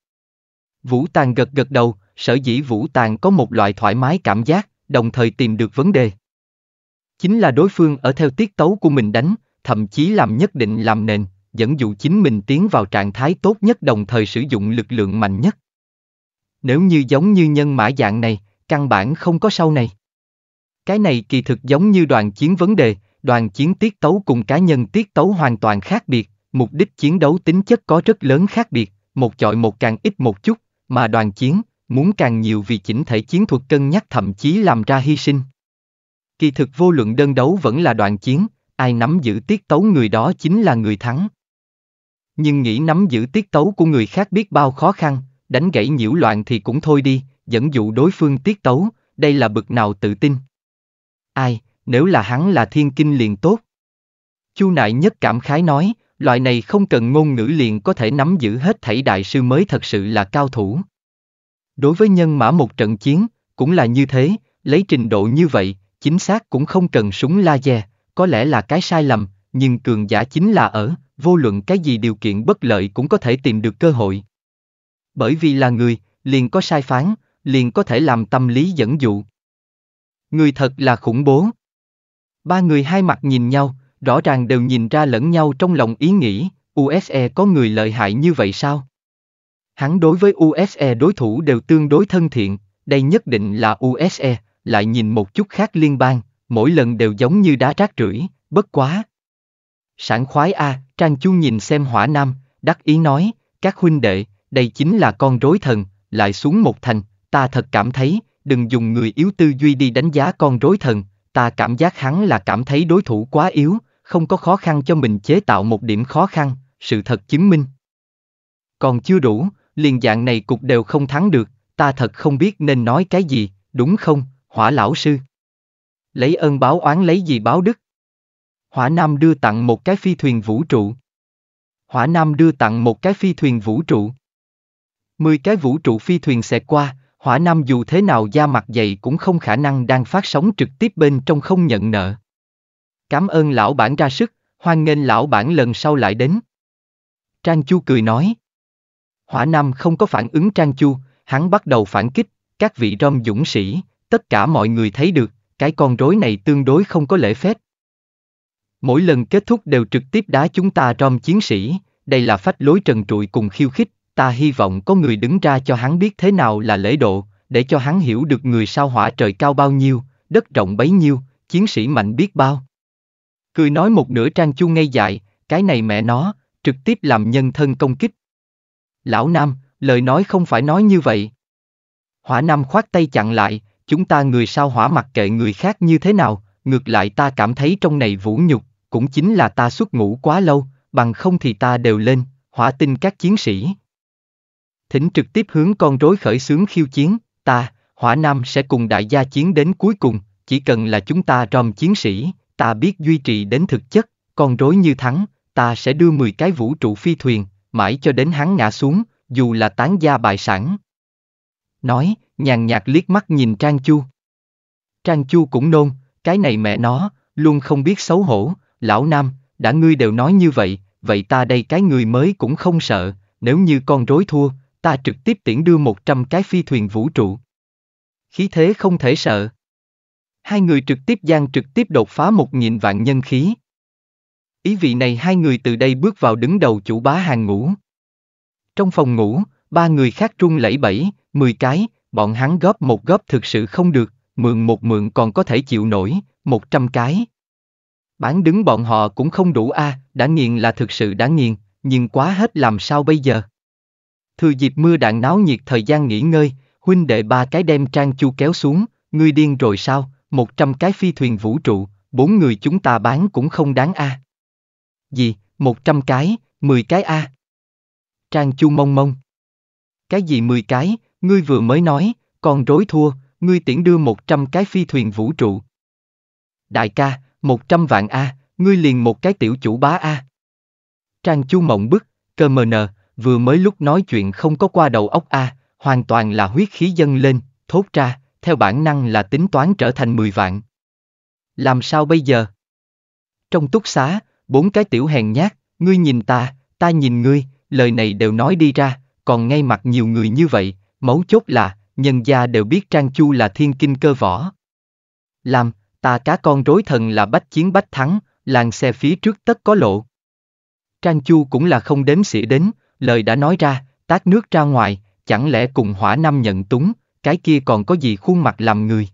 Vũ Tàng gật gật đầu, sở dĩ Vũ Tàng có một loại thoải mái cảm giác, đồng thời tìm được vấn đề. Chính là đối phương ở theo tiết tấu của mình đánh, thậm chí làm nhất định làm nền, dẫn dụ chính mình tiến vào trạng thái tốt nhất đồng thời sử dụng lực lượng mạnh nhất. Nếu như giống như nhân mã dạng này, căn bản không có sau này. Cái này kỳ thực giống như đoàn chiến vấn đề, đoàn chiến tiết tấu cùng cá nhân tiết tấu hoàn toàn khác biệt, mục đích chiến đấu tính chất có rất lớn khác biệt, một chọi một càng ít một chút, mà đoàn chiến, muốn càng nhiều vì chỉnh thể chiến thuật cân nhắc thậm chí làm ra hy sinh. Kỳ thực vô luận đơn đấu vẫn là đoạn chiến, ai nắm giữ tiết tấu người đó chính là người thắng. Nhưng nghĩ nắm giữ tiết tấu của người khác biết bao khó khăn, đánh gãy nhiễu loạn thì cũng thôi đi, dẫn dụ đối phương tiết tấu, đây là bực nào tự tin. Ai, nếu là hắn là thiên kinh liền tốt. Chu nại nhất cảm khái nói, loại này không cần ngôn ngữ liền có thể nắm giữ hết thảy đại sư mới thật sự là cao thủ. Đối với nhân mã một trận chiến, cũng là như thế, lấy trình độ như vậy, chính xác cũng không cần súng laser, có lẽ là cái sai lầm, nhưng cường giả chính là ở, vô luận cái gì điều kiện bất lợi cũng có thể tìm được cơ hội. Bởi vì là người, liền có sai phán, liền có thể làm tâm lý dẫn dụ. Người thật là khủng bố. Ba người hai mặt nhìn nhau, rõ ràng đều nhìn ra lẫn nhau trong lòng ý nghĩ, USE có người lợi hại như vậy sao? Hắn đối với USE đối thủ đều tương đối thân thiện, đây nhất định là USE, lại nhìn một chút khác liên bang, mỗi lần đều giống như đá rác rưởi, bất quá. Sảng khoái a, Trang Chu nhìn xem hỏa nam, đắc ý nói, các huynh đệ, đây chính là con rối thần, lại xuống một thành, ta thật cảm thấy, đừng dùng người yếu tư duy đi đánh giá con rối thần, ta cảm giác hắn là cảm thấy đối thủ quá yếu, không có khó khăn cho mình chế tạo một điểm khó khăn, sự thật chứng minh. Còn chưa đủ, liền dạng này cục đều không thắng được, ta thật không biết nên nói cái gì, đúng không, hỏa lão sư? Lấy ơn báo oán lấy gì báo đức? Hỏa Nam đưa tặng một cái phi thuyền vũ trụ. Hỏa Nam đưa tặng một cái phi thuyền vũ trụ. Mười cái vũ trụ phi thuyền sẽ qua, Hỏa Nam dù thế nào da mặt dày cũng không khả năng đang phát sóng trực tiếp bên trong không nhận nợ. Cảm ơn lão bản ra sức, hoan nghênh lão bản lần sau lại đến. Trang Chu cười nói. Hỏa Nam không có phản ứng Trang Chu, hắn bắt đầu phản kích, các vị rong dũng sĩ, tất cả mọi người thấy được, cái con rối này tương đối không có lễ phép. Mỗi lần kết thúc đều trực tiếp đá chúng ta rom chiến sĩ, đây là phách lối trần trụi cùng khiêu khích, ta hy vọng có người đứng ra cho hắn biết thế nào là lễ độ, để cho hắn hiểu được người sao hỏa trời cao bao nhiêu, đất rộng bấy nhiêu, chiến sĩ mạnh biết bao. Cười nói một nửa trang chu ngây dại, cái này mẹ nó, trực tiếp làm nhân thân công kích, Lão Nam, lời nói không phải nói như vậy. Hỏa Nam khoát tay chặn lại, chúng ta người sao hỏa mặc kệ người khác như thế nào, ngược lại ta cảm thấy trong này vũ nhục, cũng chính là ta xuất ngủ quá lâu, bằng không thì ta đều lên, hỏa tinh các chiến sĩ. Thỉnh trực tiếp hướng con rối khởi xướng khiêu chiến, ta, hỏa nam sẽ cùng đại gia chiến đến cuối cùng, chỉ cần là chúng ta ròm chiến sĩ, ta biết duy trì đến thực chất, con rối như thắng, ta sẽ đưa 10 cái vũ trụ phi thuyền, mãi cho đến hắn ngã xuống, dù là tán gia bại sản. Nói, nhàn nhạt liếc mắt nhìn Trang Chu. Trang Chu cũng nôn, cái này mẹ nó, luôn không biết xấu hổ, lão nam, đã ngươi đều nói như vậy, vậy ta đây cái người mới cũng không sợ, nếu như con rối thua, ta trực tiếp tiễn đưa 100 cái phi thuyền vũ trụ. Khí thế không thể sợ. Hai người trực tiếp gian trực tiếp đột phá một nghìn vạn nhân khí. Ý vị này hai người từ đây bước vào đứng đầu chủ bá hàng ngũ. Trong phòng ngủ, ba người khác trung lẫy bẫy, mười cái, bọn hắn góp một góp thực sự không được, mượn một mượn còn có thể chịu nổi, một trăm cái. Bán đứng bọn họ cũng không đủ a, à, đã nghiền là thực sự đã nghiền, nhưng quá hết làm sao bây giờ. Thừa dịp mưa đạn náo nhiệt thời gian nghỉ ngơi, huynh đệ ba cái đem trang chu kéo xuống, ngươi điên rồi sao, một trăm cái phi thuyền vũ trụ, bốn người chúng ta bán cũng không đáng a. À. Gì, một trăm cái, mười cái a à. Trang Chu mông mông. Cái gì mười cái, ngươi vừa mới nói, còn rối thua, ngươi tiễn đưa một trăm cái phi thuyền vũ trụ. Đại ca, một trăm vạn a, à, ngươi liền một cái tiểu chủ bá a. À. Trang Chu mộng bức, cơ mờ nờ, vừa mới lúc nói chuyện không có qua đầu óc a, hoàn toàn là huyết khí dâng lên, thốt ra, theo bản năng là tính toán trở thành 10 vạn. Làm sao bây giờ? Trong túc xá, bốn cái tiểu hèn nhát, ngươi nhìn ta, ta nhìn ngươi, lời này đều nói đi ra, còn ngay mặt nhiều người như vậy, mấu chốt là, nhân gia đều biết Trang Chu là thiên kinh cơ võ. Làm, ta cá con rối thần là bách chiến bách thắng, làng xe phía trước tất có lộ. Trang Chu cũng là không đếm xỉa đến, lời đã nói ra, tát nước ra ngoài, chẳng lẽ cùng hỏa năm nhận túng, cái kia còn có gì khuôn mặt làm người.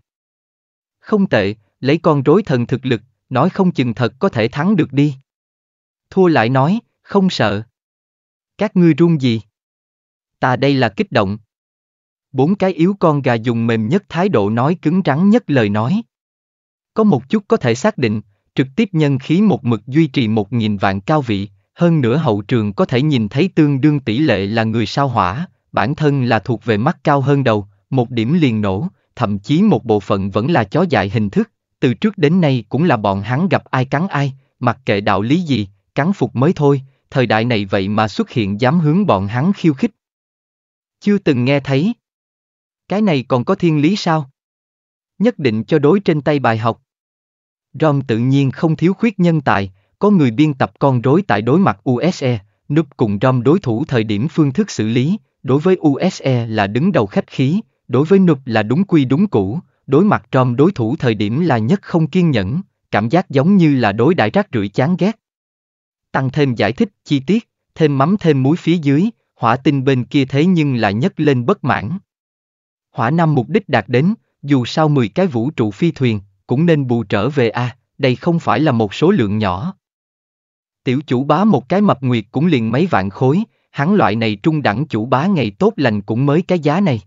Không tệ, lấy con rối thần thực lực, nói không chừng thật có thể thắng được đi thua lại nói, không sợ. Các ngươi run gì? Ta đây là kích động. Bốn cái yếu con gà dùng mềm nhất thái độ nói cứng rắn nhất lời nói. Có một chút có thể xác định, trực tiếp nhân khí một mực duy trì một nghìn vạn cao vị, hơn nữa hậu trường có thể nhìn thấy tương đương tỷ lệ là người sao hỏa, bản thân là thuộc về mắt cao hơn đầu, một điểm liền nổ, thậm chí một bộ phận vẫn là chó dại hình thức, từ trước đến nay cũng là bọn hắn gặp ai cắn ai, mặc kệ đạo lý gì, cắn phục mới thôi, thời đại này vậy mà xuất hiện dám hướng bọn hắn khiêu khích. Chưa từng nghe thấy. Cái này còn có thiên lý sao? Nhất định cho đối trên tay bài học. Ron tự nhiên không thiếu khuyết nhân tài, có người biên tập con rối tại đối mặt USE, núp cùng Ron đối thủ thời điểm phương thức xử lý, đối với USE là đứng đầu khách khí, đối với nụp là đúng quy đúng cũ, đối mặt Ron đối thủ thời điểm là nhất không kiên nhẫn, cảm giác giống như là đối đại rác rưởi chán ghét tăng thêm giải thích, chi tiết, thêm mắm thêm muối phía dưới, hỏa tinh bên kia thế nhưng lại nhấc lên bất mãn. Hỏa năm mục đích đạt đến, dù sao 10 cái vũ trụ phi thuyền, cũng nên bù trở về a, à, đây không phải là một số lượng nhỏ. Tiểu chủ bá một cái mập nguyệt cũng liền mấy vạn khối, hắn loại này trung đẳng chủ bá ngày tốt lành cũng mới cái giá này.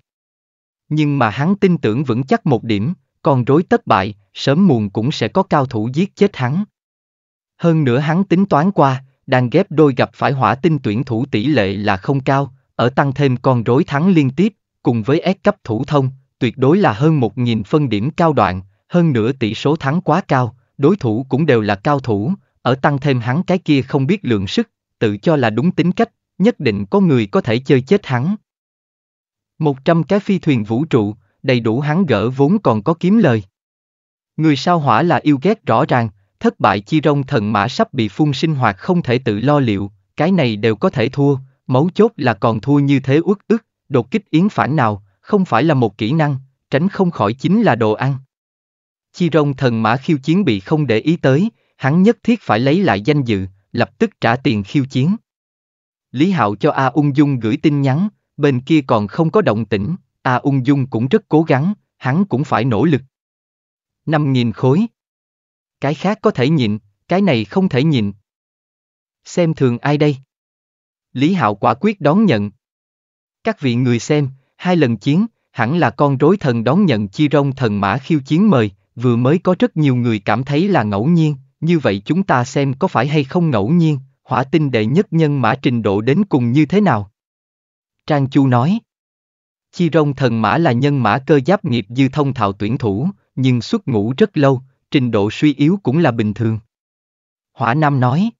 Nhưng mà hắn tin tưởng vững chắc một điểm, còn rối tất bại, sớm muộn cũng sẽ có cao thủ giết chết hắn. Hơn nữa hắn tính toán qua, đàn ghép đôi gặp phải hỏa tinh tuyển thủ tỷ lệ là không cao, ở tăng thêm con rối thắng liên tiếp, cùng với S cấp thủ thông, tuyệt đối là hơn 1.000 phân điểm cao đoạn, hơn nữa tỷ số thắng quá cao, đối thủ cũng đều là cao thủ, ở tăng thêm hắn cái kia không biết lượng sức, tự cho là đúng tính cách, nhất định có người có thể chơi chết hắn. 100 cái phi thuyền vũ trụ, đầy đủ hắn gỡ vốn còn có kiếm lời. Người sao hỏa là yêu ghét rõ ràng, thất bại chi rông thần mã sắp bị phun sinh hoạt không thể tự lo liệu, cái này đều có thể thua, mấu chốt là còn thua như thế uất ức, đột kích yến phản nào, không phải là một kỹ năng, tránh không khỏi chính là đồ ăn. Chi rông thần mã khiêu chiến bị không để ý tới, hắn nhất thiết phải lấy lại danh dự, lập tức trả tiền khiêu chiến. Lý Hạo cho A Ung Dung gửi tin nhắn, bên kia còn không có động tĩnh, A Ung Dung cũng rất cố gắng, hắn cũng phải nỗ lực. 5.000 khối cái khác có thể nhịn, cái này không thể nhịn. Xem thường ai đây? Lý Hạo quả quyết đón nhận. Các vị người xem, hai lần chiến, hẳn là con rối thần đón nhận chi rong thần mã khiêu chiến mời, vừa mới có rất nhiều người cảm thấy là ngẫu nhiên, như vậy chúng ta xem có phải hay không ngẫu nhiên, hỏa tinh đệ nhất nhân mã trình độ đến cùng như thế nào. Trang Chu nói, chi rong thần mã là nhân mã cơ giáp nghiệp dư thông thạo tuyển thủ, nhưng xuất ngũ rất lâu, trình độ suy yếu cũng là bình thường. Hỏa Nam nói.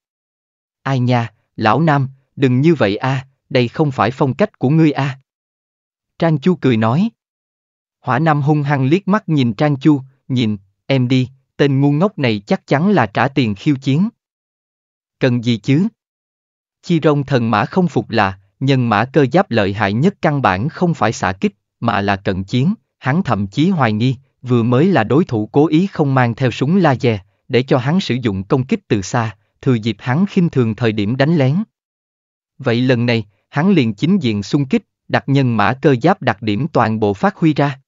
Ai nha, lão Nam, đừng như vậy a, à, đây không phải phong cách của ngươi a. À. Trang Chu cười nói. Hỏa Nam hung hăng liếc mắt nhìn Trang Chu, nhìn, em đi, tên ngu ngốc này chắc chắn là trả tiền khiêu chiến. Cần gì chứ? Chi rông thần mã không phục là, nhân mã cơ giáp lợi hại nhất căn bản không phải xả kích, mà là cận chiến, hắn thậm chí hoài nghi, vừa mới là đối thủ cố ý không mang theo súng laser, để cho hắn sử dụng công kích từ xa, thừa dịp hắn khinh thường thời điểm đánh lén. Vậy lần này, hắn liền chính diện xung kích, đặt nhân mã cơ giáp đặc điểm toàn bộ phát huy ra.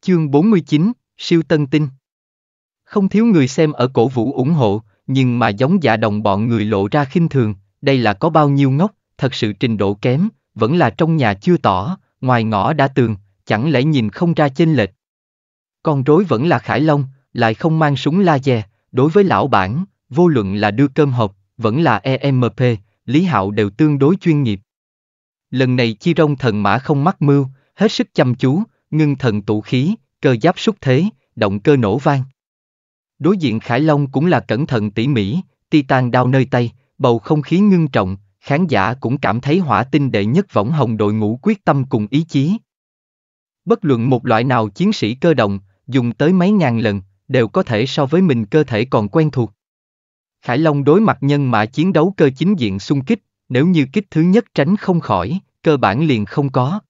Chương 49, siêu tân tinh. Không thiếu người xem ở cổ vũ ủng hộ, nhưng mà giống giả dạ đồng bọn người lộ ra khinh thường, đây là có bao nhiêu ngốc thật sự trình độ kém, vẫn là trong nhà chưa tỏ, ngoài ngõ đã tường, chẳng lẽ nhìn không ra chênh lệch. Con rối vẫn là Khải Long, lại không mang súng la dè, đối với lão bản, vô luận là đưa cơm hộp, vẫn là EMP, Lý Hạo đều tương đối chuyên nghiệp. Lần này chi rong thần mã không mắc mưu, hết sức chăm chú, ngưng thần tụ khí, cơ giáp xúc thế, động cơ nổ vang. Đối diện Khải Long cũng là cẩn thận tỉ mỉ, titan đao nơi tay, bầu không khí ngưng trọng, khán giả cũng cảm thấy hỏa tinh đệ nhất võng hồng đội ngũ quyết tâm cùng ý chí. Bất luận một loại nào chiến sĩ cơ động, dùng tới mấy ngàn lần, đều có thể so với mình cơ thể còn quen thuộc. Khải Long đối mặt nhân mã chiến đấu cơ chính diện xung kích, nếu như kích thứ nhất tránh không khỏi, cơ bản liền không có.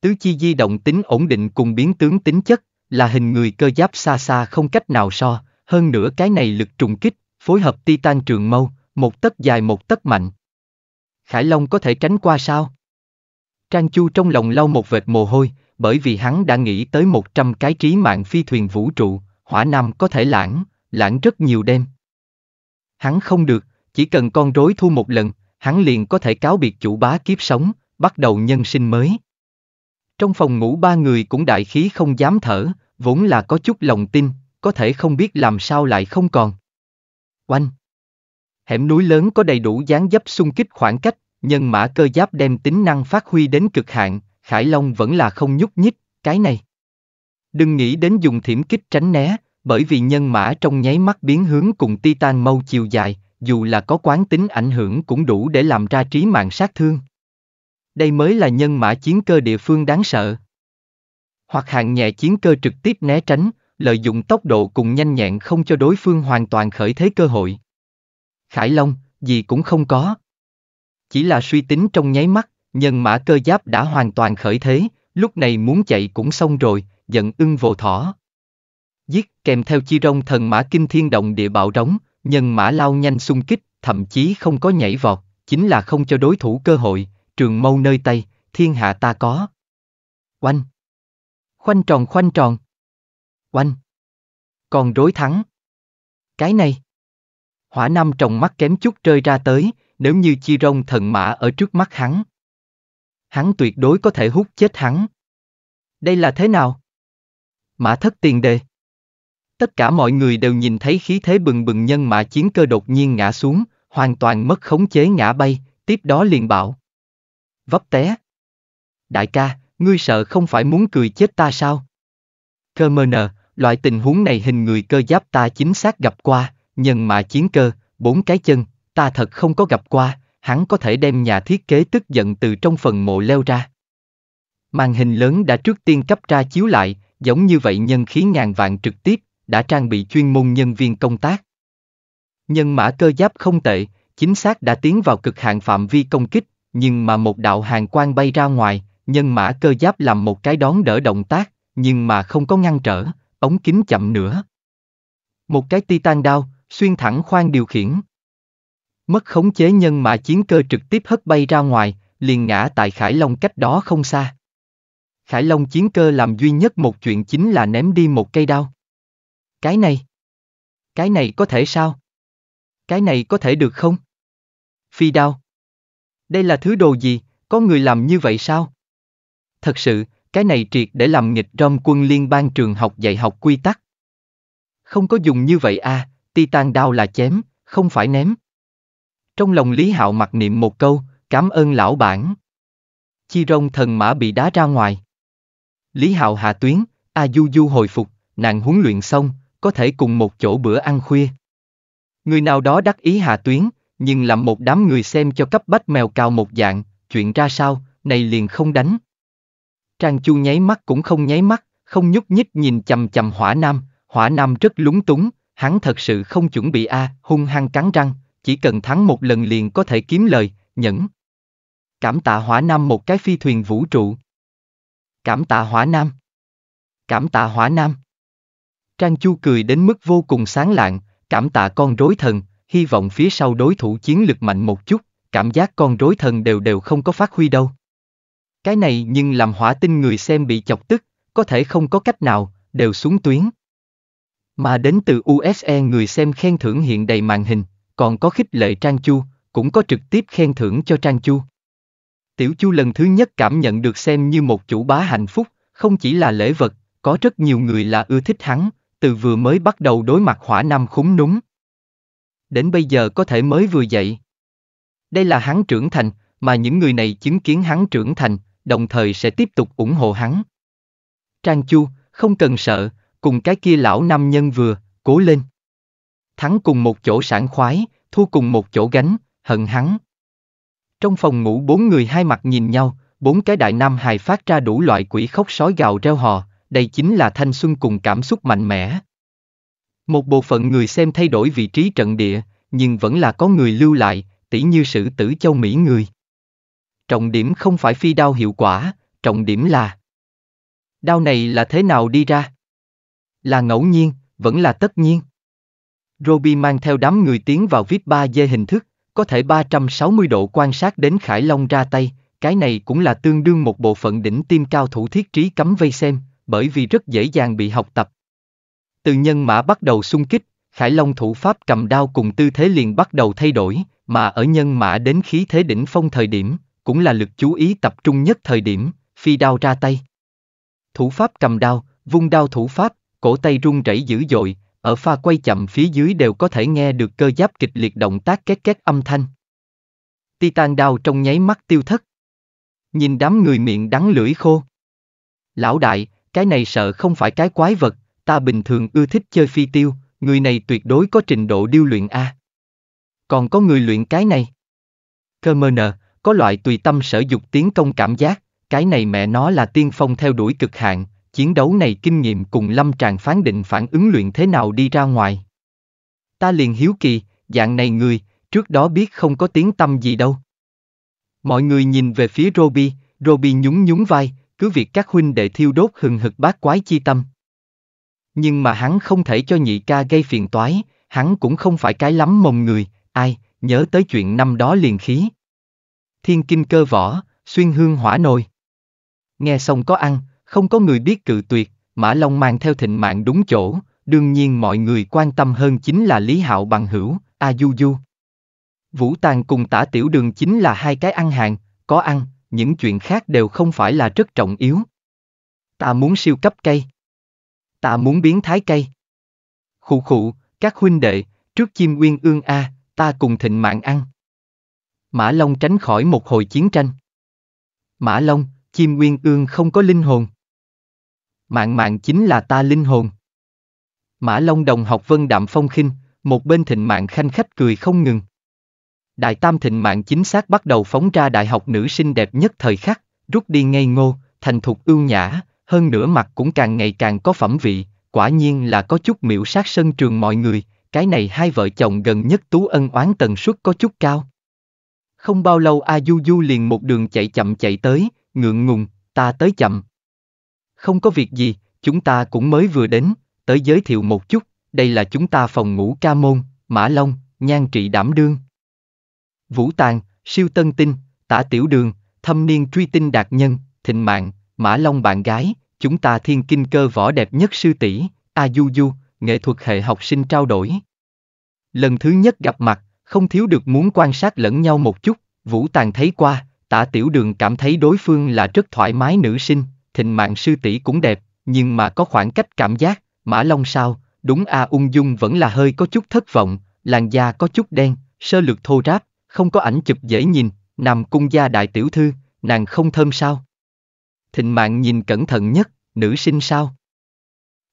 Tứ chi di động tính ổn định cùng biến tướng tính chất, là hình người cơ giáp xa xa không cách nào so, hơn nữa cái này lực trùng kích, phối hợp titan trường mâu, một tấc dài một tấc mạnh, Khải Long có thể tránh qua sao? Trang Chu trong lòng lau một vệt mồ hôi, bởi vì hắn đã nghĩ tới 100 cái trí mạng phi thuyền vũ trụ, hỏa nam có thể lãng, lãng rất nhiều đêm. Hắn không được, chỉ cần con rối thu một lần, hắn liền có thể cáo biệt chủ bá kiếp sống, bắt đầu nhân sinh mới. Trong phòng ngủ ba người cũng đại khí không dám thở, vốn là có chút lòng tin, có thể không biết làm sao lại không còn. Oanh! Hẻm núi lớn có đầy đủ gián dấp xung kích khoảng cách, nhân mã cơ giáp đem tính năng phát huy đến cực hạn, Khải Long vẫn là không nhúc nhích, cái này. Đừng nghĩ đến dùng thiểm kích tránh né, bởi vì nhân mã trong nháy mắt biến hướng cùng Titan mâu chiều dài, dù là có quán tính ảnh hưởng cũng đủ để làm ra trí mạng sát thương. Đây mới là nhân mã chiến cơ địa phương đáng sợ. Hoặc hạng nhẹ chiến cơ trực tiếp né tránh, lợi dụng tốc độ cùng nhanh nhẹn không cho đối phương hoàn toàn khởi thế cơ hội. Khải Long, gì cũng không có. Chỉ là suy tính trong nháy mắt, nhân mã cơ giáp đã hoàn toàn khởi thế, lúc này muốn chạy cũng xong rồi, giận ưng vồ thỏ. Giết kèm theo chi rông thần mã kinh thiên động địa bạo rống, nhân mã lao nhanh xung kích, thậm chí không có nhảy vọt, chính là không cho đối thủ cơ hội, trường mâu nơi Tây, thiên hạ ta có. Oanh! Khoanh tròn khoanh tròn! Oanh! Còn rối thắng! Cái này! Hỏa Nam tròng mắt kém chút rơi ra tới, nếu như chi rông thần mã ở trước mắt hắn. Hắn tuyệt đối có thể hút chết hắn. Đây là thế nào? Mã thất tiền đề. Tất cả mọi người đều nhìn thấy khí thế bừng bừng nhân mã chiến cơ đột nhiên ngã xuống, hoàn toàn mất khống chế ngã bay, tiếp đó liền bảo Vấp té. Đại ca, ngươi sợ không phải muốn cười chết ta sao? Cơ mơ nờ, loại tình huống này hình người cơ giáp ta chính xác gặp qua, nhân mà chiến cơ, bốn cái chân, ta thật không có gặp qua, hắn có thể đem nhà thiết kế tức giận từ trong phần mộ leo ra. Màn hình lớn đã trước tiên cấp ra chiếu lại, giống như vậy nhân khí ngàn vạn trực tiếp, đã trang bị chuyên môn nhân viên công tác. Nhân mã cơ giáp không tệ, chính xác đã tiến vào cực hạn phạm vi công kích, nhưng mà một đạo hàng quang bay ra ngoài, nhân mã cơ giáp làm một cái đón đỡ động tác, nhưng mà không có ngăn trở, ống kính chậm nữa. Một cái titan đao, xuyên thẳng khoang điều khiển. Mất khống chế nhân mà chiến cơ trực tiếp hất bay ra ngoài, liền ngã tại Khải Long cách đó không xa. Khải Long chiến cơ làm duy nhất một chuyện chính là ném đi một cây đao. Cái này, cái này có thể sao? Cái này có thể được không? Phi đao. Đây là thứ đồ gì, có người làm như vậy sao? Thật sự, cái này triệt để làm nghịch rong quân liên bang trường học dạy học quy tắc. Không có dùng như vậy à, Titan đao là chém, không phải ném. Trong lòng Lý Hạo mặc niệm một câu, cảm ơn lão bản. Chi rông thần mã bị đá ra ngoài. Lý Hạo hạ tuyến, A Du Du hồi phục, nàng huấn luyện xong, có thể cùng một chỗ bữa ăn khuya. Người nào đó đắc ý hạ tuyến, nhưng làm một đám người xem cho cấp bách mèo cao một dạng, chuyện ra sao, này liền không đánh. Trang Chu nháy mắt cũng không nháy mắt, không nhúc nhích nhìn chầm chầm hỏa nam, hỏa nam rất lúng túng, hắn thật sự không chuẩn bị a, à, hung hăng cắn răng, chỉ cần thắng một lần liền có thể kiếm lời, nhẫn. Cảm tạ hỏa nam một cái phi thuyền vũ trụ. Cảm tạ hỏa nam. Cảm tạ hỏa nam. Trang Chu cười đến mức vô cùng sáng lạng, cảm tạ con rối thần, hy vọng phía sau đối thủ chiến lực mạnh một chút, cảm giác con rối thần đều đều không có phát huy đâu. Cái này nhưng làm hỏa tinh người xem bị chọc tức, có thể không có cách nào, đều xuống tuyến. Mà đến từ USE người xem khen thưởng hiện đầy màn hình, còn có khích lệ Trang Chu, cũng có trực tiếp khen thưởng cho Trang Chu. Tiểu Chu lần thứ nhất cảm nhận được xem như một chủ bá hạnh phúc, không chỉ là lễ vật, có rất nhiều người là ưa thích hắn, từ vừa mới bắt đầu đối mặt hỏa năm khúng núng. Đến bây giờ có thể mới vừa dậy. Đây là hắn trưởng thành, mà những người này chứng kiến hắn trưởng thành, đồng thời sẽ tiếp tục ủng hộ hắn. Trang Chu, không cần sợ, cùng cái kia lão năm nhân vừa, cố lên. Thắng cùng một chỗ sảng khoái, thu cùng một chỗ gánh, hận hắn. Trong phòng ngủ bốn người hai mặt nhìn nhau, bốn cái đại nam hài phát ra đủ loại quỷ khóc sói gào reo hò, đây chính là thanh xuân cùng cảm xúc mạnh mẽ. Một bộ phận người xem thay đổi vị trí trận địa, nhưng vẫn là có người lưu lại, tỉ như sử tử châu Mỹ người. Trọng điểm không phải phi đao hiệu quả, trọng điểm là Đao này là thế nào đi ra? Là ngẫu nhiên, vẫn là tất nhiên. Roby mang theo đám người tiến vào VIP 3D hình thức, có thể 360 độ quan sát đến Khải Long ra tay, cái này cũng là tương đương một bộ phận đỉnh tim cao thủ thiết trí cấm vây xem, bởi vì rất dễ dàng bị học tập. Từ nhân mã bắt đầu xung kích, Khải Long thủ pháp cầm đao cùng tư thế liền bắt đầu thay đổi, mà ở nhân mã đến khí thế đỉnh phong thời điểm, cũng là lực chú ý tập trung nhất thời điểm, phi đao ra tay. Thủ pháp cầm đao, vung đao thủ pháp, cổ tay run rẩy dữ dội, ở pha quay chậm phía dưới đều có thể nghe được cơ giáp kịch liệt động tác két két âm thanh. Titan đao trong nháy mắt tiêu thất. Nhìn đám người miệng đắng lưỡi khô. Lão đại, cái này sợ không phải cái quái vật, ta bình thường ưa thích chơi phi tiêu, người này tuyệt đối có trình độ điêu luyện A. Còn có người luyện cái này. Cơ mơ nờ, có loại tùy tâm sở dục tiến công cảm giác, cái này mẹ nó là tiên phong theo đuổi cực hạn, chiến đấu này kinh nghiệm cùng lâm tràng phán định phản ứng luyện thế nào đi ra ngoài. Ta liền hiếu kỳ, dạng này người, trước đó biết không có tiếng tâm gì đâu. Mọi người nhìn về phía Roby, Roby nhún nhún vai, cứ việc các huynh đệ thiêu đốt hừng hực bát quái chi tâm. Nhưng mà hắn không thể cho nhị ca gây phiền toái, hắn cũng không phải cái lắm mông người, ai, nhớ tới chuyện năm đó liền khí. Thiên kinh cơ võ, xuyên hương hỏa nồi. Nghe xong có ăn, không có người biết cự tuyệt, Mã Long mang theo thịnh mạng đúng chỗ, đương nhiên mọi người quan tâm hơn chính là Lý Hạo bằng hữu, A Du Du. Vũ Tàng cùng tả tiểu đường chính là hai cái ăn hàng, có ăn, những chuyện khác đều không phải là rất trọng yếu. Ta muốn siêu cấp cây. Ta muốn biến thái cây. Khụ khụ, các huynh đệ, trước chim uyên ương A, ta cùng thịnh mạng ăn. Mã Long tránh khỏi một hồi chiến tranh. Mã Long, chim uyên ương không có linh hồn mạng mạng chính là ta linh hồn. Mã Long Đồng học Vân Đạm Phong khinh, một bên thịnh mạng khanh khách cười không ngừng. Đại tam thịnh mạng chính xác bắt đầu phóng ra đại học nữ sinh đẹp nhất thời khắc, rút đi ngây ngô, thành thục ưu nhã, hơn nữa mặt cũng càng ngày càng có phẩm vị, quả nhiên là có chút miễu sát sân trường mọi người, cái này hai vợ chồng gần nhất tú ân oán tần suất có chút cao. Không bao lâu A Du Du liền một đường chạy chậm chạy tới, ngượng ngùng, ta tới chậm. Không có việc gì, chúng ta cũng mới vừa đến, tới giới thiệu một chút, đây là chúng ta phòng ngủ ca môn, Mã Long, Nhan Trị Đảm Đương. Vũ Tàng, Siêu Tân Tinh, Tả Tiểu Đường, Thâm Niên Truy Tinh Đạt Nhân, Thịnh Mạng, Mã Long bạn gái, chúng ta thiên kinh cơ võ đẹp nhất sư tỷ A Du Du, nghệ thuật hệ học sinh trao đổi. Lần thứ nhất gặp mặt, không thiếu được muốn quan sát lẫn nhau một chút, Vũ Tàng thấy qua, Tả Tiểu Đường cảm thấy đối phương là rất thoải mái nữ sinh, thình mạng sư tỷ cũng đẹp, nhưng mà có khoảng cách cảm giác, Mã Long sao, đúng a à, ung dung vẫn là hơi có chút thất vọng, làn da có chút đen, sơ lược thô ráp, không có ảnh chụp dễ nhìn, nằm cung gia đại tiểu thư, nàng không thơm sao. Thịnh mạng nhìn cẩn thận nhất, nữ sinh sao.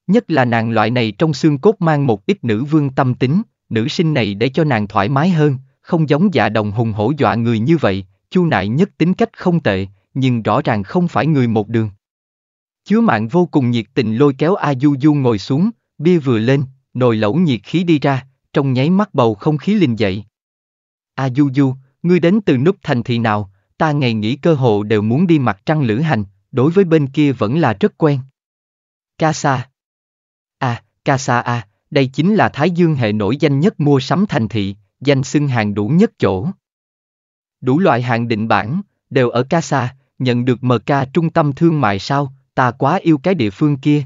Nhất là nàng loại này trong xương cốt mang một ít nữ vương tâm tính, nữ sinh này để cho nàng thoải mái hơn, không giống dạ đồng hùng hổ dọa người như vậy, chu nại nhất tính cách không tệ, nhưng rõ ràng không phải người một đường. Chứa mạng vô cùng nhiệt tình lôi kéo A Du Du ngồi xuống, bia vừa lên, nồi lẩu nhiệt khí đi ra, trong nháy mắt bầu không khí linh dậy. A Du Du, ngươi đến từ nút thành thị nào, ta ngày nghỉ cơ hộ đều muốn đi mặt trăng lữ hành, đối với bên kia vẫn là rất quen. Casa. À, Casa à, đây chính là Thái Dương hệ nổi danh nhất mua sắm thành thị, danh xưng hàng đủ nhất chỗ. Đủ loại hàng định bản, đều ở Casa, nhận được MK trung tâm thương mại sao, ta quá yêu cái địa phương kia.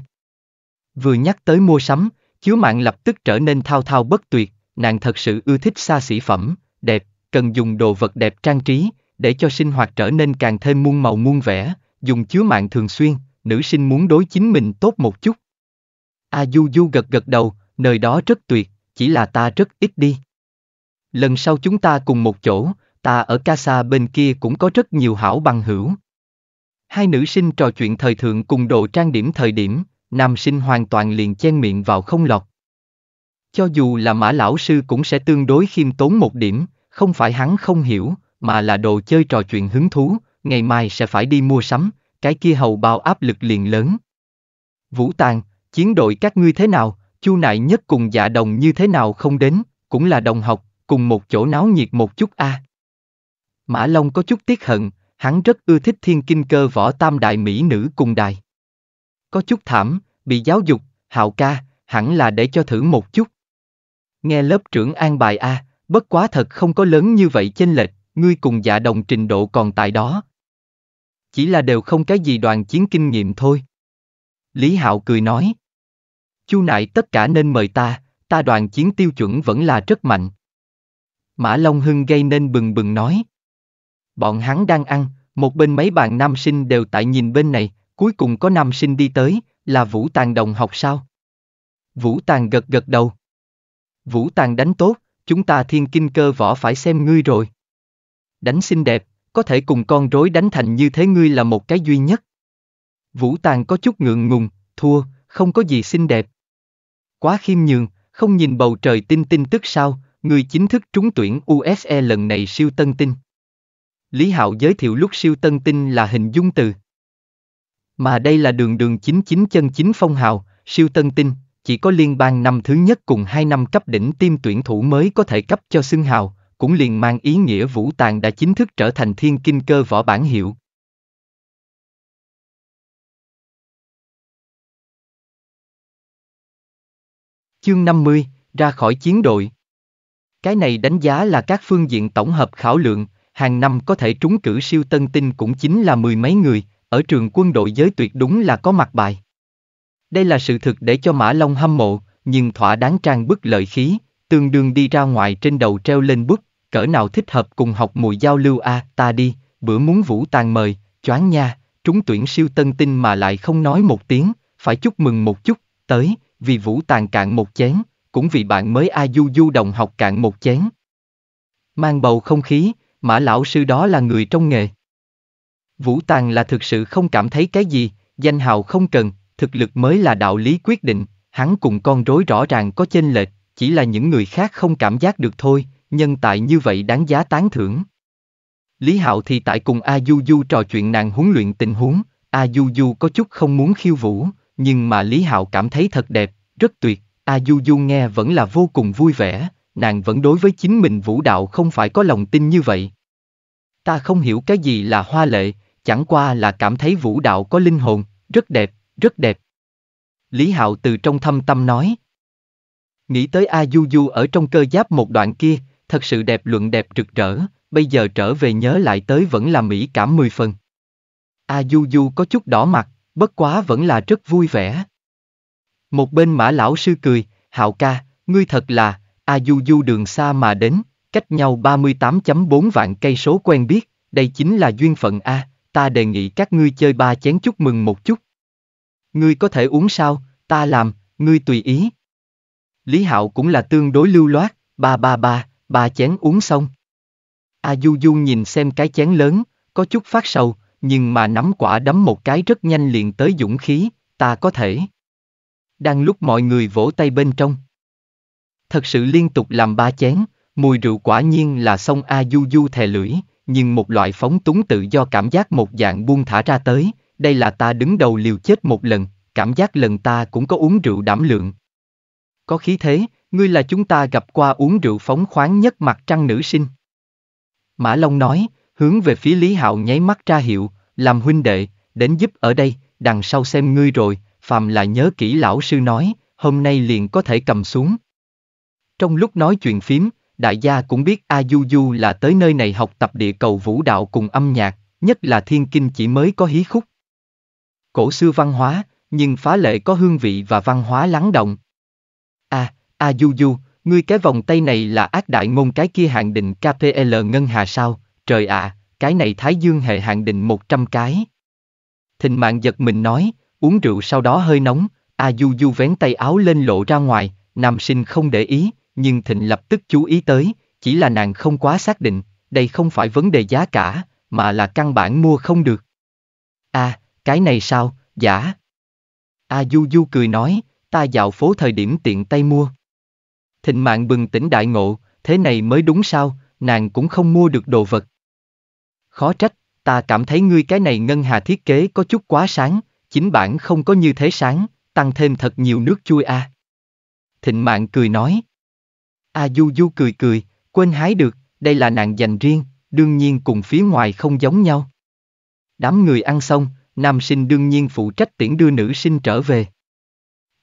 Vừa nhắc tới mua sắm, chiếu mạng lập tức trở nên thao thao bất tuyệt, nàng thật sự ưa thích xa xỉ phẩm, đẹp, cần dùng đồ vật đẹp trang trí, để cho sinh hoạt trở nên càng thêm muôn màu muôn vẻ, dùng chiếu mạng thường xuyên, nữ sinh muốn đối chính mình tốt một chút. A Du Du gật gật đầu, nơi đó rất tuyệt, chỉ là ta rất ít đi. Lần sau chúng ta cùng một chỗ, ta ở Casa bên kia cũng có rất nhiều hảo bằng hữu. Hai nữ sinh trò chuyện thời thượng cùng độ trang điểm thời điểm, nam sinh hoàn toàn liền chen miệng vào không lọt. Cho dù là mã lão sư cũng sẽ tương đối khiêm tốn một điểm, không phải hắn không hiểu, mà là đồ chơi trò chuyện hứng thú, ngày mai sẽ phải đi mua sắm, cái kia hầu bao áp lực liền lớn. Vũ Tàng, chiến đội các ngươi thế nào, chu nại nhất cùng dạ đồng như thế nào không đến, cũng là đồng học, cùng một chỗ náo nhiệt một chút a. À. Mã Long có chút tiếc hận, hắn rất ưa thích thiên kinh cơ võ tam đại mỹ nữ cùng đài. Có chút thảm, bị giáo dục, hạo ca, hẳn là để cho thử một chút. Nghe lớp trưởng an bài A, bất quá thật không có lớn như vậy chênh lệch, ngươi cùng dạ đồng trình độ còn tại đó. Chỉ là đều không cái gì đoàn chiến kinh nghiệm thôi. Lý Hạo cười nói. Chu nại tất cả nên mời ta, ta đoàn chiến tiêu chuẩn vẫn là rất mạnh. Mã Long Hưng gây nên bừng bừng nói bọn hắn đang ăn, một bên mấy bạn nam sinh đều tại nhìn bên này, cuối cùng có nam sinh đi tới, là Vũ Tàng đồng học sao? Vũ Tàng gật gật đầu. Vũ Tàng đánh tốt, chúng ta thiên kinh cơ võ phải xem ngươi rồi. Đánh xinh đẹp, có thể cùng con rối đánh thành như thế ngươi là một cái duy nhất. Vũ Tàng có chút ngượng ngùng, thua, không có gì xinh đẹp. Quá khiêm nhường, không nhìn bầu trời tinh tinh tức sao, người chính thức trúng tuyển USE lần này siêu tân tinh. Lý Hạo giới thiệu lúc siêu tân tinh là hình dung từ. Mà đây là đường đường chính chính chân chính phong hào, siêu tân tinh, chỉ có liên bang năm thứ nhất cùng hai năm cấp đỉnh tiêm tuyển thủ mới có thể cấp cho xưng hào, cũng liền mang ý nghĩa Vũ Tàng đã chính thức trở thành thiên kinh cơ võ bản hiệu. Chương 50, ra khỏi chiến đội. Cái này đánh giá là các phương diện tổng hợp khảo lượng, hàng năm có thể trúng cử siêu tân tinh cũng chính là mười mấy người, ở trường quân đội giới tuyệt đúng là có mặt bài. Đây là sự thực để cho Mã Long hâm mộ, nhưng thỏa đáng trang bức lợi khí, tương đương đi ra ngoài trên đầu treo lên bức, cỡ nào thích hợp cùng học mùi giao lưu a à, ta đi, bữa muốn vũ tàn mời, choáng nha, trúng tuyển siêu tân tinh mà lại không nói một tiếng, phải chúc mừng một chút, tới, vì vũ tàn cạn một chén, cũng vì bạn mới A Du Du đồng học cạn một chén. Mang bầu không khí, Mã lão sư đó là người trong nghề. Vũ Tàng là thực sự không cảm thấy cái gì, danh hào không cần, thực lực mới là đạo lý quyết định, hắn cùng con rối rõ ràng có chênh lệch, chỉ là những người khác không cảm giác được thôi, nhân tại như vậy đáng giá tán thưởng. Lý Hạo thì tại cùng A Du Du trò chuyện nàng huấn luyện tình huống, A Du Du có chút không muốn khiêu vũ, nhưng mà Lý Hạo cảm thấy thật đẹp, rất tuyệt, A Du Du nghe vẫn là vô cùng vui vẻ, nàng vẫn đối với chính mình vũ đạo không phải có lòng tin như vậy. Ta không hiểu cái gì là hoa lệ, chẳng qua là cảm thấy vũ đạo có linh hồn, rất đẹp, rất đẹp. Lý Hạo từ trong thâm tâm nói. Nghĩ tới A Du Du ở trong cơ giáp một đoạn kia, thật sự đẹp luận đẹp rực rỡ, bây giờ trở về nhớ lại tới vẫn là mỹ cảm mười phần. A Du Du có chút đỏ mặt, bất quá vẫn là rất vui vẻ. Một bên mã lão sư cười, Hạo ca, ngươi thật là, A Du Du đường xa mà đến, cách nhau 38.4 vạn cây số quen biết, đây chính là duyên phận A, ta đề nghị các ngươi chơi ba chén chúc mừng một chút. Ngươi có thể uống sao, ta làm, ngươi tùy ý. Lý Hạo cũng là tương đối lưu loát, ba ba ba, ba chén uống xong. A Du Du nhìn xem cái chén lớn, có chút phát sầu, nhưng mà nắm quả đấm một cái rất nhanh liền tới dũng khí, ta có thể. Đang lúc mọi người vỗ tay bên trong, thật sự liên tục làm ba chén, mùi rượu quả nhiên là sông A Du Du thè lưỡi, nhưng một loại phóng túng tự do cảm giác một dạng buông thả ra tới, đây là ta đứng đầu liều chết một lần, cảm giác lần ta cũng có uống rượu đảm lượng. Có khí thế, ngươi là chúng ta gặp qua uống rượu phóng khoáng nhất mặt trăng nữ sinh. Mã Long nói, hướng về phía Lý Hạo nháy mắt ra hiệu, làm huynh đệ, đến giúp ở đây, đằng sau xem ngươi rồi, phàm là nhớ kỹ lão sư nói, hôm nay liền có thể cầm xuống. Trong lúc nói chuyện phím, đại gia cũng biết A Du Du là tới nơi này học tập địa cầu vũ đạo cùng âm nhạc, nhất là thiên kinh chỉ mới có hí khúc. Cổ xưa văn hóa, nhưng phá lệ có hương vị và văn hóa lắng động. À, A Du Du, ngươi cái vòng tay này là ác đại ngôn cái kia hạn định KPL ngân hà sao, trời ạ, à, cái này Thái Dương hệ hạn định 100 cái. Thịnh mạng giật mình nói, uống rượu sau đó hơi nóng, A Du Du vén tay áo lên lộ ra ngoài, nam sinh không để ý, nhưng Thịnh lập tức chú ý tới, chỉ là nàng không quá xác định, đây không phải vấn đề giá cả, mà là căn bản mua không được. À, cái này sao, giả. A à, Du Du cười nói, ta dạo phố thời điểm tiện tay mua. Thịnh mạng bừng tỉnh đại ngộ, thế này mới đúng sao, nàng cũng không mua được đồ vật. Khó trách, ta cảm thấy ngươi cái này ngân hà thiết kế có chút quá sáng, chính bản không có như thế sáng, tăng thêm thật nhiều nước chui a. À. Thịnh mạng cười nói, A Du Du cười cười, quên hái được, đây là nàng dành riêng, đương nhiên cùng phía ngoài không giống nhau. Đám người ăn xong, nam sinh đương nhiên phụ trách tiễn đưa nữ sinh trở về.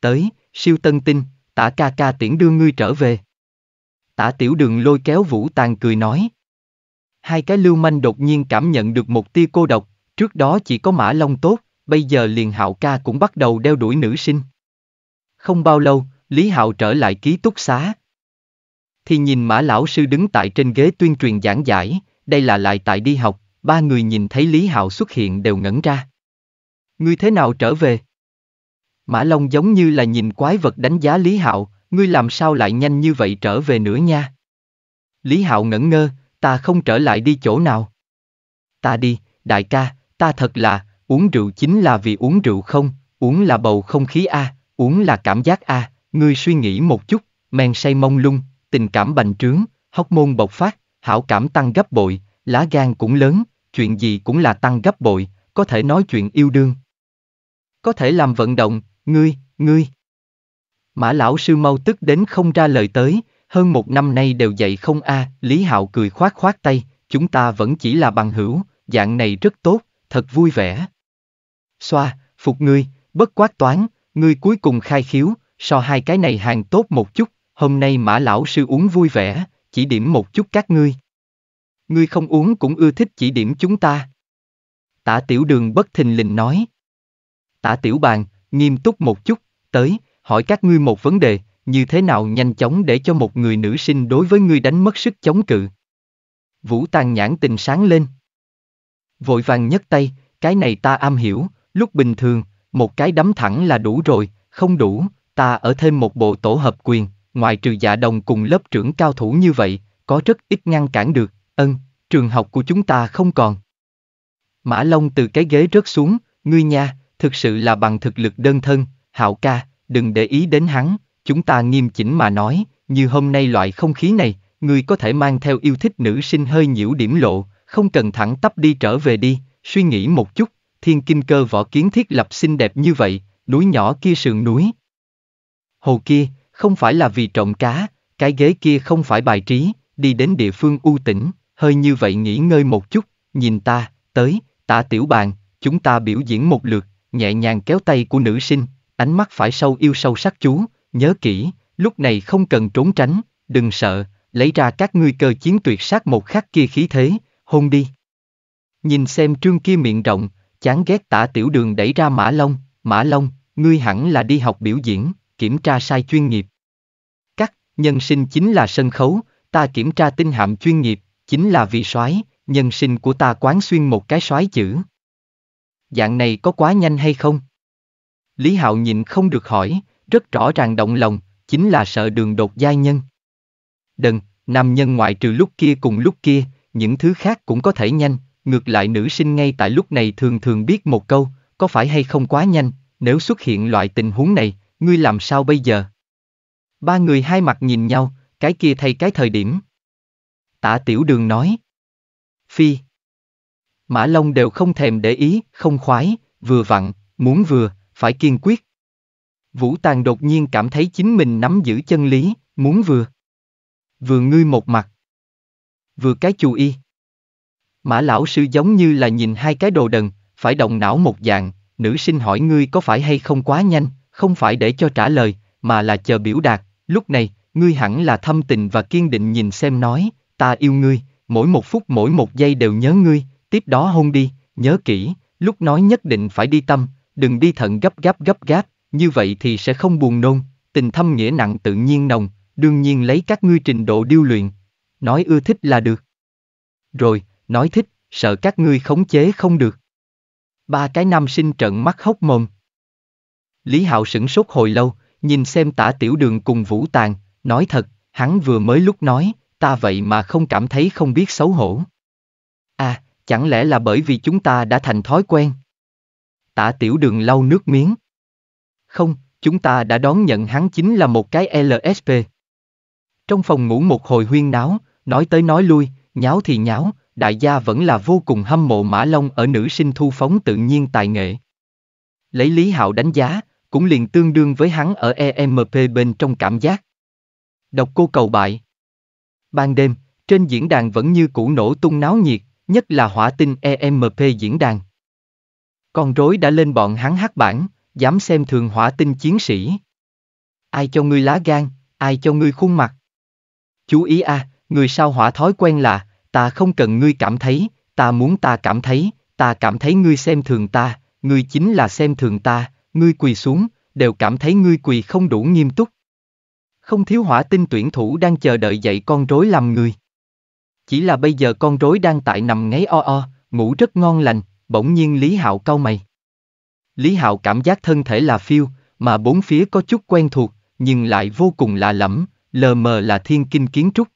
Tới, siêu tân tinh, tả ca ca tiễn đưa ngươi trở về. Tả tiểu đường lôi kéo vũ tàn cười nói. Hai cái lưu manh đột nhiên cảm nhận được một tia cô độc, trước đó chỉ có mã long tốt, bây giờ liền hạo ca cũng bắt đầu đeo đuổi nữ sinh. Không bao lâu, Lý Hạo trở lại ký túc xá, thì nhìn mã lão sư đứng tại trên ghế tuyên truyền giảng giải, đây là lại tại đi học, ba người nhìn thấy Lý Hạo xuất hiện đều ngẩn ra. Ngươi thế nào trở về? Mã Long giống như là nhìn quái vật đánh giá Lý Hạo, ngươi làm sao lại nhanh như vậy trở về nữa nha? Lý Hạo ngẩn ngơ, ta không trở lại đi chỗ nào. Ta đi, đại ca, ta thật là, uống rượu chính là vì uống rượu không, uống là bầu không khí a, uống là cảm giác a, ngươi suy nghĩ một chút, men say mông lung, tình cảm bành trướng, hóc môn bộc phát, hảo cảm tăng gấp bội, lá gan cũng lớn, chuyện gì cũng là tăng gấp bội, có thể nói chuyện yêu đương. Có thể làm vận động, ngươi, ngươi. Mã lão sư mau tức đến không ra lời tới, hơn một năm nay đều dậy không a, à, Lý Hạo cười khoát khoát tay, chúng ta vẫn chỉ là bằng hữu, dạng này rất tốt, thật vui vẻ. Xoa, phục ngươi, bất quát toán, ngươi cuối cùng khai khiếu, so hai cái này hàng tốt một chút, hôm nay mã lão sư uống vui vẻ, chỉ điểm một chút các ngươi. Ngươi không uống cũng ưa thích chỉ điểm chúng ta. Tả tiểu đường bất thình lình nói. Tả tiểu bàn, nghiêm túc một chút, tới, hỏi các ngươi một vấn đề, như thế nào nhanh chóng để cho một người nữ sinh đối với ngươi đánh mất sức chống cự. Vũ tàn nhãn tình sáng lên. Vội vàng nhấc tay, cái này ta am hiểu, lúc bình thường, một cái đấm thẳng là đủ rồi, không đủ, ta ở thêm một bộ tổ hợp quyền, Ngoại trừ dạ đồng cùng lớp trưởng cao thủ như vậy, có rất ít ngăn cản được, ân, trường học của chúng ta không còn. Mã Long từ cái ghế rớt xuống, ngươi nha, thực sự là bằng thực lực đơn thân, hạo ca, đừng để ý đến hắn, chúng ta nghiêm chỉnh mà nói, như hôm nay loại không khí này, ngươi có thể mang theo yêu thích nữ sinh hơi nhiễu điểm lộ, không cần thẳng tắp đi trở về đi, suy nghĩ một chút, thiên kinh cơ võ kiến thiết lập xinh đẹp như vậy, núi nhỏ kia sườn núi. Hồ kia, không phải là vì trộm cá, cái ghế kia không phải bài trí, đi đến địa phương u tĩnh, hơi như vậy nghỉ ngơi một chút, nhìn ta, tới, tạ tiểu bàn, chúng ta biểu diễn một lượt, nhẹ nhàng kéo tay của nữ sinh, ánh mắt phải sâu yêu sâu sắc chú, nhớ kỹ, lúc này không cần trốn tránh, đừng sợ, lấy ra các ngươi cơ chiến tuyệt sát một khắc kia khí thế, hôn đi. Nhìn xem trương kia miệng rộng, chán ghét tả tiểu đường đẩy ra Mã Long, Mã Long, ngươi hẳn là đi học biểu diễn, kiểm tra sai chuyên nghiệp. cắt nhân sinh chính là sân khấu, ta kiểm tra tinh hạm chuyên nghiệp, chính là vì soái, nhân sinh của ta quán xuyên một cái soái chữ. Dạng này có quá nhanh hay không? Lý Hạo nhìn không được hỏi, rất rõ ràng động lòng, chính là sợ đường đột giai nhân. Đừng, nam nhân ngoại trừ lúc kia cùng lúc kia, những thứ khác cũng có thể nhanh, ngược lại nữ sinh ngay tại lúc này thường thường biết một câu, có phải hay không quá nhanh, nếu xuất hiện loại tình huống này, ngươi làm sao bây giờ? Ba người hai mặt nhìn nhau, cái kia thay cái thời điểm. Tả tiểu đường nói. Phi. Mã Long đều không thèm để ý, không khoái, vừa vặn, muốn vừa, phải kiên quyết. Vũ Tàng đột nhiên cảm thấy chính mình nắm giữ chân lý, muốn vừa. Vừa ngươi một mặt. Vừa cái chú y. Mã lão sư giống như là nhìn hai cái đồ đần, phải động não một dạng, nữ sinh hỏi ngươi có phải hay không quá nhanh, không phải để cho trả lời, mà là chờ biểu đạt, lúc này, ngươi hẳn là thâm tình và kiên định nhìn xem nói, ta yêu ngươi, mỗi một phút mỗi một giây đều nhớ ngươi, tiếp đó hôn đi, nhớ kỹ, lúc nói nhất định phải đi tâm, đừng đi thận gấp gáp gấp gáp, như vậy thì sẽ không buồn nôn, tình thâm nghĩa nặng tự nhiên nồng, đương nhiên lấy các ngươi trình độ điêu luyện. Nói ưa thích là được. Rồi, nói thích, sợ các ngươi khống chế không được. Ba cái nam sinh trận mắt hốc mồm. Lý Hạo sửng sốt hồi lâu, nhìn xem tả tiểu đường cùng Vũ Tàn, nói thật, hắn vừa mới lúc nói, ta vậy mà không cảm thấy không biết xấu hổ. À, chẳng lẽ là bởi vì chúng ta đã thành thói quen? Tả tiểu đường lau nước miếng. Không, chúng ta đã đón nhận hắn chính là một cái LSP. Trong phòng ngủ một hồi huyên náo, nói tới nói lui, nháo thì nháo, đại gia vẫn là vô cùng hâm mộ Mã Long ở nữ sinh thu phóng tự nhiên tài nghệ. Lấy Lý Hạo đánh giá, cũng liền tương đương với hắn ở EMP bên trong cảm giác. Độc cô cầu bại Ban đêm, trên diễn đàn vẫn như cũ nổ tung náo nhiệt, nhất là hỏa tinh EMP diễn đàn. Con rối đã lên bọn hắn hát bản, dám xem thường hỏa tinh chiến sĩ. Ai cho ngươi lá gan, ai cho ngươi khuôn mặt. Chú ý a, à, người sao hỏa thói quen là, ta không cần ngươi cảm thấy, ta muốn ta cảm thấy, ta cảm thấy ngươi xem thường ta, ngươi chính là xem thường ta, ngươi quỳ xuống, đều cảm thấy ngươi quỳ không đủ nghiêm túc. Không thiếu hỏa tinh tuyển thủ đang chờ đợi dạy con rối làm người. Chỉ là bây giờ con rối đang tại nằm ngáy o o, ngủ rất ngon lành, bỗng nhiên Lý Hạo cau mày. Lý Hạo cảm giác thân thể là phiêu, mà bốn phía có chút quen thuộc, nhưng lại vô cùng lạ lẫm, lờ mờ là thiên kinh kiến trúc.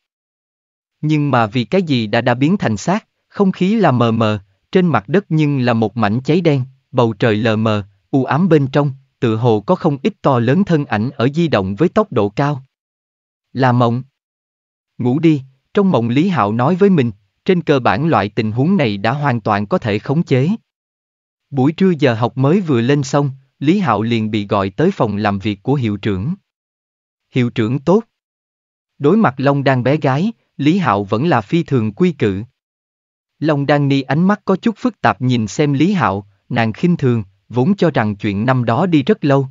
Nhưng mà vì cái gì đã đã biến thành xác, không khí là mờ mờ, trên mặt đất nhưng là một mảnh cháy đen, bầu trời lờ mờ, u ám bên trong, tựa hồ có không ít to lớn thân ảnh ở di động với tốc độ cao. Là mộng. Ngủ đi, trong mộng Lý Hạo nói với mình, trên cơ bản loại tình huống này đã hoàn toàn có thể khống chế. Buổi trưa giờ học mới vừa lên xong, Lý Hạo liền bị gọi tới phòng làm việc của hiệu trưởng. Hiệu trưởng tốt. Đối mặt Long Đan bé gái, Lý Hạo vẫn là phi thường quy cự. Long Đan Ni ánh mắt có chút phức tạp nhìn xem Lý Hạo, nàng khinh thường, vốn cho rằng chuyện năm đó đi rất lâu.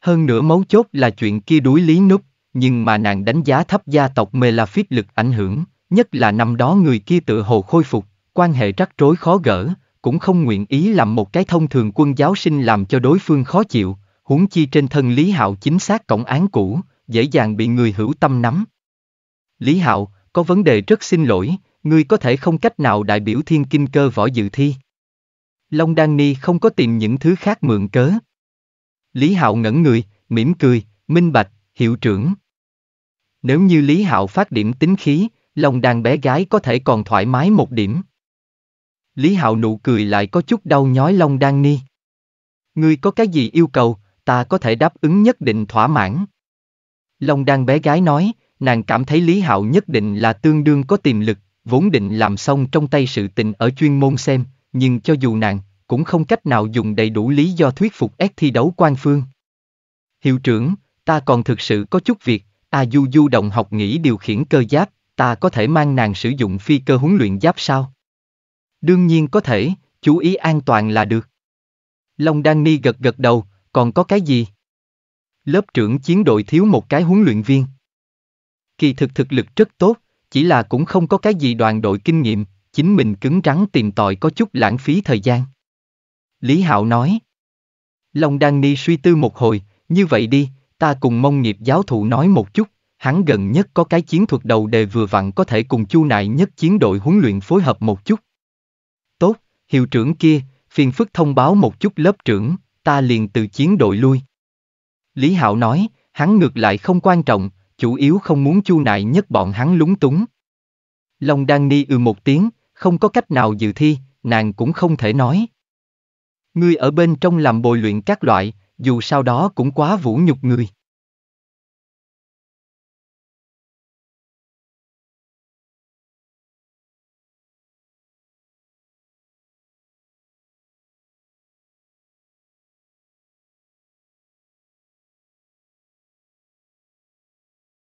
Hơn nữa mấu chốt là chuyện kia đuối lý núp, nhưng mà nàng đánh giá thấp gia tộc Melafit lực ảnh hưởng, nhất là năm đó người kia tự hồ khôi phục, quan hệ rắc rối khó gỡ, cũng không nguyện ý làm một cái thông thường quân giáo sinh làm cho đối phương khó chịu, huống chi trên thân Lý Hạo chính xác cổng án cũ, dễ dàng bị người hữu tâm nắm. Lý Hạo, có vấn đề rất xin lỗi, ngươi có thể không cách nào đại biểu thiên kinh cơ võ dự thi. Long Đan Ni không có tìm những thứ khác mượn cớ. Lý Hạo ngẩn người, mỉm cười, minh bạch, hiệu trưởng. Nếu như Lý Hạo phát điểm tính khí, Long đàn bé gái có thể còn thoải mái một điểm. Lý Hạo nụ cười lại có chút đau nhói Long Đan Ni. Ngươi có cái gì yêu cầu, ta có thể đáp ứng nhất định thỏa mãn. Long Đan bé gái nói, nàng cảm thấy Lý Hạo nhất định là tương đương có tiềm lực, vốn định làm xong trong tay sự tình ở chuyên môn xem, nhưng cho dù nàng, cũng không cách nào dùng đầy đủ lý do thuyết phục ép thi đấu quan phương. Hiệu trưởng, ta còn thực sự có chút việc, a du du động học nghĩ điều khiển cơ giáp, ta có thể mang nàng sử dụng phi cơ huấn luyện giáp sao? Đương nhiên có thể, chú ý an toàn là được. Long Đan Ni gật gật đầu, còn có cái gì? Lớp trưởng chiến đội thiếu một cái huấn luyện viên. Kỳ thực thực lực rất tốt, chỉ là cũng không có cái gì đoàn đội kinh nghiệm, chính mình cứng rắn tìm tòi có chút lãng phí thời gian. Lý Hạo nói. Long Đan Ni suy tư một hồi, như vậy đi, ta cùng mong nghiệp giáo thụ nói một chút, hắn gần nhất có cái chiến thuật đầu đề vừa vặn có thể cùng chu nại nhất chiến đội huấn luyện phối hợp một chút. Tốt, hiệu trưởng kia, phiền phức thông báo một chút lớp trưởng, ta liền từ chiến đội lui. Lý Hạo nói, hắn ngược lại không quan trọng, chủ yếu không muốn chu nại nhất bọn hắn lúng túng. Long Đan Ni ừ một tiếng, không có cách nào dự thi, nàng cũng không thể nói. Ngươi ở bên trong làm bồi luyện các loại, dù sau đó cũng quá vũ nhục người.